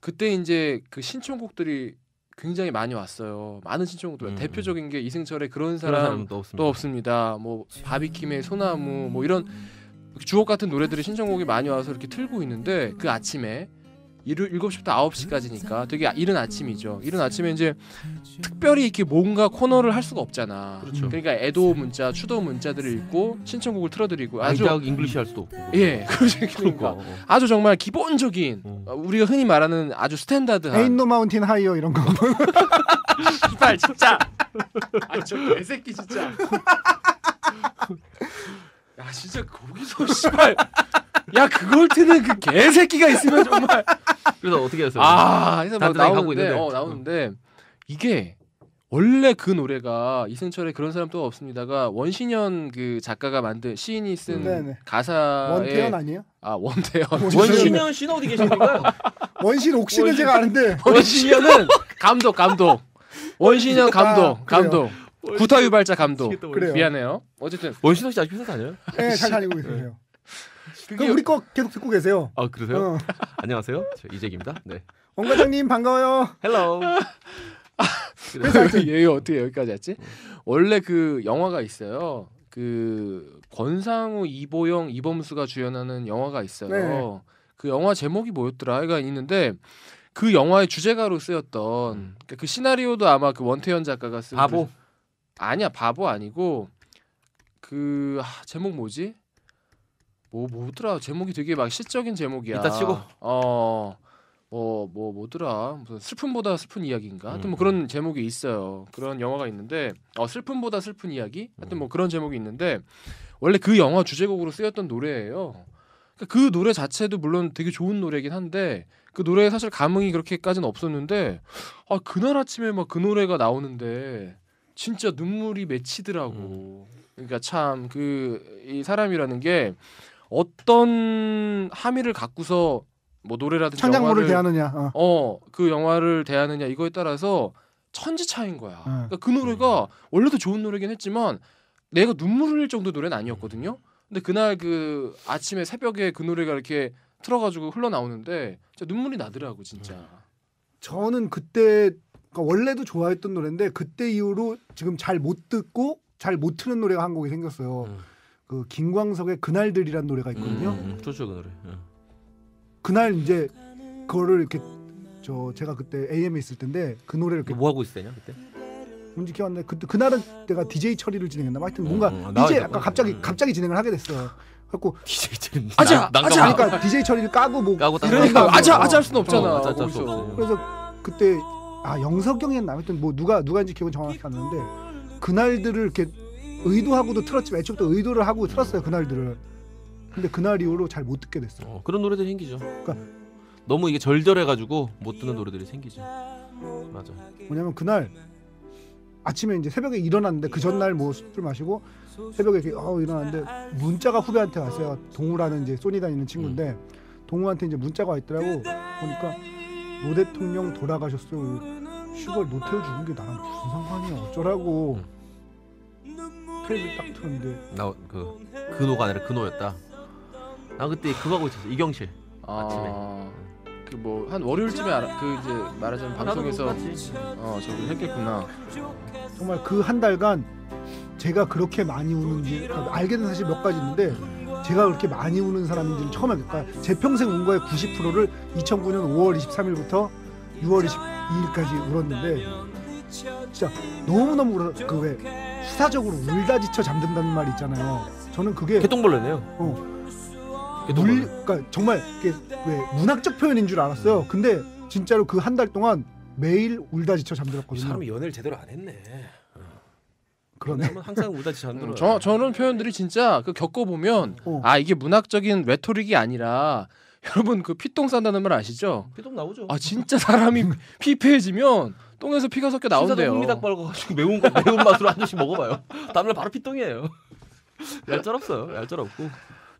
그때 이제 그 신청곡들이 굉장히 많이 왔어요. 많은 신청곡들 음. 대표적인 게 이승철의 그런 사람 도없습 없습니다. 뭐 바비킴의 소나무 뭐 이런 음. 주옥 같은 노래들이 신청곡이 많이 와서 이렇게 틀고 있는데 그 아침에 일요 7시부터 9시까지니까 되게 이른 아침이죠. 이른 아침에 이제 특별히 이렇게 뭔가 코너를 할 수가 없잖아. 그렇죠. 그러니까 애도 문자, 추도 문자들을 읽고 신청곡을 틀어드리고 아주 잉글리시 할 수도 없고. 예, 그렇죠. 그러니까 아주 정말 기본적인 어. 어. 우리가 흔히 말하는 아주 스탠다드한 에인노 마운틴 하이어 이런 거. 발 진짜. 아저 개새끼 진짜. 야 진짜 거기서 씨발 야 그걸 트는 그 개새끼가 있으면 정말 그래서 어떻게 했어요? 아 그래서 막 뭐 나오는데 있는데. 어 음. 나오는데 이게 원래 그 노래가 이승철의 그런 사람 또 없습니다가 원신현 그 작가가 만든 시인이 쓴네 음. 가사에 원태현 아니에요? 아 원태현 원신현 씨는 어디 계십니까? 원신 옥신은 제가 아는데 원신현은 감독 감독 원신현 아, 감독 요 감독 뭐 구타 유발자 감독. 그래요. 미안해요. 어쨌든 원신호 뭐 씨 아직 회사 다녀요? 네, 잘 다니고 계세요. 그럼 우리 거 계속 듣고 계세요. 아 그러세요? 어. 안녕하세요. 저 이재기입니다. 네. 원 과장님 반가워요. 헬로. 그래 어떻게 여기까지 왔지? 원래 그 영화가 있어요. 그 권상우, 이보영, 이범수가 주연하는 영화가 있어요. 네. 그 영화 제목이 뭐였더라? 이가 있는데 그 영화의 주제가로 쓰였던 음. 그러니까 그 시나리오도 아마 그 원태현 작가가 쓴 바보. 그 아니야 바보 아니고 그 아, 제목 뭐지? 뭐 뭐더라 제목이 되게 막 시적인 제목이야. 이따 치고. 어. 어, 뭐 뭐더라 무슨 슬픔보다 슬픈 이야기인가 하여튼 뭐 음. 그런 제목이 있어요 그런 영화가 있는데 어 슬픔보다 슬픈 이야기 하여튼 뭐 음. 그런 제목이 있는데 원래 그 영화 주제곡으로 쓰였던 노래예요 그러니까 그 노래 자체도 물론 되게 좋은 노래긴 한데 그 노래에 사실 감흥이 그렇게까지는 없었는데 아 그날 아침에 막 그 노래가 나오는데 진짜 눈물이 맺히더라고. 음. 그러니까 참 그 이 사람이라는 게 어떤 함의를 갖고서 뭐 노래라든지 창작물을 대하느냐, 어그 어, 어 그 영화를 대하느냐 이거에 따라서 천지 차인 거야. 음. 그러니까 그 노래가 원래도 좋은 노래긴 했지만 내가 눈물 흘릴 정도 노래는 아니었거든요. 근데 그날 그 아침에 새벽에 그 노래가 이렇게 틀어가지고 흘러나오는데 눈물이 나더라고 진짜. 음. 저는 그때 그러니까 원래도 좋아했던 노래인데 그때 이후로 지금 잘 못 듣고 잘 못 트는 노래가 한 곡이 생겼어요. 음. 그 김광석의 그날들이란 노래가 있거든요. 음, 음, 음. 좋죠 그 노래. 음. 그날 이제 그거를 이렇게 저 제가 그때 AM에 있을 텐데 그 노래를 이렇게 뭐 하고 있었냐 그때? 뭔지 기억 안 나. 그때 그날은 내가 DJ 처리를 진행했나? 하여튼 뭔가 음, DJ 약간 갑자기 갑자기 진행을 하게 됐어요. 갖고 DJ 처리 아자 아자 그러니까 DJ 처리를 까고 뭐 까고 이러니까 아자 아자 할 수는 없잖아. 어, 아자, 아자, 아 그래서 그때 아 영석경이었나 하여튼 뭐 누가 누가인지 기억은 정확히 안 나는데 그날들을 이렇게 의도하고도 틀었지만 애초부터 의도를 하고 틀었어요 그날들을 근데 그날 이후로 잘 못 듣게 됐어요 어, 그런 노래들이 생기죠 그러니까 너무 이게 절절해가지고 못 듣는 노래들이 생기죠 맞아 뭐냐면 그날 아침에 이제 새벽에 일어났는데 그 전날 뭐 술 마시고 새벽에 이렇게 어 일어났는데 문자가 후배한테 왔어요 동우라는 이제 소니 다니는 친구인데 음. 동우한테 이제 문자가 있더라고 보니까 노 대통령 돌아가셨어 슈발 노태우 죽은 게 나랑 무슨 상관이야 어쩌라고 텔레비 딱 트는데 나그 근호가 그 아니라 근호였다. 그 나 그때 그거 하고 있었어 이경실. 아, 아침에. 그뭐 한 월요일쯤에 알아, 그 이제 말하자면 방송에서 어 저걸 했겠구나. 정말 그 한 달간 제가 그렇게 많이 우는지 알게 된 사실 몇 가지 있는데 제가 그렇게 많이 우는 사람인지는 처음 알겠다. 그러니까 제 평생 운 거의 90%를 2009년 5월 23일부터 6월 22일까지 울었는데 진짜 너무너무 울어 그왜 수사적으로 울다 지쳐 잠든다는 말이 있잖아요. 저는 그게 개똥벌레네요. 어. 물, 그러니까 정말 이게 왜 문학적 표현인 줄 알았어요. 근데 진짜로 그 한 달 동안 매일 울다 지쳐 잠들었거든요. 사람이 연애를 제대로 안 했네. 그러네. 항상 우다지 어. 잠들어저 저런 표현들이 진짜 그 겪어보면 어. 아 이게 문학적인 외톨이기 아니라 여러분 그 피똥 싼다는 말 아시죠? 피똥 나오죠. 아 진짜 사람이 피폐해지면 똥에서 피가 섞여 나온대요. 홍미닭발 가지고 매운 거 매운 맛으로 한 잔씩 먹어봐요. 다음날 바로 피똥이에요. 얄짤없어요. 얄짤없고.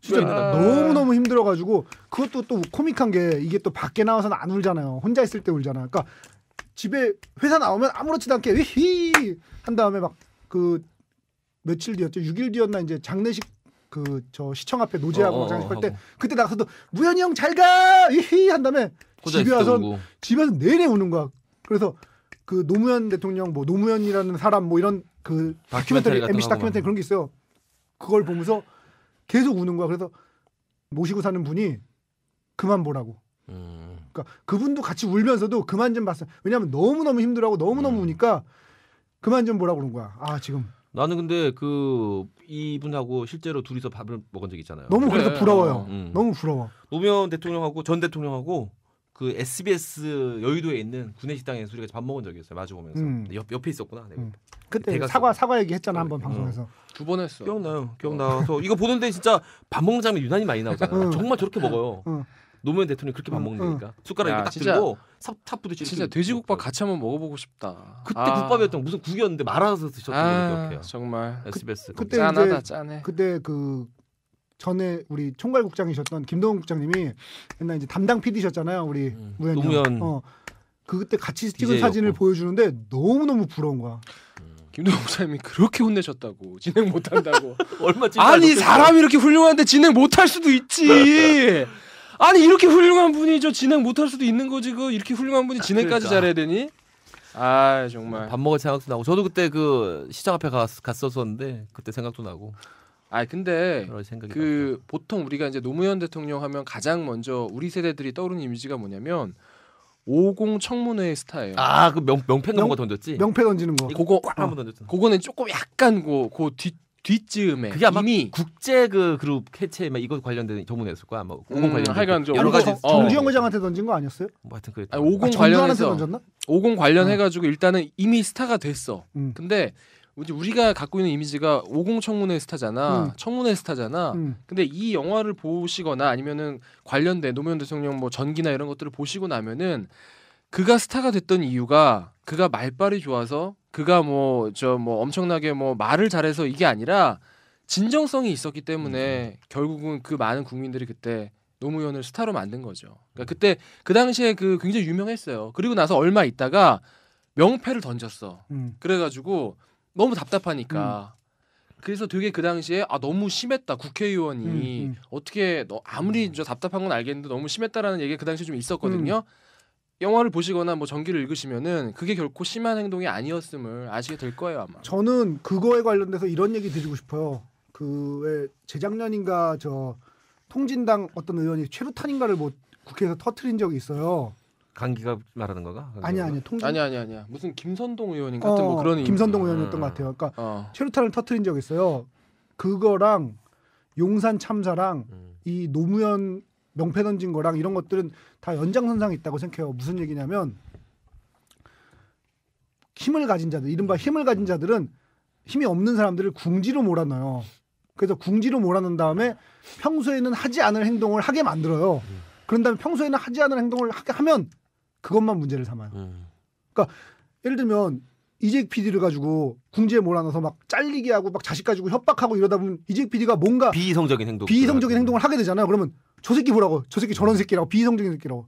진짜 너무 너무 힘들어가지고 그것도 또 코믹한 게 이게 또 밖에 나와서는 안 울잖아요. 혼자 있을 때 울잖아. 그러니까 집에 회사 나오면 아무렇지도 않게 휘히 한 다음에 막그 며칠 뒤였죠. 6일 뒤였나 이제 장례식 그 저 시청 앞에 노제하고 어, 어 장례식 할때 그때 나가서도 무현이 형 잘가 이히 한 다음에 집에 와서 집에서 내내 우는 거야. 그래서 그 노무현 대통령 뭐 노무현이라는 사람 뭐 이런 그 다큐멘터리, 다큐멘터리 MBC 다큐멘터리 그런 게 있어요. 그걸 보면서 계속 우는 거야. 그래서 모시고 사는 분이 그만 보라고. 음. 그러니까 그분도 같이 울면서도 그만 좀 봤어요. 왜냐하면 너무 너무 힘들어하고 너무 너무 음. 우니까 그만 좀 보라 그런 거야. 아 지금. 나는 근데 그 이분하고 실제로 둘이서 밥을 먹은 적 있잖아요. 너무 그래. 서 부러워요. 음, 음. 너무 부러워. 노무현 대통령하고 전 대통령하고 그 SBS 여의도에 있는 구내식당에서 우리가 밥 먹은 적이 있어요. 마주 보면서 음. 옆 옆에 있었구나. 내가. 음. 그때 사과 갔 사과 얘기 했잖아 한번 네. 방송에서. 음. 두번 했어. 기억나요. 기억나서 이거 보는데 진짜 밥 먹는 장면 유난히 많이 나오잖아요. 음. 정말 저렇게 먹어요. 노무현 대통령이 그렇게 밥 먹는 거니까 숟가락 이렇게 딱 들고 삽탑 부딪히 진짜 돼지국밥 같이 한번 먹어보고 싶다. 그때 아. 국밥이었던 무슨 국이었는데 말아서 드셨던 아, 정말 SBS 그, 그때 짠하다 짠해. 그때 그 전에 우리 총괄국장이셨던 김동훈 국장님이 옛날 이제 담당 PD셨잖아요. 우리 음, 우연 노무현 어. 그 그때 같이 찍은 사진을 보여주는데 너무 너무 부러운 거야. 음. 김동훈 국장님이 그렇게 혼내셨다고 진행 못한다고. 얼마 아니 사람이 이렇게 훌륭한데 진행 못 할 수도 있지. 아니 이렇게 훌륭한 분이 저 진행 못할 수도 있는 거지 그 이렇게 훌륭한 분이 아, 진행까지 그러니까. 잘해야 되니? 아 정말 밥 먹을 생각도 나고 저도 그때 그 시장 앞에 갔, 갔었었는데 그때 생각도 나고. 아 근데 그 보통 우리가 이제 노무현 대통령 하면 가장 먼저 우리 세대들이 떠오르는 이미지가 뭐냐면 50 청문회 스타예요. 아그 명패 같은 거 던졌지? 명패 던지는 거. 그거 한번 어. 던졌잖아. 그거는 조금 약간 그그 뒤쯤에 그게 아마 이미 국제 그 그룹 해체 막 이거 관련된 전문했을 거야 아마 50 음, 관련 하여간 그 좀 여러 가지 어. 정주영 회장한테 던진 거 아니었어요? 뭐 하여튼 그랬다. 아니, 50 아, 관련해서 던졌나? 50 관련해가지고 어. 일단은 이미 스타가 됐어. 음. 근데 우리가 갖고 있는 이미지가 50 청문회 스타잖아, 음. 청문회 스타잖아. 음. 근데 이 영화를 보시거나 아니면은 관련된 노무현 대통령 뭐 전기나 이런 것들을 보시고 나면은 그가 스타가 됐던 이유가 그가 말빨이 좋아서 그가 뭐 저뭐 뭐 엄청나게 뭐 말을 잘해서 이게 아니라 진정성이 있었기 때문에 음, 음. 결국은 그 많은 국민들이 그때 노무현을 스타로 만든 거죠. 그러니까 그때 그 당시에 그 굉장히 유명했어요. 그리고 나서 얼마 있다가 명패를 던졌어. 음. 그래가지고 너무 답답하니까. 음. 그래서 되게 그 당시에 아 너무 심했다 국회의원이 음, 음. 어떻게 너 아무리 저 답답한 건 알겠는데 너무 심했다라는 얘기가 그 당시에 좀 있었거든요. 영화를 보시거나 뭐 전기를 읽으시면은 그게 결코 심한 행동이 아니었음을 아시게 될 거예요 아마. 저는 그거에 관련돼서 이런 얘기 드리고 싶어요. 그왜 재작년인가 저 통진당 어떤 의원이 최루탄인가를 뭐 국회에서 터트린 적이 있어요. 강기가 말하는 거가? 아니 아니 통진 아니 아니 아니 무슨 김선동 의원인 같은 뭐 어, 뭐 그런 김선동 의미. 의원이었던 음. 것 같아요. 그러니까 어. 최루탄을 터트린 적이 있어요. 그거랑 용산 참사랑 음. 이 노무현 명패 던진 거랑 이런 것들은 다연장선상에 있다고 생각해요. 무슨 얘기냐면 힘을 가진 자들, 이른바 힘을 가진 자들은 힘이 없는 사람들을 궁지로 몰아넣어요. 그래서 궁지로 몰아넣은 다음에 평소에는 하지 않을 행동을 하게 만들어요. 그런 다음에 평소에는 하지 않을 행동을 하게 하면 그것만 문제를 삼아요. 음. 그러니까 예를 들면 이재익 PD를 가지고 궁지에 몰아넣어서 막 잘리게 하고 막 자식 가지고 협박하고 이러다 보면 이재익 PD가 뭔가 비이성적인 행동 비이성적인 행동을 하게 되잖아요. 그러면 저 새끼 뭐라고저 새끼 저런 새끼라고 비이성적인 새끼라고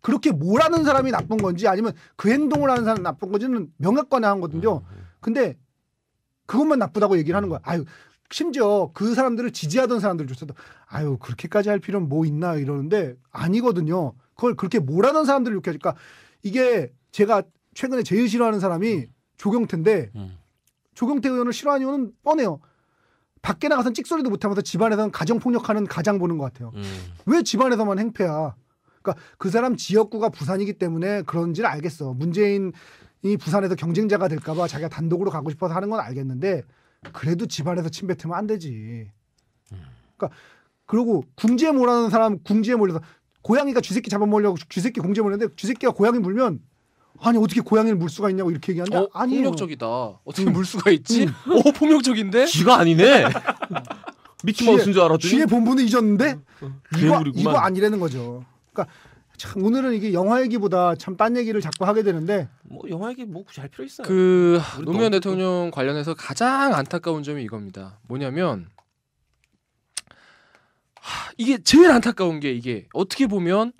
그렇게 뭐라는 사람이 나쁜 건지 아니면 그 행동을 하는 사람이 나쁜 건지는 명확관화한 거든요 음, 음. 근데 그것만 나쁘다고 얘기를 하는 거야 아유 심지어 그 사람들을 지지하던 사람들조차도 아유 그렇게까지 할 필요는 뭐 있나 이러는데 아니거든요 그걸 그렇게 뭐라는 사람들을 욕하니까 이게 제가 최근에 제일 싫어하는 사람이 음. 조경태인데 조경태 의원을 싫어하는 이유는 뻔해요 밖에 나가선 찍소리도 못하면서 집안에서는 가정폭력하는 가장 보는 것 같아요. 음. 왜 집안에서만 행패야? 그러니까 그 사람 지역구가 부산이기 때문에 그런지를 알겠어. 문재인이 부산에서 경쟁자가 될까봐 자기가 단독으로 가고 싶어서 하는 건 알겠는데 그래도 집안에서 침뱉으면 안 되지. 그러니까 그리고 궁지에 몰아는 사람 궁지에 몰려서 고양이가 쥐새끼 잡아먹으려고 쥐새끼 공지에 몰렸는데 쥐새끼가 고양이 물면 아니 어떻게 고양이를 물 수가 있냐고 이렇게 얘기하는데 어, 아니 폭력적이다. 어떻게 음. 물 수가 있지? 오 음. 어, 폭력적인데? 쥐가 아니네. 미키마우스인 줄알았더 쥐의 본분은 잊었는데 음, 이거, 이거 아니라는 거죠. 그러니까 참 오늘은 이게 영화 얘기보다 참 딴 얘기를 자꾸 하게 되는데 뭐 영화 얘기 뭐잘 필요 있어요. 그 노무현 대통령 관련해서 가장 안타까운 점이 이겁니다. 뭐냐면 하, 이게 제일 안타까운 게 이게 어떻게 보면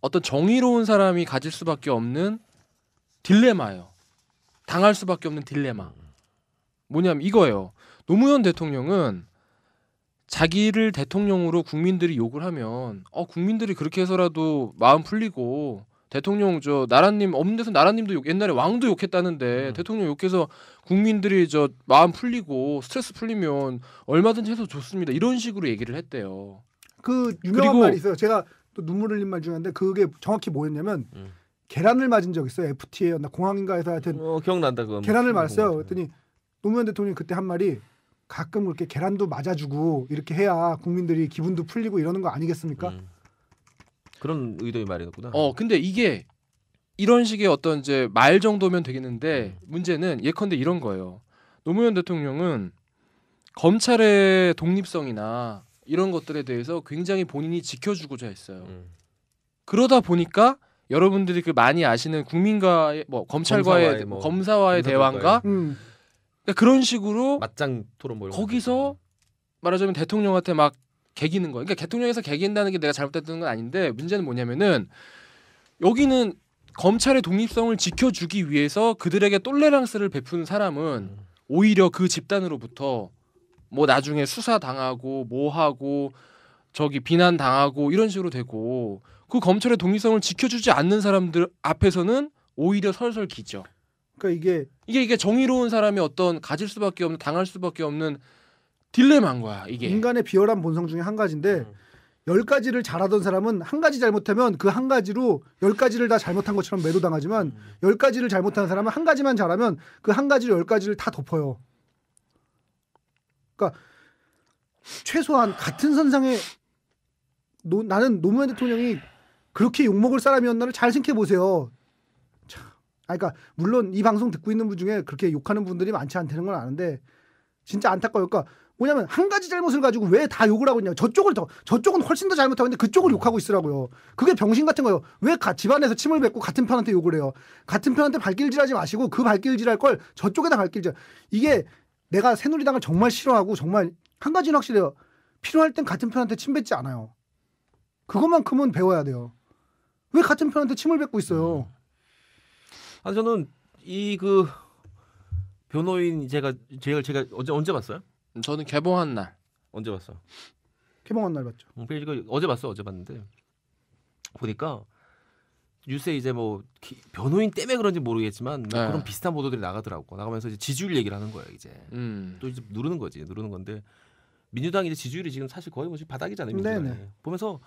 어떤 정의로운 사람이 가질 수밖에 없는 딜레마예요. 당할 수밖에 없는 딜레마. 뭐냐면 이거예요. 노무현 대통령은 자기를 대통령으로 국민들이 욕을 하면 어 국민들이 그렇게 해서라도 마음 풀리고 대통령 저 나라님 없는 데서 나라님도 욕 옛날에 왕도 욕했다는데 음. 대통령 욕해서 국민들이 저 마음 풀리고 스트레스 풀리면 얼마든지 해서 좋습니다 이런 식으로 얘기를 했대요. 그 유명한 말이 있어요. 제가 또 눈물 흘린 말 중에 한데 그게 정확히 뭐였냐면 음. 계란을 맞은 적 있어요. FTA였나 공항인가에서 하여튼 어, 기억난다 그건. 계란을 맞았어요. 그랬더니 노무현 대통령이 그때 한 말이 가끔 이렇게 계란도 맞아주고 이렇게 해야 국민들이 기분도 풀리고 이러는 거 아니겠습니까? 음. 그런 의도의 말이었구나. 어, 근데 이게 이런 식의 어떤 이제 말 정도면 되겠는데 음. 문제는 예컨대 이런 거예요. 노무현 대통령은 검찰의 독립성이나 이런 것들에 대해서 굉장히 본인이 지켜주고자 했어요. 음. 그러다 보니까 여러분들이 그 많이 아시는 국민과의 뭐 검찰과의 검사와의, 뭐, 뭐 검사와의 대화인가 음. 그러니까 그런 식으로 맞짱 토론 뭐 거기서 말하자면 대통령한테 막 개기는 거예요. 그러니까 대통령에서 개긴다는 게 내가 잘못됐던건 아닌데 문제는 뭐냐면은 여기는 검찰의 독립성을 지켜주기 위해서 그들에게 똘레랑스를 베푸는 사람은 음. 오히려 그 집단으로부터 뭐 나중에 수사 당하고 뭐 하고 저기 비난 당하고 이런 식으로 되고 그 검찰의 독립성을 지켜주지 않는 사람들 앞에서는 오히려 설설 기죠. 그러니까 이게 이게 이게 정의로운 사람이 어떤 가질 수밖에 없는 당할 수밖에 없는 딜레마인 거야 이게 인간의 비열한 본성 중에 한 가지인데 음. 열 가지를 잘하던 사람은 한 가지 잘못하면 그 한 가지로 열 가지를 다 잘못한 것처럼 매도당하지만 열 가지를 잘못한 사람은 한 가지만 잘하면 그 한 가지로 열 가지를 다 덮어요. 그러니까 최소한 같은 선상에 노, 나는 노무현 대통령이 그렇게 욕먹을 사람이었나를 잘 생각해보세요. 참. 아, 그러니까 물론 이 방송 듣고 있는 분 중에 그렇게 욕하는 분들이 많지 않다는 건 아는데 진짜 안타까워요. 그러니까 뭐냐면 한 가지 잘못을 가지고 왜 다 욕을 하고 있냐. 저쪽을 더 저쪽은 훨씬 더 잘못하고 있는데 그쪽을 음. 욕하고 있으라고요. 그게 병신 같은 거예요. 왜 가, 집안에서 침을 뱉고 같은 편한테 욕을 해요. 같은 편한테 발길질하지 마시고 그 발길질할 걸 저쪽에다 발길질. 이게 내가 새누리당을 정말 싫어하고 정말 한 가지는 확실해요. 필요할 땐 같은 편한테 침 뱉지 않아요. 그것만큼은 배워야 돼요. 왜 같은 편한테 침을 뱉고 있어요? 아 저는 이 그 변호인 제가 제가 제가 언제 언제 봤어요? 저는 개봉한 날. 언제 봤어? 개봉한 날 봤죠. 음, 그 어제 봤어 어제 봤는데 보니까 뉴스에 이제 뭐 기, 변호인 때문에 그런지 모르겠지만 뭐 네. 그런 비슷한 보도들이 나가더라고 나가면서 이제 지지율 얘기를 하는 거야 이제 음. 또 이제 누르는 거지 누르는 건데 민주당 이제 지지율이 지금 사실 거의 뭐지 바닥이잖아요. 민주당이. 네네. 예. 보면서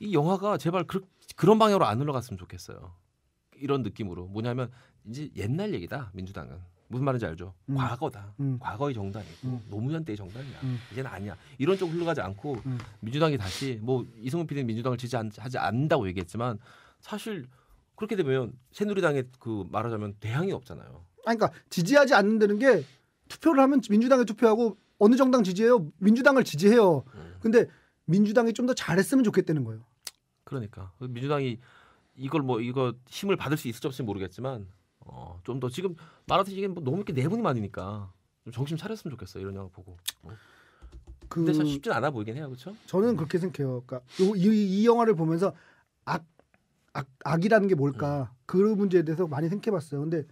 이 영화가 제발 그, 그런 방향으로 안 흘러갔으면 좋겠어요. 이런 느낌으로 뭐냐면 이제 옛날 얘기다 민주당은 무슨 말인지 알죠? 음. 과거다. 음. 과거의 정당이고 음. 노무현 때의 정당이야. 음. 이제는 아니야. 이런 쪽 흘러가지 않고 음. 민주당이 다시 뭐 이승훈 PD는 민주당을 지지하지 않는다고 얘기했지만 사실 그렇게 되면 새누리당의 그 말하자면 대항이 없잖아요. 아니, 그러니까 지지하지 않는다는 게 투표를 하면 민주당에 투표하고 어느 정당 지지해요? 민주당을 지지해요. 음. 근데 민주당이 좀 더 잘했으면 좋겠다는 거예요. 그러니까 민주당이 이걸 뭐 이거 힘을 받을 수 있을지 없을지 모르겠지만 어, 좀 더 지금 말하듯이 이게 뭐 너무 이렇게 내분이 많으니까 좀 정신 차렸으면 좋겠어 이런 영화 보고. 어. 그, 근데 참 쉽진 않아 보이긴 해요, 그렇죠? 저는 그렇게 생각해요. 그러니까 요, 이, 이 영화를 보면서 악, 악 악이라는 게 뭘까 음. 그 문제에 대해서 많이 생각해봤어요. 근데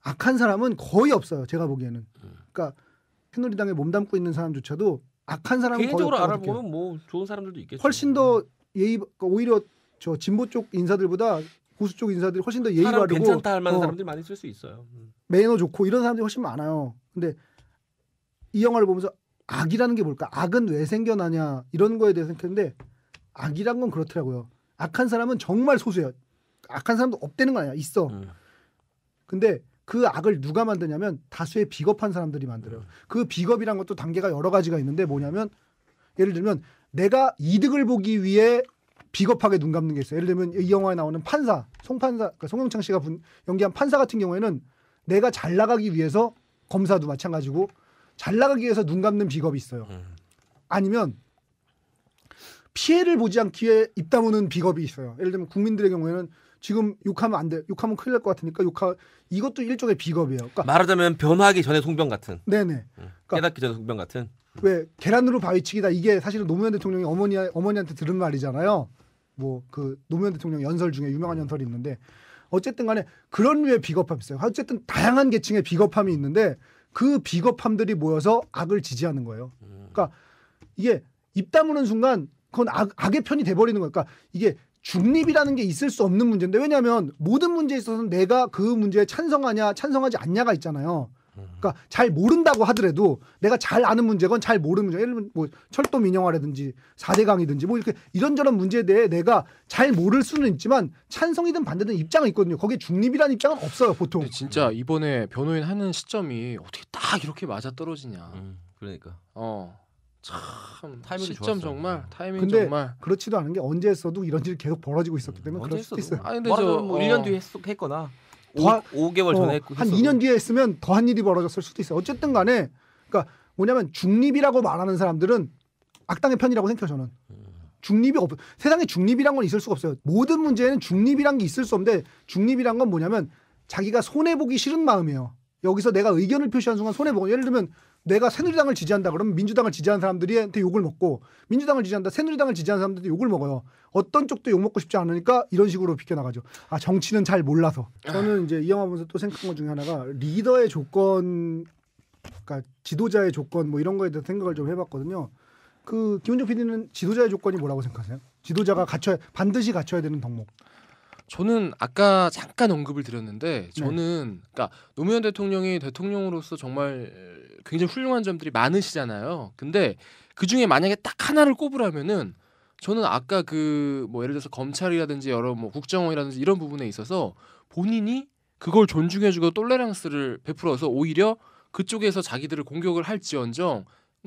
악한 사람은 거의 없어요. 제가 보기에는. 음. 그러니까 새누리당에 몸담고 있는 사람조차도 악한 사람은 개인적으로 알아보면 뭐 좋은 사람들도 있겠죠. 훨씬 더 예의 그러니까 오히려 저 진보 쪽 인사들보다 보수 쪽 인사들이 훨씬 더 예의 바르고 괜찮다 할 만한 어, 사람들 많이 쓸수 있어요. 음. 매너 좋고 이런 사람들이 훨씬 많아요. 근데 이 영화를 보면서 악이라는 게 뭘까? 악은 왜 생겨나냐 이런 거에 대해서 생각했는데 악이란 건 그렇더라고요. 악한 사람은 정말 소수예요. 악한 사람도 없대는 거 아니야 있어. 음. 근데 그 악을 누가 만드냐면 다수의 비겁한 사람들이 만들어요. 음. 그 비겁이란 것도 단계가 여러 가지가 있는데 뭐냐면 예를 들면 내가 이득을 보기 위해 비겁하게 눈 감는 게 있어요. 예를 들면 이 영화에 나오는 판사, 송판사, 그러니까 송영창 씨가 분, 연기한 판사 같은 경우에는 내가 잘 나가기 위해서 검사도 마찬가지고 잘 나가기 위해서 눈 감는 비겁이 있어요. 음. 아니면 피해를 보지 않기에 입다무는 비겁이 있어요. 예를 들면 국민들의 경우에는 지금 욕하면 안 돼. 욕하면 큰일 날 것 같으니까 욕하 이것도 일종의 비겁이에요. 그러니까 말하자면 변하기 전에 송병 같은. 네네. 음, 그러니까 깨닫기 전에 송병 같은. 음. 왜 계란으로 바위치기다 이게 사실은 노무현 대통령이 어머니 어머니한테 들은 말이잖아요. 뭐 그 노무현 대통령 연설 중에 유명한 연설이 있는데 어쨌든 간에 그런 류의 비겁함이 있어요. 어쨌든 다양한 계층의 비겁함이 있는데 그 비겁함들이 모여서 악을 지지하는 거예요. 음. 그러니까 이게 입 다무는 순간 그건 악, 악의 편이 돼버리는 거니까 그러니까 이게 중립이라는 게 있을 수 없는 문제인데 왜냐하면 모든 문제에 있어서는 내가 그 문제에 찬성하냐 찬성하지 않냐가 있잖아요. 그러니까 잘 모른다고 하더라도 내가 잘 아는 문제건 잘 모르는 문제 예를 들면 뭐 철도 민영화라든지 사대강이든지뭐 이렇게 이런저런 문제에 대해 내가 잘 모를 수는 있지만 찬성이든 반대든 입장은 있거든요. 거기에 중립이라는 입장은 없어요, 보통. 진짜 이번에 변호인 하는 시점이 어떻게 딱 이렇게 맞아 떨어지냐. 음, 그러니까. 어. 참 타이밍 시점 정말 네. 타이밍 근데 정말 그렇지도 않은 게 언제 했어도 이런 일이 계속 벌어지고 있었기 때문에 그럴 수도 있어요. 아 근데 저뭐 어. 1년 뒤에 했, 거나 더한 5개월 전에 어, 했고 한 2년 뒤에 했으면 더 한 일이 벌어졌을 수도 있어요. 어쨌든 간에 그러니까 뭐냐면 중립이라고 말하는 사람들은 악당의 편이라고 생각해요 저는. 중립이 없 세상에 중립이란 건 있을 수가 없어요. 모든 문제에는 중립이란 게 있을 수 없는데 중립이란 건 뭐냐면 자기가 손해 보기 싫은 마음이에요. 여기서 내가 의견을 표시한 순간 손해 보고 예를 들면 내가 새누리당을 지지한다 그러면 민주당을 지지하는 사람들한테 이 욕을 먹고 민주당을 지지한다 새누리당을 지지하는 사람들한테 욕을 먹어요. 어떤 쪽도 욕 먹고 싶지 않으니까 이런 식으로 비켜나가죠아 정치는 잘 몰라서 저는 이제 이 영화 보면서 또 생각한 것 중에 하나가 리더의 조건, 그러니까 지도자의 조건 뭐 이런 거에 대해서 생각을 좀 해봤거든요. 그 김은정 PD는 지도자의 조건이 뭐라고 생각하세요? 지도자가 갖춰야 반드시 갖춰야 되는 덕목. 저는 아까 잠깐 언급을 드렸는데 네. 저는 네. 그러니까 노무현 대통령이 대통령으로서 정말 굉장히 훌륭한 점들이 많으시잖아요. 근데 그 중에 만약에 딱 하나를 꼽으라면은 저는 아까 그 뭐 예를 들어서 검찰이라든지 여러 뭐 국정원이라든지 이런 부분에 있어서 본인이 그걸 존중해주고 똘레랑스를 베풀어서 오히려 그쪽에서 자기들을 공격을 할지언정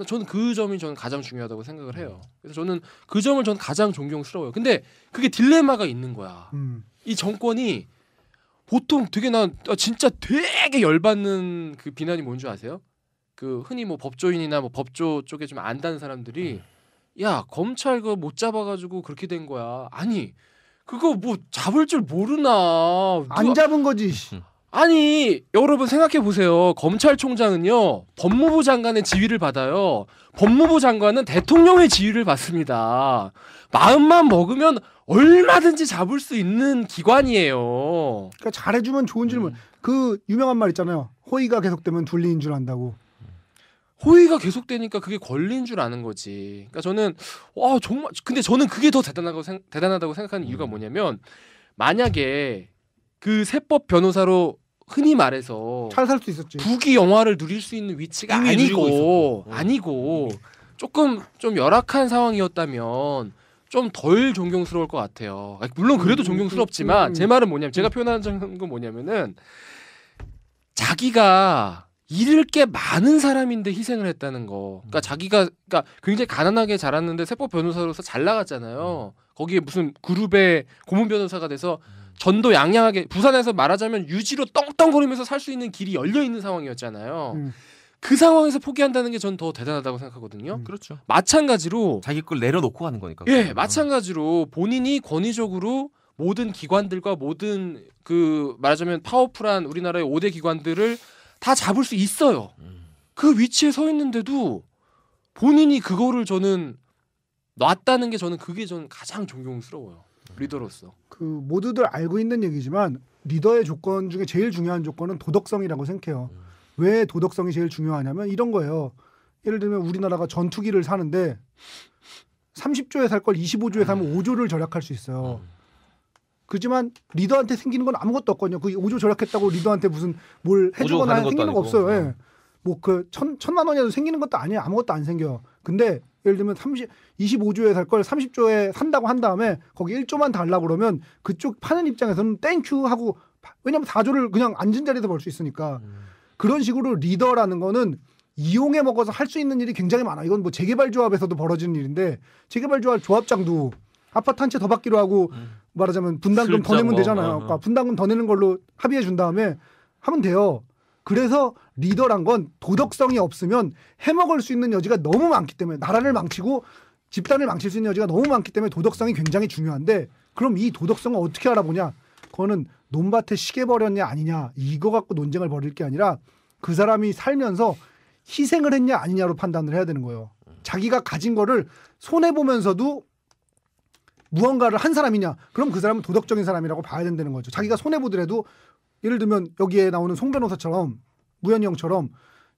저는 그 점이 저는 가장 중요하다고 생각을 해요. 음. 그래서 저는 그 점을 저는 가장 존경스러워요. 근데 그게 딜레마가 있는 거야. 음. 이 정권이 보통 되게 난 아, 진짜 되게 열받는 그 비난이 뭔 줄 아세요? 그 흔히 뭐 법조인이나 뭐 법조 쪽에 좀 안다는 사람들이 네. 야 검찰 그 못 잡아가지고 그렇게 된 거야. 아니 그거 뭐 잡을 줄 모르나 누가... 안 잡은 거지. 음. 아니 여러분 생각해 보세요. 검찰총장은요 법무부 장관의 지위를 받아요. 법무부 장관은 대통령의 지위를 받습니다. 마음만 먹으면 얼마든지 잡을 수 있는 기관이에요. 그러니까 잘해주면 좋은 질문. 음. 그 유명한 말 있잖아요. 호의가 계속되면 둘리인 줄 안다고. 호의가 계속되니까 그게 권리인 줄 아는 거지. 그러니까 저는 와 정말 근데 저는 그게 더 대단하다고 생, 대단하다고 생각하는 이유가 음. 뭐냐면 만약에 그 세법 변호사로 흔히 말해서 잘살수 있었지. 부귀 영화를 누릴 수 있는 위치가 아니고 음. 아니고 조금 좀 열악한 상황이었다면 좀덜 존경스러울 것 같아요. 물론 그래도 음, 존경스럽지만 음, 음, 제 말은 뭐냐면 제가 표현하는 건 뭐냐면은 자기가 잃을 게 많은 사람인데 희생을 했다는 거. 그러니까 자기가 그러니까 굉장히 가난하게 자랐는데 세법 변호사로서 잘 나갔잖아요. 거기에 무슨 그룹의 고문 변호사가 돼서 전도 양양하게 부산에서 말하자면 유지로 떵떵거리면서 살 수 있는 길이 열려 있는 상황이었잖아요. 음. 그 상황에서 포기한다는 게전더 대단하다고 생각하거든요. 음, 그렇죠. 마찬가지로 자기 걸 내려놓고 하는 거니까. 예, 그러면. 마찬가지로 본인이 권위적으로 모든 기관들과 모든 그 말하자면 파워풀한 우리나라의 5대 기관들을 다 잡을 수 있어요. 음. 그 위치에 서 있는데도 본인이 그거를 저는 놨다는 게 저는 그게 저는 가장 존경스러워요. 음. 리더로서. 그 모두들 알고 있는 얘기지만 리더의 조건 중에 제일 중요한 조건은 도덕성이라고 생각해요. 음. 왜 도덕성이 제일 중요하냐면 이런 거예요. 예를 들면 우리나라가 전투기를 사는데 30조에 살 걸 25조에 사면 5조를 절약할 수 있어요. 그지만 리더한테 생기는 건 아무것도 없거든요. 그 5조 절약했다고 리더한테 무슨 뭘 해주거나 생기는 거 없어요. 예. 어. 뭐그 천, 천만 원이라도 생기는 것도 아니에요. 아무것도 안 생겨. 근데 예를 들면 30, 25조에 살 걸 30조에 산다고 한 다음에 거기 1조만 달라고 그러면 그쪽 파는 입장에서는 땡큐 하고 왜냐면 4조를 그냥 앉은 자리에서 벌 수 있으니까. 음. 그런 식으로 리더라는 거는 이용해 먹어서 할 수 있는 일이 굉장히 많아. 이건 뭐 재개발 조합에서도 벌어지는 일인데 재개발 조합 조합장도 아파트 한 채 더 받기로 하고 음. 말하자면 분담금 더 내면 뭐, 되잖아요. 어, 어, 그러니까 분담금 더 내는 걸로 합의해 준 다음에 하면 돼요. 그래서 리더란 건 도덕성이 없으면 해먹을 수 있는 여지가 너무 많기 때문에 나라를 망치고 집단을 망칠 수 있는 여지가 너무 많기 때문에 도덕성이 굉장히 중요한데 그럼 이 도덕성을 어떻게 알아보냐? 그거는 논밭에 시계 버렸냐 아니냐 이거 갖고 논쟁을 벌일 게 아니라 그 사람이 살면서 희생을 했냐 아니냐로 판단을 해야 되는 거예요. 자기가 가진 거를 손해 보면서도 무언가를 한 사람이냐 그럼 그 사람은 도덕적인 사람이라고 봐야 된다는 거죠. 자기가 손해 보더라도 예를 들면 여기에 나오는 송 변호사처럼 무현영처럼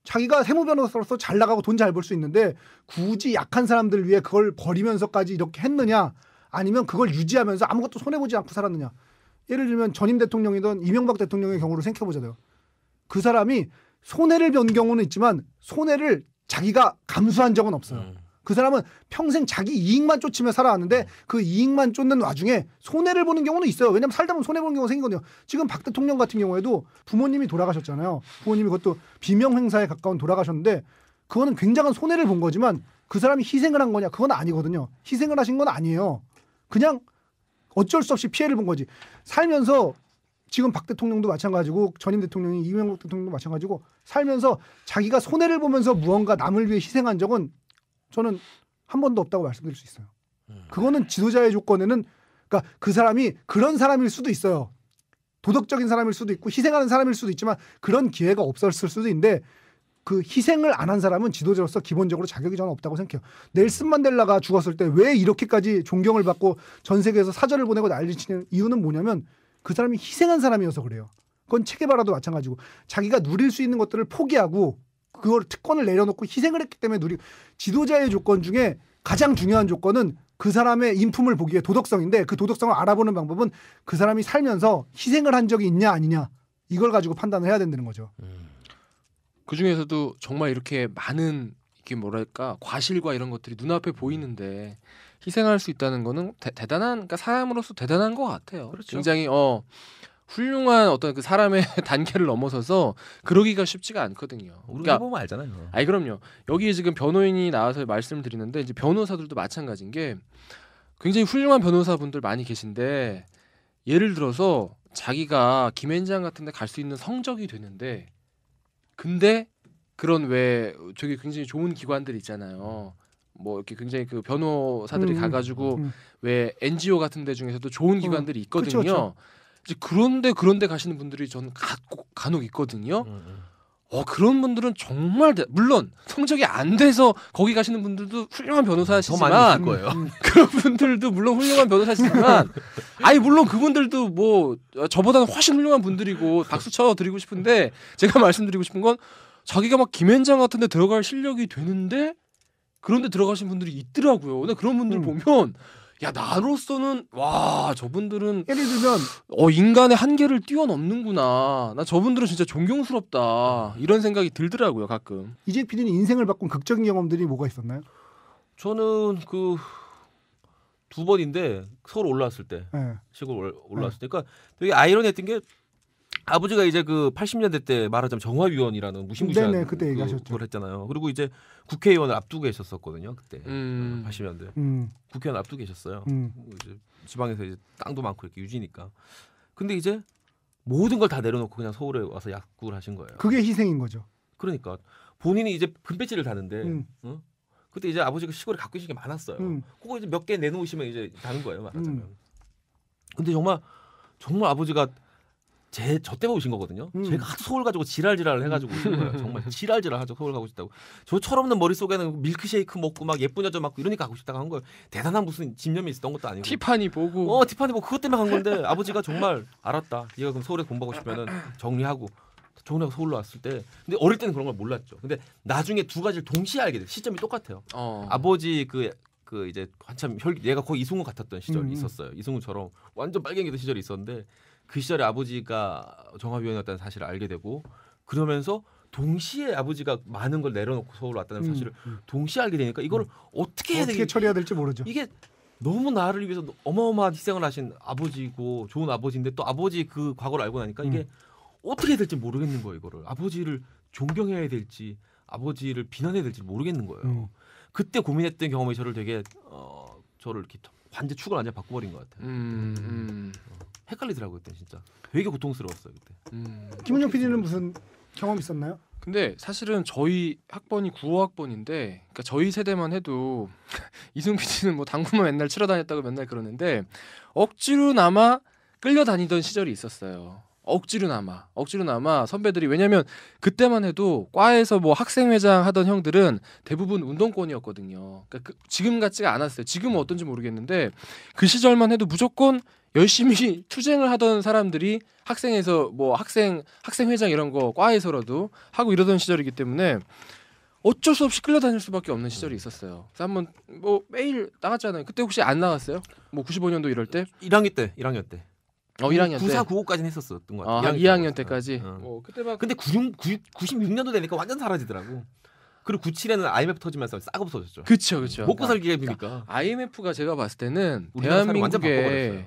자기가 세무 변호사로서 잘 나가고 돈 잘 벌 수 있는데 굳이 약한 사람들 위해 그걸 버리면서까지 이렇게 했느냐 아니면 그걸 유지하면서 아무것도 손해 보지 않고 살았느냐 예를 들면 전임 대통령이던 이명박 대통령의 경우를 생각해보자고요. 그 사람이 손해를 본 경우는 있지만 손해를 자기가 감수한 적은 없어요. 음. 그 사람은 평생 자기 이익만 쫓으며 살아왔는데 음. 그 이익만 쫓는 와중에 손해를 보는 경우는 있어요. 왜냐면 살다 보면 손해 보는 경우가 생기거든요. 지금 박 대통령 같은 경우에도 부모님이 돌아가셨잖아요. 부모님이 그것도 비명 행사에 가까운 돌아가셨는데 그거는 굉장한 손해를 본 거지만 그 사람이 희생을 한 거냐? 그건 아니거든요. 희생을 하신 건 아니에요. 그냥 어쩔 수 없이 피해를 본 거지. 살면서 지금 박 대통령도 마찬가지고 전임 대통령이 이명박 대통령도 마찬가지고 살면서 자기가 손해를 보면서 무언가 남을 위해 희생한 적은 저는 한 번도 없다고 말씀드릴 수 있어요. 음. 그거는 지도자의 조건에는 그러니까 그 사람이 그런 사람일 수도 있어요. 도덕적인 사람일 수도 있고 희생하는 사람일 수도 있지만 그런 기회가 없었을 수도 있는데 그 희생을 안 한 사람은 지도자로서 기본적으로 자격이 저는 없다고 생각해요. 넬슨 만델라가 죽었을 때 왜 이렇게까지 존경을 받고 전 세계에서 사절을 보내고 난리 치는 이유는 뭐냐면 그 사람이 희생한 사람이어서 그래요. 그건 체계바라도 마찬가지고 자기가 누릴 수 있는 것들을 포기하고 그걸 특권을 내려놓고 희생을 했기 때문에 누리 지도자의 조건 중에 가장 중요한 조건은 그 사람의 인품을 보기에 도덕성인데 그 도덕성을 알아보는 방법은 그 사람이 살면서 희생을 한 적이 있냐 아니냐 이걸 가지고 판단을 해야 된다는 거죠. 음. 그 중에서도 정말 이렇게 많은 이게 뭐랄까 과실과 이런 것들이 눈앞에 보이는데 희생할 수 있다는 거는 대, 단한 그러니까 사람으로서 대단한 것 같아요. 그렇죠. 굉장히 어 훌륭한 어떤 그 사람의 단계를 넘어서서 그러기가 쉽지가 않거든요. 우리가 그러니까, 보면 알잖아요. 아니 그럼요. 여기 지금 변호인이 나와서 말씀을 드리는데 이제 변호사들도 마찬가지인 게 굉장히 훌륭한 변호사분들 많이 계신데 예를 들어서 자기가 김앤장 같은 데 갈 수 있는 성적이 되는데 근데 그런 왜 저기 굉장히 좋은 기관들 있잖아요. 뭐 이렇게 굉장히 그 변호사들이 음, 가가지고 음. 왜 NGO 같은 데 중에서도 좋은 어. 기관들이 있거든요. 그쵸, 그쵸. 이제 그런데 그런데 가시는 분들이 저는 간혹 있거든요. 음, 음. 어, 그런 분들은 정말 대, 물론 성적이 안 돼서 거기 가시는 분들도 훌륭한 변호사시지만 거예요. 음, 음. 그런 분들도 물론 훌륭한 변호사시지만 아니 물론 그분들도 뭐 어, 저보다는 훨씬 훌륭한 분들이고 박수 쳐 드리고 싶은데 제가 말씀드리고 싶은 건 자기가 막 김앤장 같은 데 들어갈 실력이 되는데 그런데 들어가신 분들이 있더라고요. 근데 그런 분들 음. 보면 야 나로서는 와 저분들은 예를 들면 어 인간의 한계를 뛰어넘는구나. 나 저분들은 진짜 존경스럽다. 이런 생각이 들더라고요 가끔. 이재 PD는 인생을 바꾼 극적인 경험들이 뭐가 있었나요? 저는 그 두 번인데 서울 올라왔을 때 네. 시골 올라왔을 네. 때 그러니까 되게 아이러니했던 게 아버지가 이제 그 80년대 때 말하자면 정화위원이라는 무시무시한 네네, 그때 그 얘기하셨죠. 그걸 했잖아요. 그리고 이제 국회의원을 앞두고 계셨었거든요. 그때 음. 80년대 어, 음. 국회의원 앞두고 계셨어요. 음. 뭐 이제 지방에서 이제 땅도 많고 이렇게 유지니까. 근데 이제 모든 걸 다 내려놓고 그냥 서울에 와서 약구를 하신 거예요. 그게 희생인 거죠. 그러니까 본인이 이제 금배지를 다는데 음. 어? 그때 이제 아버지가 시골에 갖고 계신 게 많았어요. 음. 그거 이제 몇 개 내놓으시면 이제 다는 거예요. 말하자면. 음. 근데 정말 정말 아버지가 제저 때문에 오신 거거든요. 음. 제가 서울 가지고 지랄지랄 해가지고 오신 거예요. 정말 지랄지랄 하죠. 서울 가고 싶다고. 저 철없는 머릿속에는 밀크쉐이크 먹고 막 예쁜 여자 막 이러니까 가고 싶다고 한 거예요. 대단한 무슨 집념이 있었던 것도 아니고. 티파니 보고. 어 티파니 보고 그것 때문에 간 건데 아버지가 정말 알았다. 얘가 그럼 서울에 공부하고 싶으면은 정리하고 정리하고 서울로 왔을 때 근데 어릴 때는 그런 걸 몰랐죠. 근데 나중에 두 가지를 동시에 알게 돼. 요 시점이 똑같아요. 어. 아버지 그그 그 이제 한참 혈내가 거의 이승우 같았던 시절이 음. 있었어요. 이승우처럼 완전 빨갱이던 시절이 있었는데 그 시절에 아버지가 종합위원이었다는 사실을 알게 되고 그러면서 동시에 아버지가 많은 걸 내려놓고 서울 왔다는 음, 사실을 음. 동시에 알게 되니까 이걸 음. 어떻게 해야 어떻게 처리해야 될지 모르죠. 이게 너무 나를 위해서 어마어마한 희생을 하신 아버지고 좋은 아버지인데 또 아버지 그 과거를 알고 나니까 이게 음. 어떻게 해야 될지 모르겠는 거예요. 이거를 아버지를 존경해야 될지 아버지를 비난해야 될지 모르겠는 거예요. 음. 그때 고민했던 경험이 저를 되게 어, 저를 이렇게 완전 축을 완전 바꿔버린 것 같아요. 음, 음. 어. 헷갈리더라고요 그때 진짜 되게 고통스러웠어요 그때 음, 김은영 PD는 무슨 경험 있었나요? 근데 사실은 저희 학번이 95학번인데 그러니까 저희 세대만 해도 이승 PD는 뭐 당구만 맨날 치러 다녔다고 맨날 그러는데 억지로나마 끌려다니던 시절이 있었어요 억지로나마 억지로나마 선배들이 왜냐면 그때만 해도 과에서 뭐 학생회장 하던 형들은 대부분 운동권이었거든요. 그러니까 그 지금 같지가 않았어요. 지금은 어떤지 모르겠는데 그 시절만 해도 무조건 열심히 투쟁을 하던 사람들이 학생에서 뭐 학생 학생회장 이런 거 과에서라도 하고 이러던 시절이기 때문에 어쩔 수 없이 끌려다닐 수밖에 없는 시절이 음. 있었어요. 그래서 한번 뭐 매일 나갔잖아요. 그때 혹시 안 나갔어요? 뭐 95년도 이럴 때? 1학년 때, 1학년 때. 어 1학년 9 때. 95까지는 했었었던 것 같아요. 아, 2학년, 2학년 때까지. 어. 어, 그때 막 근데 96, 96, 년도 되니까 완전 사라지더라고. 그리고 97에는 IMF 터지면서 싹 없어졌죠. 그렇죠. 그렇죠. 먹고 살기 힘이니까. IMF가 제가 봤을 때는 대한민국의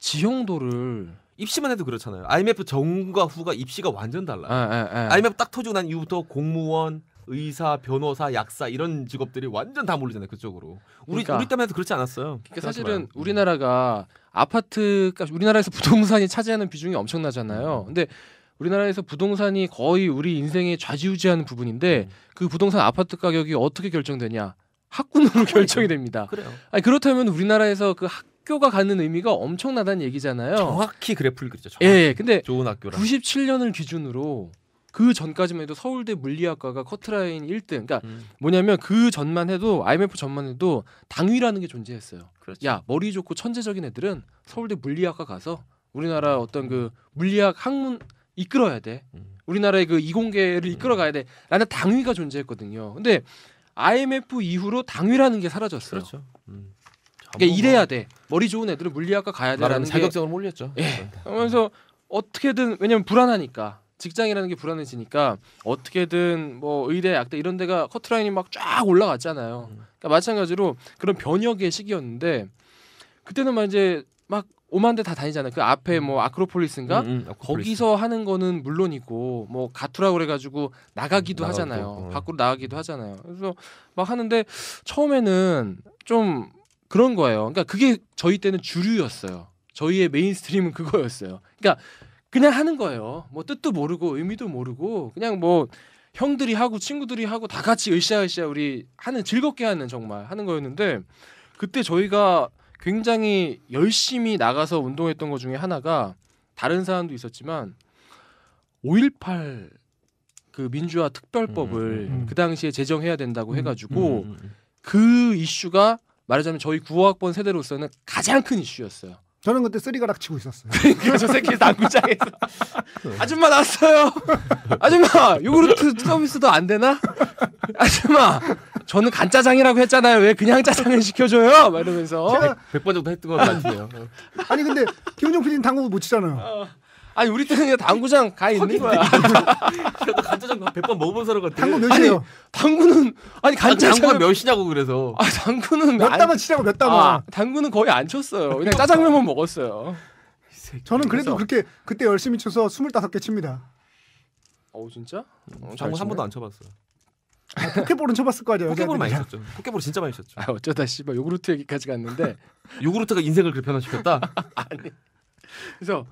지형도를 입시만 해도 그렇잖아요. IMF 전과 후가 입시가 완전 달라요. 아, 아, 아. IMF 딱 터지고 난 이후부터 공무원, 의사, 변호사, 약사 이런 직업들이 완전 다 몰리잖아요 그쪽으로. 우리 그러니까. 우리 때문에도 그렇지 않았어요. 그러니까 사실은 마 음. 우리나라가 아파트값 우리나라에서 부동산이 차지하는 비중이 엄청나잖아요. 음. 근데 우리나라에서 부동산이 거의 우리 인생에 좌지우지하는 부분인데 음. 그 부동산 아파트 가격이 어떻게 결정되냐? 학군으로 결정이 됩니다. 그래요. 아니 그렇다면 우리나라에서 그 학, 학교가 갖는 의미가 엄청나다는 얘기잖아요. 정확히 그래프를 그리죠. 정확히. 예, 예. 근데 좋은 학교라. 97년을 기준으로 그 전까지만 해도 서울대 물리학과가 커트라인 1등. 그러니까 음. 뭐냐면 그 전만 해도 IMF 전만 해도 당위라는 게 존재했어요. 그렇죠. 야 머리 좋고 천재적인 애들은 서울대 물리학과 가서 우리나라 어떤 그 물리학 학문 이끌어야 돼. 음. 우리나라의 그 이공계를 음. 이끌어 가야 돼. 라는 당위가 존재했거든요. 근데 IMF 이후로 당위라는 게 사라졌어요. 그렇죠. 음. 그러니까 일해야 뭐 돼. 머리 좋은 애들은 물리학과 가야 돼라는 자격증을 몰렸죠. 예. 그면서 어떻게든 왜냐면 불안하니까 직장이라는 게 불안해지니까 어떻게든 뭐 의대, 약대 이런 데가 커트라인이 막 쫙 올라갔잖아요. 음. 그러니까 마찬가지로 그런 변혁의 시기였는데 그때는 막 이제 막 오만 대다 다니잖아요. 그 앞에 음. 뭐 아크로폴리스인가 음, 음, 아크로폴리스. 거기서 하는 거는 물론이고 뭐 가투라 그래가지고 나가기도 음, 나 하잖아요. 어. 밖으로 나가기도 하잖아요. 그래서 막 하는데 처음에는 좀 그런 거예요. 그러니까 그게 저희 때는 주류였어요. 저희의 메인스트림은 그거였어요. 그러니까 그냥 하는 거예요. 뭐 뜻도 모르고 의미도 모르고 그냥 뭐 형들이 하고 친구들이 하고 다 같이 으쌰으쌰 우리 하는 즐겁게 하는 정말 하는 거였는데 그때 저희가 굉장히 열심히 나가서 운동했던 것 중에 하나가 다른 사람도 있었지만 5.18 그 민주화 특별법을 음 음, 음, 음. 그 당시에 제정해야 된다고 음, 해가지고 음, 그 이슈가 말하자면 저희 9호학번 세대로서는 가장 큰 이슈였어요. 저는 그때 쓰리가락 치고 있었어요. 그러니까 저 새끼 당구장에서 아줌마 났어요. 아줌마 요구르트 서비스도 안 되나? 아줌마 저는 간짜장이라고 했잖아요. 왜 그냥 짜장을 시켜줘요? 막 이러면서 제가 100번 정도 했던 것 같아요. 아니 근데 김은정 p 당구 못 치잖아요. 어. 아니 우리 때는 그냥 당구장 가 있는 거야. 너 간짜장 1번 먹어본 사람 같아. 당구 몇이에요? 당구는 아니 아, 간짜장 당구 몇이냐고 그래서. 아 당구는 몇 담아 치냐고 몇 담아. 당구는 거의 안 쳤어요. 그냥 짜장면만 먹었어요. 저는 그래도 그래서... 그렇게 그때 열심히 쳐서 25개 칩니다. 어 진짜? 당구 음, 어, 한 번도 안 쳐봤어요. 아, 포켓볼은 쳐봤을 거아니에 포켓볼 많이 쳤죠. 포켓볼 진짜 많이 쳤죠. 아, 어쩌다 씨발 요구르트 얘기까지 갔는데 요구르트가 인생을 그렇게 변화시켰다. 아니. 그래서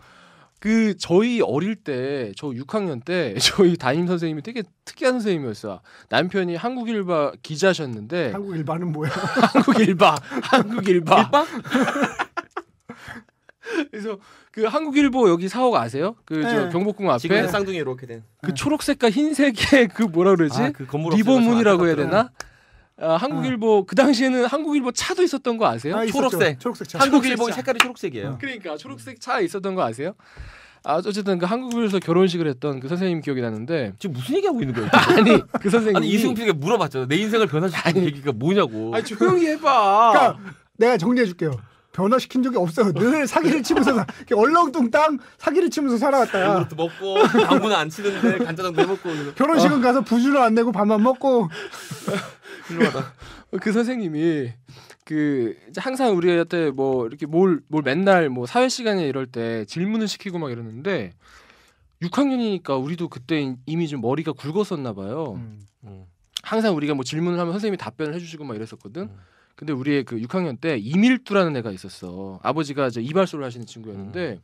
그 저희 어릴 때 저 6학년 때 저희 담임 선생님이 되게 특이한 선생님이었어요. 남편이 한국일바 기자셨는데 한국일바는 뭐야? 한국일바 한국일바 그래서 그 한국일보 여기 사옥 아세요? 그저 네. 경복궁 앞에 지금 쌍둥이 이렇게 된. 그 초록색과 흰색의 그 뭐라 그러지? 아, 그 건물 리본문이라고 아, 해야 되나? 아, 한국일보 그 당시에는 한국일보 차도 있었던 거 아세요? 아, 초록색. 초록색 차. 한국일보 색깔이 초록색이에요. 어. 그러니까 초록색 차 있었던 거 아세요? 아 어쨌든 그 한국에서 결혼식을 했던 그 선생님 기억이 나는데 지금 무슨 얘기하고 있는 거예요? 아니 그 선생님 이승필에게 물어봤잖아. 내 인생을 변화시킨 얘기가 뭐냐고. 아니 조용히 해봐. 그러니까 내가 정리해 줄게요. 변화시킨 적이 없어요. 늘 사기를 치면서 얼렁뚱땅 사기를 치면서 살아왔다. 아것도 먹고 당구안 치는데 간짜장도 해먹고 결혼식은 어. 가서 부주를 안 내고 밥만 먹고 훌륭하다. 그 선생님이 그 항상 우리한테 뭐 이렇게 뭘 뭘 맨날 뭐 사회 시간에 이럴 때 질문을 시키고 막 이러는데 6학년이니까 우리도 그때 이미 좀 머리가 굵었었나 봐요. 음. 음. 항상 우리가 뭐 질문을 하면 선생님이 답변을 해주시고 막 이랬었거든. 음. 근데 우리의 그 6학년 때 이밀두라는 애가 있었어. 아버지가 이제 이발소를 하시는 친구였는데 음.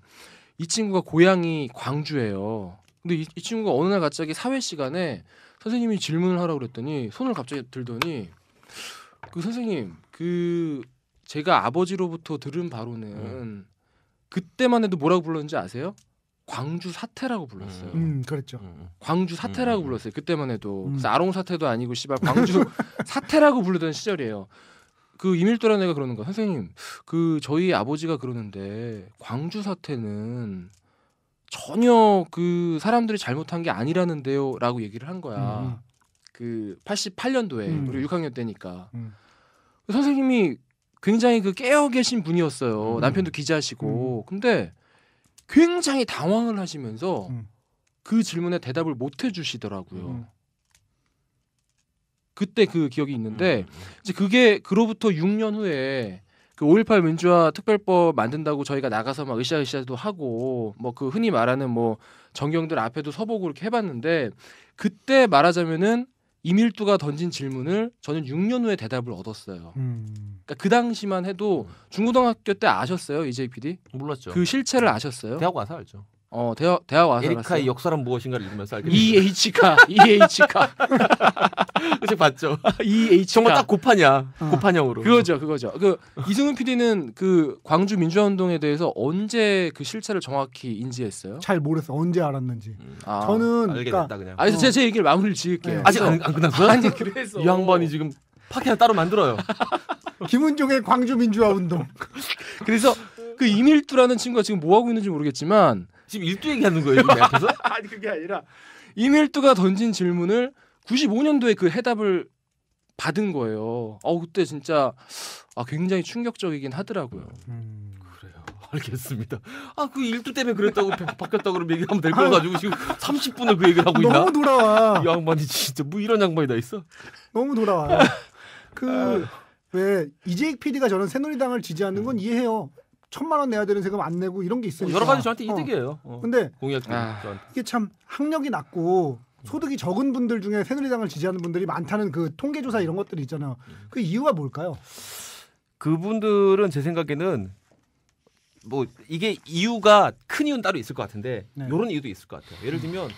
이 친구가 고향이 광주예요. 근데 이, 이 친구가 어느 날 갑자기 사회 시간에 선생님이 질문을 하라고 그랬더니 손을 갑자기 들더니 그 선생님 그 제가 아버지로부터 들은 바로는 음. 그때만 해도 뭐라고 불렀는지 아세요? 광주 사태라고 불렀어요. 음, 음 그랬죠. 음, 음. 광주 사태라고 음. 불렀어요. 그때만 해도 음. 아롱 사태도 아니고 씨발 광주 사태라고 부르던 시절이에요. 그 이밀도란 애가 그러는 거 선생님 그 저희 아버지가 그러는데 광주 사태는 전혀 그 사람들이 잘못한 게 아니라는데요라고 얘기를 한 거야. 음. 음. 그 88년도에 음. 우리 6학년 때니까 음. 그 선생님이 굉장히 그 깨어 계신 분이었어요. 음. 남편도 기자시고 음. 근데 굉장히 당황을 하시면서 그 질문에 대답을 못 해주시더라고요. 그때 그 기억이 있는데 이제 그게 그로부터 6년 후에 그5.18 민주화 특별법 만든다고 저희가 나가서 막 으쌰으쌰도 하고 뭐 그 흔히 말하는 뭐 정경들 앞에도 서보고 이렇게 해봤는데 그때 말하자면은 이밀두가 던진 질문을 저는 6년 후에 대답을 얻었어요. 음. 그러니까 그 당시만 해도 음. 중고등학교 때 아셨어요, 이재 PD? 몰랐죠. 그 실체를 아셨어요? 대학 와서 알죠. 어 대학 대학 와서 에리카의 역사란 무엇인가를 읽으면서 알게 EH카 EH카 그치 봤죠 EH카 정말 딱고판이 어. 고판형으로 그거죠 그거죠 그 이승훈 PD는 그 광주 민주화운동에 대해서 언제 그 실체를 정확히 인지했어요? 잘 모르겠어 언제 알았는지 음. 아, 저는 알게 그러니까, 됐다 그냥 아니 어. 제가 얘기를 마무리를 지을게요 네. 아직 안, 안 끝났어요? 아니 그래서 이 양반이 지금 파케나 따로 만들어요 김은종의 광주 민주화운동 그래서 그 이밀두라는 친구가 지금 뭐 하고 있는지 모르겠지만 지금 일두 얘기하는 거예요, 지금 앞에서? 아니 그게 아니라 이밀두가 던진 질문을 95년도에 그 해답을 받은 거예요. 어 그때 진짜 아 굉장히 충격적이긴 하더라고요. 음, 알겠습니다. 아그 일두 때문에 그랬다고 바뀌었다 그러 얘기하면 될거 가지고 지금 30분을 그 얘기를 하고 있나? 너무 돌아와. 이 양반이 진짜 뭐 이런 양반이 다 있어? 너무 돌아와. 그왜 아. 이재익 PD가 저런 새누리당을 지지하는 건 음. 이해해요. 천만 원 내야 되는 세금 안 내고 이런 게있으니 여러 가지 저한테 어. 이득이에요. 어. 근데 공약들 아. 이게 참 학력이 낮고 소득이 적은 분들 중에 새누리당을 지지하는 분들이 많다는 그 통계조사 이런 것들이 있잖아요. 그 이유가 뭘까요? 그분들은 제 생각에는 뭐 이게 이유가 큰 이유는 따로 있을 것 같은데 네. 이런 이유도 있을 것 같아요. 예를 들면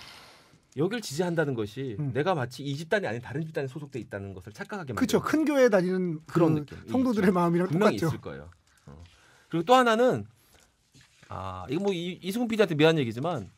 여길 지지한다는 것이 음. 내가 마치 이 집단이 아닌 다른 집단에 소속돼 있다는 것을 착각하게 만드는 그렇죠. 큰 교회 다니는 그런 그 느낌. 성도들의 마음이랑 분명히 똑같죠. 있을 거예요. 그리고 또 하나는 아 이거 뭐 이, 이승훈 PD한테 미안 한 얘기지만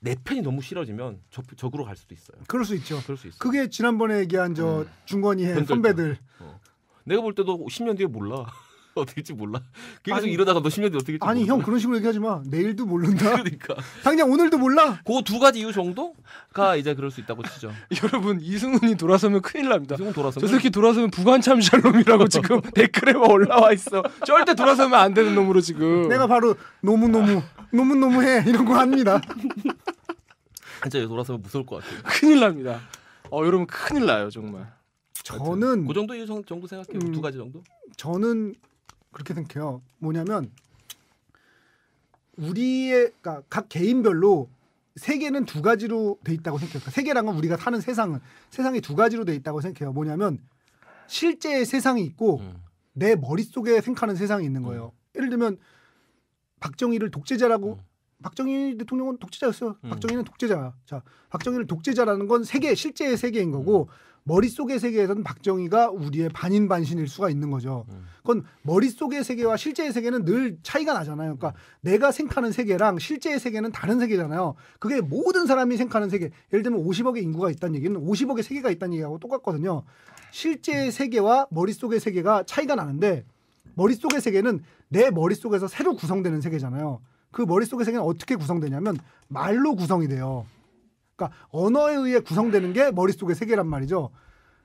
내 편이 너무 싫어지면 저, 적으로 갈 수도 있어요. 그럴 수 있죠. 그럴 수 있어. 그게 지난번에 얘기한 저 음. 중건이 의 선배들. 어. 내가 볼 때도 10년 뒤에 몰라. 어떻게 될 몰라. 계속 아니, 이러다가 너 10년 뒤 어떻게 아니 몰라. 형 그런 식으로 얘기하지 마. 내일도 모른다. 그러니까. 당장 오늘도 몰라. 그 두 가지 이유 정도가 이제 그럴 수 있다고 치죠. 여러분 이승훈이 돌아서면 큰일 납니다. 이승훈 돌아서저 새끼 돌아서면 부관참 샬롬이라고 지금 댓글에 올라와 있어. 절대 돌아서면 안 되는 놈으로 지금. 내가 바로 너무 너무 너무 너무 해 이런 거 합니다. 진짜 돌아서면 무서울 것 같아요. 큰일 납니다. 어 여러분 큰일 나요 정말. 저는 그 정도 이유 정도 생각해요. 음, 두 가지 정도. 저는 그렇게 생각해요. 뭐냐면 우리의 그러니까 각 개인별로 세계는 두 가지로 돼 있다고 생각해요. 그러니까 세계란건 우리가 사는 세상은 세상이 두 가지로 돼 있다고 생각해요. 뭐냐면 실제의 세상이 있고 음. 내 머릿속에 생각하는 세상이 있는 거예요. 음. 예를 들면 박정희를 독재자라고 음. 박정희 대통령은 독재자였어요. 음. 박정희는 독재자. 자, 박정희를 독재자라는 건 세계 실제의 세계인 거고 음. 머릿속의 세계에서는 박정희가 우리의 반인반신일 수가 있는 거죠. 음. 그건 머릿속의 세계와 실제의 세계는 늘 차이가 나잖아요. 그러니까 음. 내가 생각하는 세계랑 실제의 세계는 다른 세계잖아요. 그게 모든 사람이 생각하는 세계. 예를 들면 50억의 인구가 있다는 얘기는 50억의 세계가 있다는 얘기하고 똑같거든요. 실제의 음. 세계와 머릿속의 세계가 차이가 나는데 머릿속의 세계는 내 머릿속에서 새로 구성되는 세계잖아요. 그 머릿속의 세계는 어떻게 구성되냐면 말로 구성이 돼요. 그러니까 언어에 의해 구성되는 게 머릿속의 세계란 말이죠.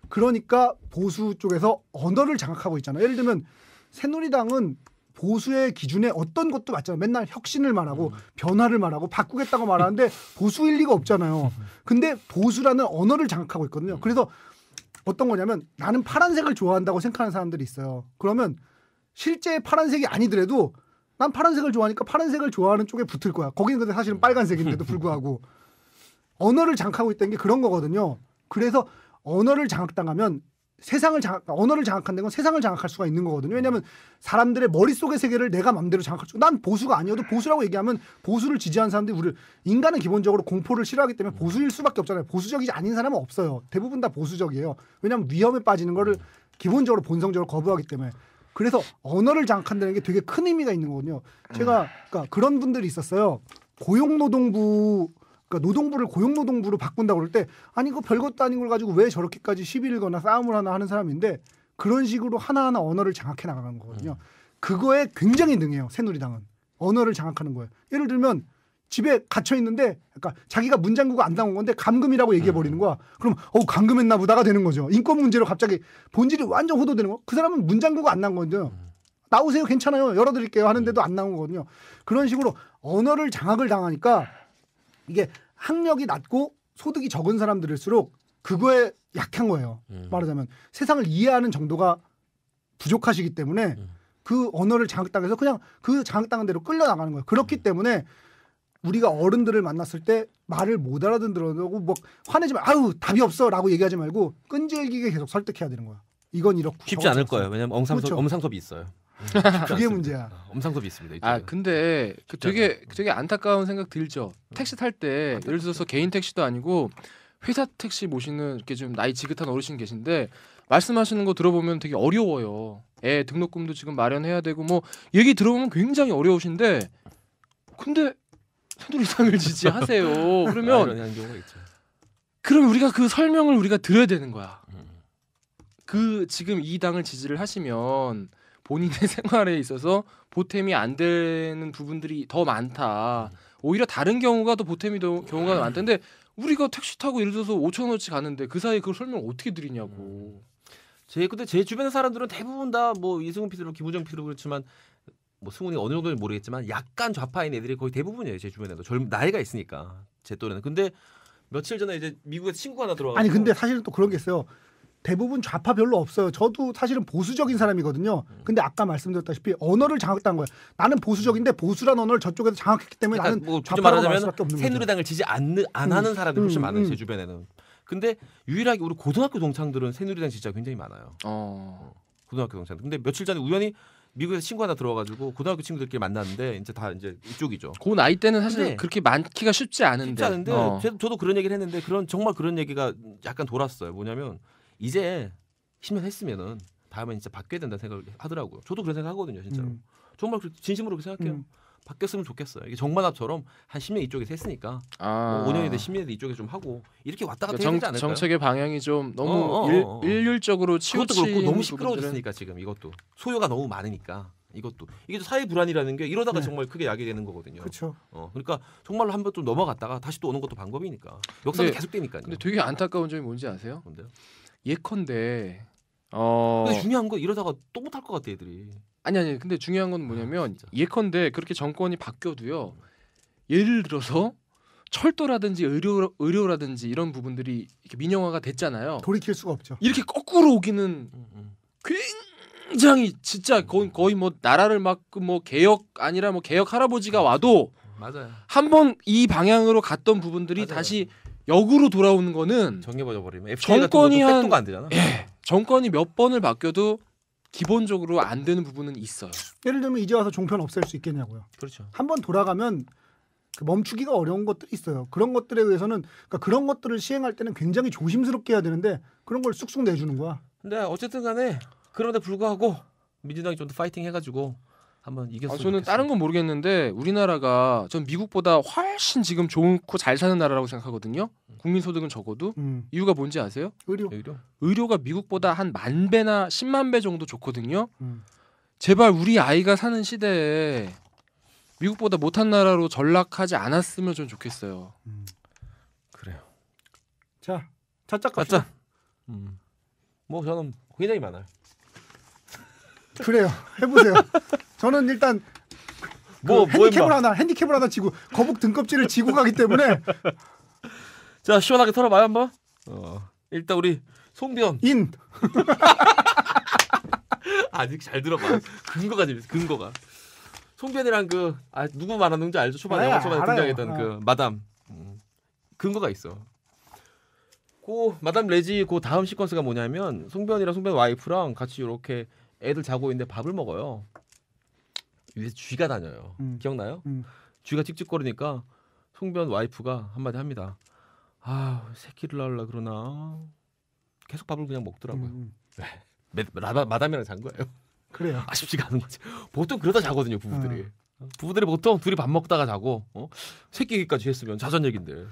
그러니까 보수 쪽에서 언어를 장악하고 있잖아요. 예를 들면 새누리당은 보수의 기준에 어떤 것도 맞잖아 맨날 혁신을 말하고 음. 변화를 말하고 바꾸겠다고 말하는데 보수일 리가 없잖아요. 근데 보수라는 언어를 장악하고 있거든요. 그래서 어떤 거냐면 나는 파란색을 좋아한다고 생각하는 사람들이 있어요. 그러면 실제 파란색이 아니더라도 난 파란색을 좋아하니까 파란색을 좋아하는 쪽에 붙을 거야. 거기는 근데 사실은 빨간색인데도 불구하고 언어를 장악하고 있다는 게 그런 거거든요. 그래서 언어를 장악당하면 세상을 장악, 그러니까 언어를 장악한다는 건 세상을 장악할 수가 있는 거거든요. 왜냐하면 사람들의 머릿속의 세계를 내가 마음대로 장악할 수. 난 보수가 아니어도 보수라고 얘기하면 보수를 지지하는 사람들이 우리 인간은 기본적으로 공포를 싫어하기 때문에 보수일 수밖에 없잖아요. 보수적이지 아닌 사람은 없어요. 대부분 다 보수적이에요. 왜냐하면 위험에 빠지는 거를 기본적으로 본성적으로 거부하기 때문에. 그래서 언어를 장악한다는 게 되게 큰 의미가 있는 거거든요. 제가 음. 그러니까 그런 분들이 있었어요. 고용노동부 그러니까 노동부를 고용노동부로 바꾼다고 그럴 때 아니 그 별것도 아닌 걸 가지고 왜 저렇게까지 시비를 거나 싸움을 하나 하는 사람인데 그런 식으로 하나하나 언어를 장악해 나가는 거거든요. 음. 그거에 굉장히 능해요. 새누리당은. 언어를 장악하는 거예요. 예를 들면 집에 갇혀 있는데 그러니까 자기가 문장구가 안 나온 건데 감금이라고 얘기해 버리는 음. 거야. 그럼 어 감금했나 보다가 되는 거죠. 인권 문제로 갑자기 본질이 완전 호도되는 거. 그 사람은 문장구가 안난 건데요. 음. 나오세요 괜찮아요 열어드릴게요 하는데도 음. 안 나온 거거든요. 그런 식으로 언어를 장악을 당하니까 이게 학력이 낮고 소득이 적은 사람들일수록 그거에 약한 거예요. 음. 말하자면 세상을 이해하는 정도가 부족하시기 때문에 음. 그 언어를 장악당해서 그냥 그 장악당한 대로 끌려나가는 거예요. 그렇기 음. 때문에 우리가 어른들을 만났을 때 말을 못알아듣는다고막 뭐 화내지 말고아유 답이 없어라고 얘기하지 말고 끈질기게 계속 설득해야 되는 거야. 이건 이렇고 쉽지 않을 거예요. 왜냐면 엉상 그렇죠. 엄상섭이 있어요. 그게 문제야. 엄상섭이 있습니다. 이쪽에. 아 근데 그 되게 그 되게 안타까운 생각 들죠. 택시 탈때 예를 들어서 개인 택시도 아니고 회사 택시 모시는 이렇게 좀 나이 지긋한 어르신 계신데 말씀하시는 거 들어보면 되게 어려워요. 애 등록금도 지금 마련해야 되고 뭐 얘기 들어보면 굉장히 어려우신데 근데 서둘 이상을 지지하세요. 그러면 아, 그럼 우리가 그 설명을 우리가 들어야 되는 거야. 음. 그 지금 이 당을 지지를 하시면 본인의 생활에 있어서 보탬이 안 되는 부분들이 더 많다. 오히려 다른 경우가 더 보탬이 더 경우가 많던데 우리가 택시 타고 예를 들어서 5천 원어치 가는데 그 사이에 그걸 설명 어떻게 드리냐고. 제 근데 제 주변 사람들은 대부분 다 뭐 이승훈 피디로 김우정 피디로 그렇지만 뭐 승훈이 어느 정도인지 모르겠지만 약간 좌파인 애들이 거의 대부분이에요 제 주변에도 젊 나이가 있으니까 제 또래는 근데 며칠 전에 이제 미국에 친구 가 하나 들어와 아니 근데 사실은 또 그런 게 있어요 대부분 좌파 별로 없어요. 저도 사실은 보수적인 사람이거든요. 근데 아까 말씀드렸다시피 언어를 장악했다는 거예요. 나는 보수적인데 보수란 언어를 저쪽에서 장악했기 때문에 그러니까 나는 뭐 좌파라고 말하자면 할 수밖에 없는 새누리당을 지지 않는, 안 음, 하는 사람들이 훨씬 음, 많아요. 제 음. 주변에는. 근데 유일하게 우리 고등학교 동창들은 새누리당 진짜 굉장히 많아요. 어. 고등학교 동창. 근데 며칠 전에 우연히 미국에서 친구 하나 들어와가지고 고등학교 친구들끼리 만났는데 이제 다 이제 이쪽이죠. 고 그 나이 때는 사실 그렇게 많기가 쉽지 않은데. 쉽지 않은데 어. 저도 그런 얘기를 했는데 그런 정말 그런 얘기가 약간 돌았어요. 뭐냐면 이제 10년 했으면은 다음에 진짜 바뀌어야 된다는 생각을 하더라고요. 저도 그런 생각하거든요, 진짜로. 음. 정말 그 진심으로 그렇게 생각해요. 음. 바뀌었으면 좋겠어요. 이게 정반합처럼 한 10년 이쪽에서 했으니까 아. 뭐 5년이 돼 10년이 돼 이쪽에 좀 하고 이렇게 왔다 갔다 그러니까 정, 되지 않을까 정책의 방향이 좀 너무 어, 어, 어, 어. 일, 률적으로 치우치고 너무 시끄러워졌으니까 부분들은... 지금 이것도 소요가 너무 많으니까 이것도 이게 사회 불안이라는 게 이러다가 네. 정말 크게 야기 되는 거거든요. 그렇죠. 어, 그러니까 정말로 한번좀 넘어갔다가 다시 또 오는 것도 방법이니까 역사는 계속되니까요. 근데 되게 안타까운 점이 뭔지 아세요? 뭔데요? 예컨대 어 근데 중요한 건 이러다가 또 못 할 것 같아 애들이. 아니 아니 근데 중요한 건 아, 뭐냐면 아, 예컨대 그렇게 정권이 바뀌어도요. 음. 예를 들어서 철도라든지 의료 의료라든지 이런 부분들이 이렇게 민영화가 됐잖아요. 돌이킬 수가 없죠. 이렇게 거꾸로 오기는 음, 음. 굉장히 진짜 거의, 거의 뭐 나라를 막뭐 그 개혁 아니라 뭐 개혁 할아버지가 와도 맞아요. 한번 이 방향으로 갔던 부분들이 맞아요. 다시 역으로 돌아오는 거는 정해버려버리면 정권이 한안 되잖아. 예, 정권이 몇 번을 바뀌어도 기본적으로 안 되는 부분은 있어요. 예를 들면 이제 와서 종편 없앨 수 있겠냐고요. 그렇죠. 한번 돌아가면 그 멈추기가 어려운 것들이 있어요. 그런 것들에 의해서는 그러니까 그런 것들을 시행할 때는 굉장히 조심스럽게 해야 되는데 그런 걸 쑥쑥 내주는 거야. 근데 어쨌든 간에 그런데 불구하고 민주당이 좀 더 파이팅 해가지고 한번 이겼으면 아, 저는 다른건 모르겠는데 우리나라가 전 미국보다 훨씬 지금 좋고 잘 사는 나라라고 생각하거든요. 음. 국민 소득은 적어도 음. 이유가 뭔지 아세요? 의료. 의료. 의료가 미국보다 한 만 배나 십만 배 정도 좋거든요. 음. 제발 우리 아이가 사는 시대에 미국보다 못한 나라로 전락하지 않았으면 좀 좋겠어요. 음. 그래요. 자, 찻짝 갑시다. 음. 뭐 저는 굉장히 많아요. 그래요. 해보세요. 저는 일단 그 뭐, 그 핸디캡을 하나 핸디캡을 하나 지고 거북 등껍질을 지고 가기 때문에 자 시원하게 털어봐요 한번. 어. 일단 우리 송변 인 아직 잘 들어봐. 근거가 재밌 근거가 송변이랑 그 아, 누구 말하는지 알죠? 초반에 영 초반에 등장했던 그 어. 마담 음, 근거가 있어. 고 마담 레지 고 다음 시퀀스가 뭐냐면 송변이랑 송변 와이프랑 같이 이렇게 애들 자고 있는데 밥을 먹어요. 위에 쥐가 다녀요. 음. 기억나요? 음. 쥐가 찍찍거리니까 송변 와이프가 한마디 합니다. 아 새끼를 낳으려 그러나 계속 밥을 그냥 먹더라고요. 음. 마, 음. 네. 마담이랑 잔 거예요. 그래요. 아쉽지가 않은 거지. 보통 그러다 자거든요 부부들이. 음. 어. 부부들이 보통 둘이 밥 먹다가 자고 어? 새끼까지 했으면 자전 얘긴데.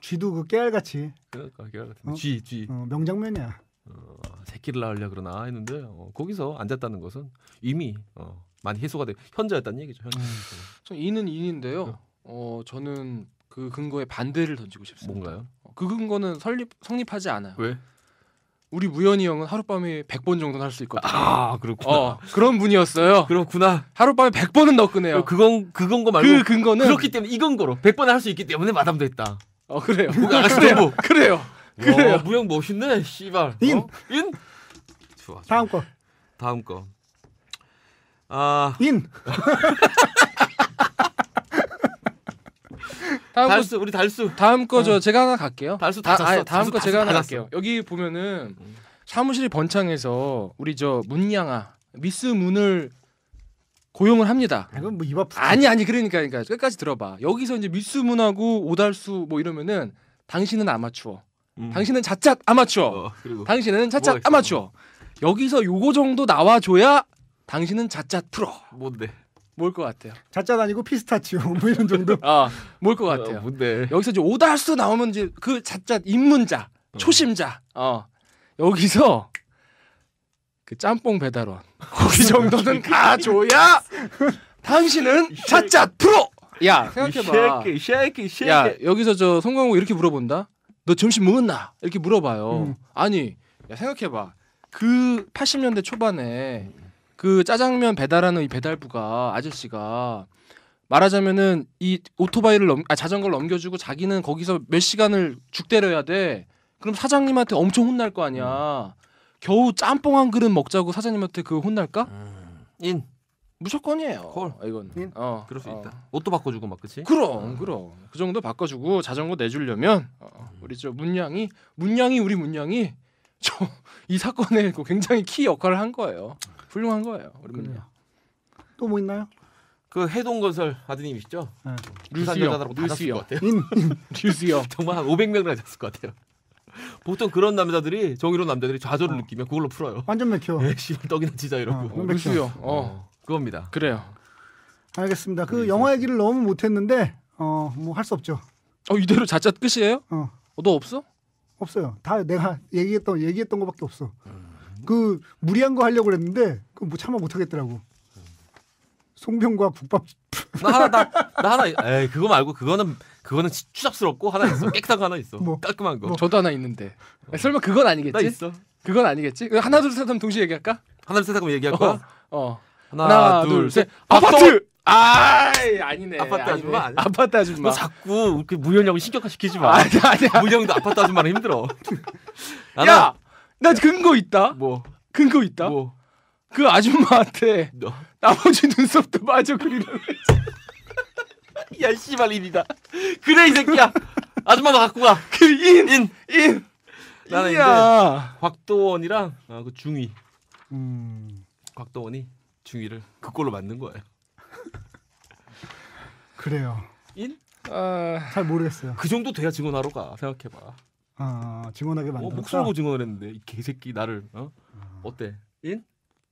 쥐도 그 깨알같이. 그러니까 깨알같은 어? 쥐 쥐. 어, 명장면이야. 어, 새끼를 낳으려 그러나 했는데 어, 거기서 앉았다는 것은 이미 어, 많이 해소가 돼 현자였다는 얘기죠. 현자. 음. 이는 인인데요. 네. 어 저는 그 근거에 반대를 던지고 싶습니다. 뭔가요? 어, 그 근거는 설립 성립하지 않아요. 왜? 우리 무현이 형은 하룻밤에 100번 정도는 할 수 있거든요. 아, 그렇구나. 어, 그런 분이었어요. 그렇구나. 하룻밤에 100번은 너끄네요. 그건 그건 거 말고 그 근거는 그렇기 때문에 이건 거로 100번을 할수 있기 때문에 마담도 다 어, 그래요. 그래요. 그래요. 그래요. 어, 무형 멋있네. 씨발. 인. 어? 인. 좋아, 다음 거. 다음 거. 아. 인. 다음 달수 거, 우리 달수. 다음 거저 어. 제가 하나 갈게요. 달수 다, 잤어. 아니, 다음 거 제가 하나 갈게요. 여기 보면은 사무실이 번창해서 우리 저 문양아 미스 문을 고용을 합니다. 이건 뭐입 아 아니 아니 그러니까 그러니까 끝까지 들어봐. 여기서 이제 미스 문하고 오달수 뭐 이러면은 당신은 아마추어. 음. 당신은 자짝 아마추어. 어, 당신은 자짝 아마추어. 여기서 요거 정도 나와줘야 당신은 자짝 프로. 뭔데? 뭘것 같아요? 자짜 아니고 피스타치오 뭐 이런 정도. 아, 뭘것 같아요? 어, 뭔데? 여기서 이제 오달수 나오면 이제 그 자짜 입문자, 어. 초심자. 어. 여기서 그 짬뽕 배달원 거기 정도는 가줘야 당신은 자짜 프로. 야 생각해봐. 야 여기서 저 송강호 이렇게 물어본다. 너 점심 먹었나? 이렇게 물어봐요. 음. 아니 야, 생각해봐. 그 80년대 초반에 그 짜장면 배달하는 이 배달부가 아저씨가 말하자면은 이 오토바이를 넘, 아, 자전거를 넘겨주고 자기는 거기서 몇 시간을 죽 때려야 돼. 그럼 사장님한테 엄청 혼날 거 아니야. 음. 겨우 짬뽕 한 그릇 먹자고 사장님한테 그 혼날까? 음. 인. 무조건이에요. 콜. 이건. 인? 어. 그럴 수 어. 있다. 옷도 바꿔주고 막 그치? 그럼 음. 그럼 그 정도 바꿔주고 자전거 내주려면 어, 어 음. 우리 저 문양이 문양이 우리 문양이 저 이 사건에 그 굉장히 키 역할을 한 거예요. 훌륭한 거예요. 우리 또뭐 있나요? 그 해동건설 아드님이시죠? 류수여 네. 류수영. 류수영. 정말 한 500명이나 잤을 것 같아요. 보통 그런 남자들이 정의로운 남자들이 좌절을 어. 느끼면 그걸로 풀어요. 완전 맥혀. 예, 씨발 떡이나 지자 이러고. 어, 맥혀. 어. 어. 그겁니다. 그래요. 알겠습니다. 그 그래서. 네, 영화 네. 얘기를 너무 못했는데 어뭐 할 수 없죠. 어 이대로 자짜 끝이에요? 어. 어, 너 없어? 없어요. 다 내가 얘기했던 얘기했던 거밖에 없어. 음. 그 무리한 거 하려고 그는데 그뭐 참아 못하겠더라고. 송병과 국밥. 나 하나 나, 나 하나 에 그거 말고 그거는 그거는 추잡스럽고 하나 있어 깨끗한 거 하나 있어 뭐, 깔끔한 거. 뭐. 저도 하나 있는데 어. 설마 그건 아니겠지? 나 있어. 그건 아니겠지? 하나 둘셋 하면 동시에 얘기할까? 하나 둘셋 하면 얘기할 어. 거야? 어. 어. 하나, 하나 둘 셋 아파트 아, 아니네. 아파트 아줌마 아니야? 아파트 아줌마. 너 자꾸 그 무현형을 신격화 시키지 마. 아니 아니야. 무현도 아파트 아줌마는 힘들어. 나 야, 나 근거 있다. 뭐? 근거 있다. 뭐? 그 아줌마한테 너? 나머지 눈썹도 마저 그리는. 야 씨발 인이다. 그래 이 새끼야. 아줌마도 갖고 가. 그인 인. 인. 나는 이야. 곽도원이랑 아, 그 중위. 음. 곽도원이 중위를 그 꼴로 만든 거예요. 그래요. 인? 어... 잘 모르겠어요. 그 정도 돼야 증언하러 가 생각해봐. 아 증언하게 만들다 어, 목숨 보고 증언을 했는데 이 개새끼 나를 어? 아. 어. 때 인?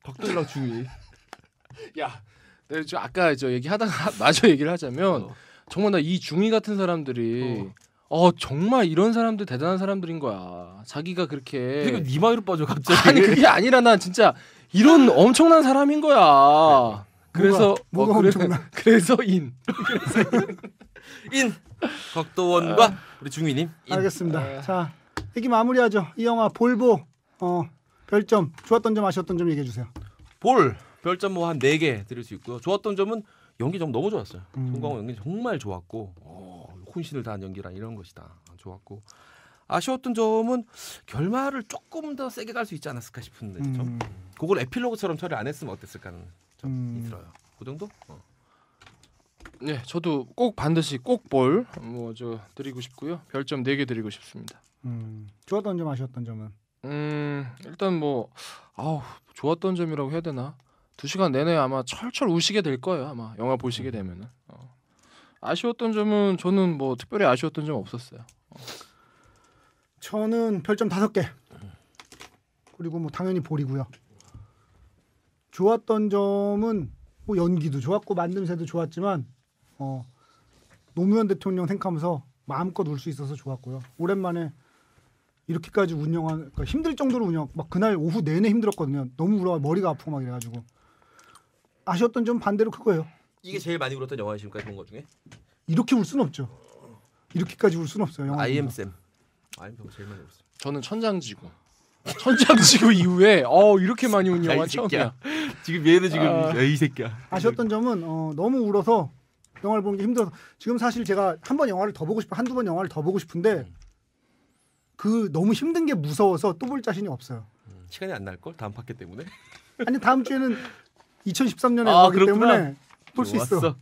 박도일 중위. 야, 내가 좀 아까 저 얘기하다가 마저 얘기를 하자면 어. 정말 나 이 중위 같은 사람들이 어. 어 정말 이런 사람들 대단한 사람들인 거야. 자기가 그렇게. 그러니 마이로 빠져 갑자기. 아니 그게 아니라 난 진짜 이런 엄청난 사람인 거야. 네. 그래서 뭐가, 뭐가 어, 그래, 엄청난. 그래서 인. 인. 곽도원과 우리 중위님. 알겠습니다. 아. 자, 얘기 마무리하죠. 이 영화 볼보 어, 별점 좋았던 점 아쉬웠던 점 얘기해 주세요. 볼 별점 뭐한네개 드릴 수 있고요. 좋았던 점은 연기 좀 너무 좋았어요. 음. 송강호 연기 정말 좋았고 오, 어, 혼신을 다한 연기라 이런 것이다. 좋았고 아쉬웠던 점은 결말을 조금 더 세게 갈 수 있지 않았을까 싶은데 음. 좀 그걸 에필로그처럼 처리 안 했으면 어땠을까 하는 점이 음. 들어요. 그 정도? 어. 네, 저도 꼭 반드시 꼭 볼 뭐 저 드리고 싶고요. 별점 4개 드리고 싶습니다. 음. 좋았던 점 아쉬웠던 점은 음, 일단 뭐 아우, 좋았던 점이라고 해야 되나? 두 시간 내내 아마 철철 우시게 될 거예요. 아마 영화 보시게 음. 되면은. 어. 아쉬웠던 점은 저는 뭐 특별히 아쉬웠던 점 없었어요. 어. 저는 별점 다섯 개. 그리고 뭐 당연히 볼이고요. 좋았던 점은 뭐 연기도 좋았고 만듦새도 좋았지만 어 노무현 대통령 생각하면서 마음껏 울 수 있어서 좋았고요. 오랜만에 이렇게까지 운영한 그러니까 힘들 정도로 운영 막 그날 오후 내내 힘들었거든요. 너무 울어 머리가 아프고 막 이래가지고 아쉬웠던 점 반대로 그거예요. 이게 제일 많이 울었던 영화 이십니까본것 중에 이렇게 울 순 없죠. 이렇게까지 울 순 없어요. 영화 IM 쌤. 아이엠 제일 많이 봤어요. 저는 천장지구. 천장지구 이후에 어 이렇게 많이 운 영화 아, 처음이야. 지금 얘는 지금 아... 이 새끼야. 아쉬웠던 점은 어, 너무 울어서 영화를 보는 게 힘들어서 지금 사실 제가 한 번 영화를 더 보고 싶어 한두 번 영화를 더 보고 싶은데 음. 그 너무 힘든 게 무서워서 또 볼 자신이 없어요. 음, 시간이 안 날걸 다음 파켓 때문에. 아니 다음 주에는 2013년에 아, 나기 때문에 볼 수 있어.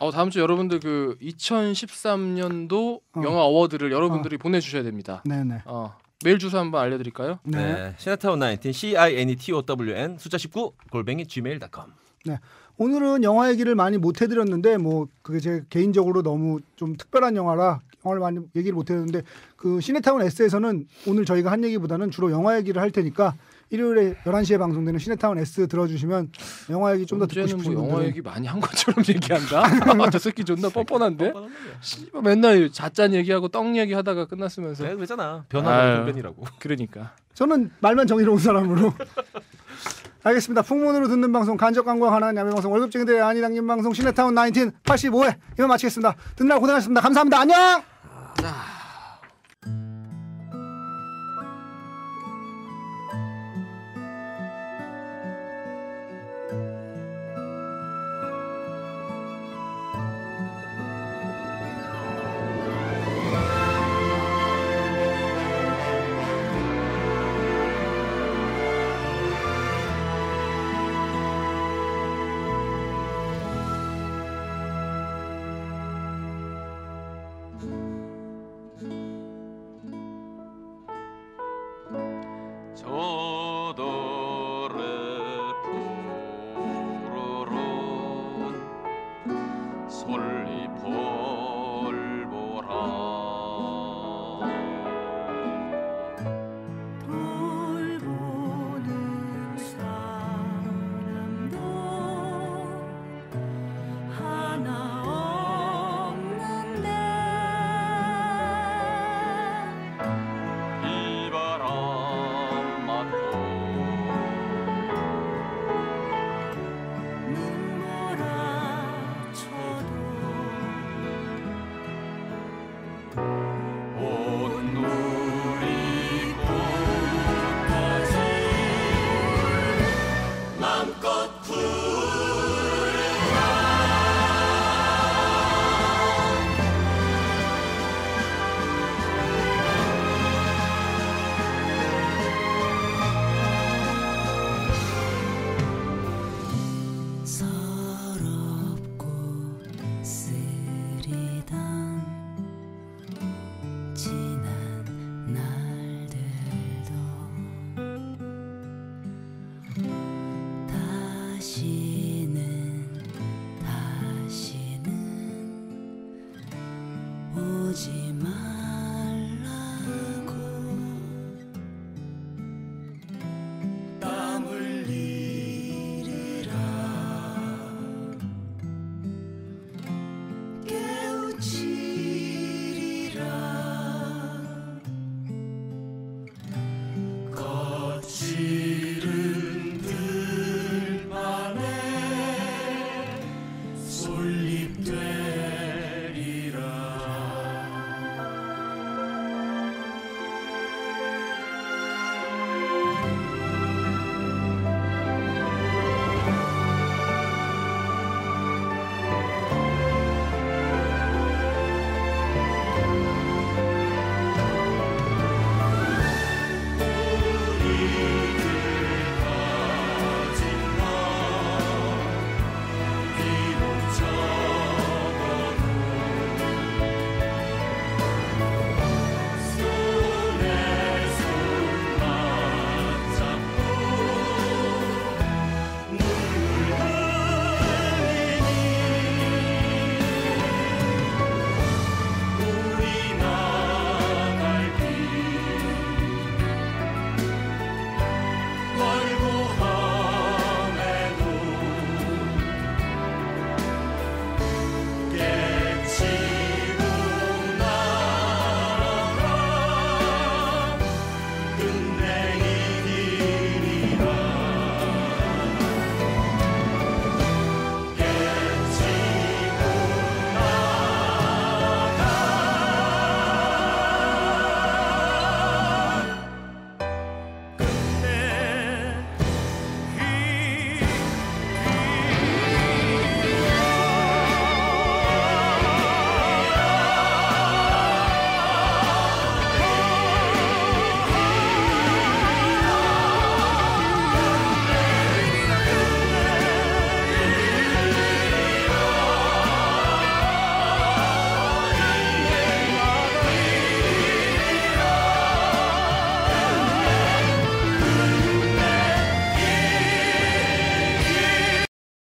어 다음 주 여러분들 그 2013년도 어. 영화 어워드를 여러분들이 어. 보내주셔야 됩니다. 네네. 어 메일 주소 한번 알려드릴까요? 네. 시네타운 19 C I N E T O W N 숫자 19 골뱅이 gmail.com. 네. 오늘은 영화 얘기를 많이 못 해드렸는데 뭐 그게 제 개인적으로 너무 좀 특별한 영화라 영화를 많이 얘기를 못 해드렸는데 그 시네타운 S에서는 오늘 저희가 한 얘기보다는 주로 영화 얘기를 할 테니까 일요일에 11시에 방송되는 시네타운 S 들어주시면 영화 얘기 좀 더 듣고 뭐 싶으신 뭐 영화 얘기 많이 한 것처럼 얘기한다. 아, 저 새끼 존나 뻔뻔한데. 씨, 맨날 잣짠 얘기하고 떡 얘기하다가 끝났으면서. 내가 그랬잖아. 변화는 변변이라고. 그러니까. 저는 말만 정의로운 사람으로. 알겠습니다. 풍문으로 듣는 방송 간접 광고와 관한 야매 방송 월급쟁이들의 안이 당긴 방송 시네타운 1985회 이만 마치겠습니다. 듣느라 고생하셨습니다. 감사합니다. 안녕. 아,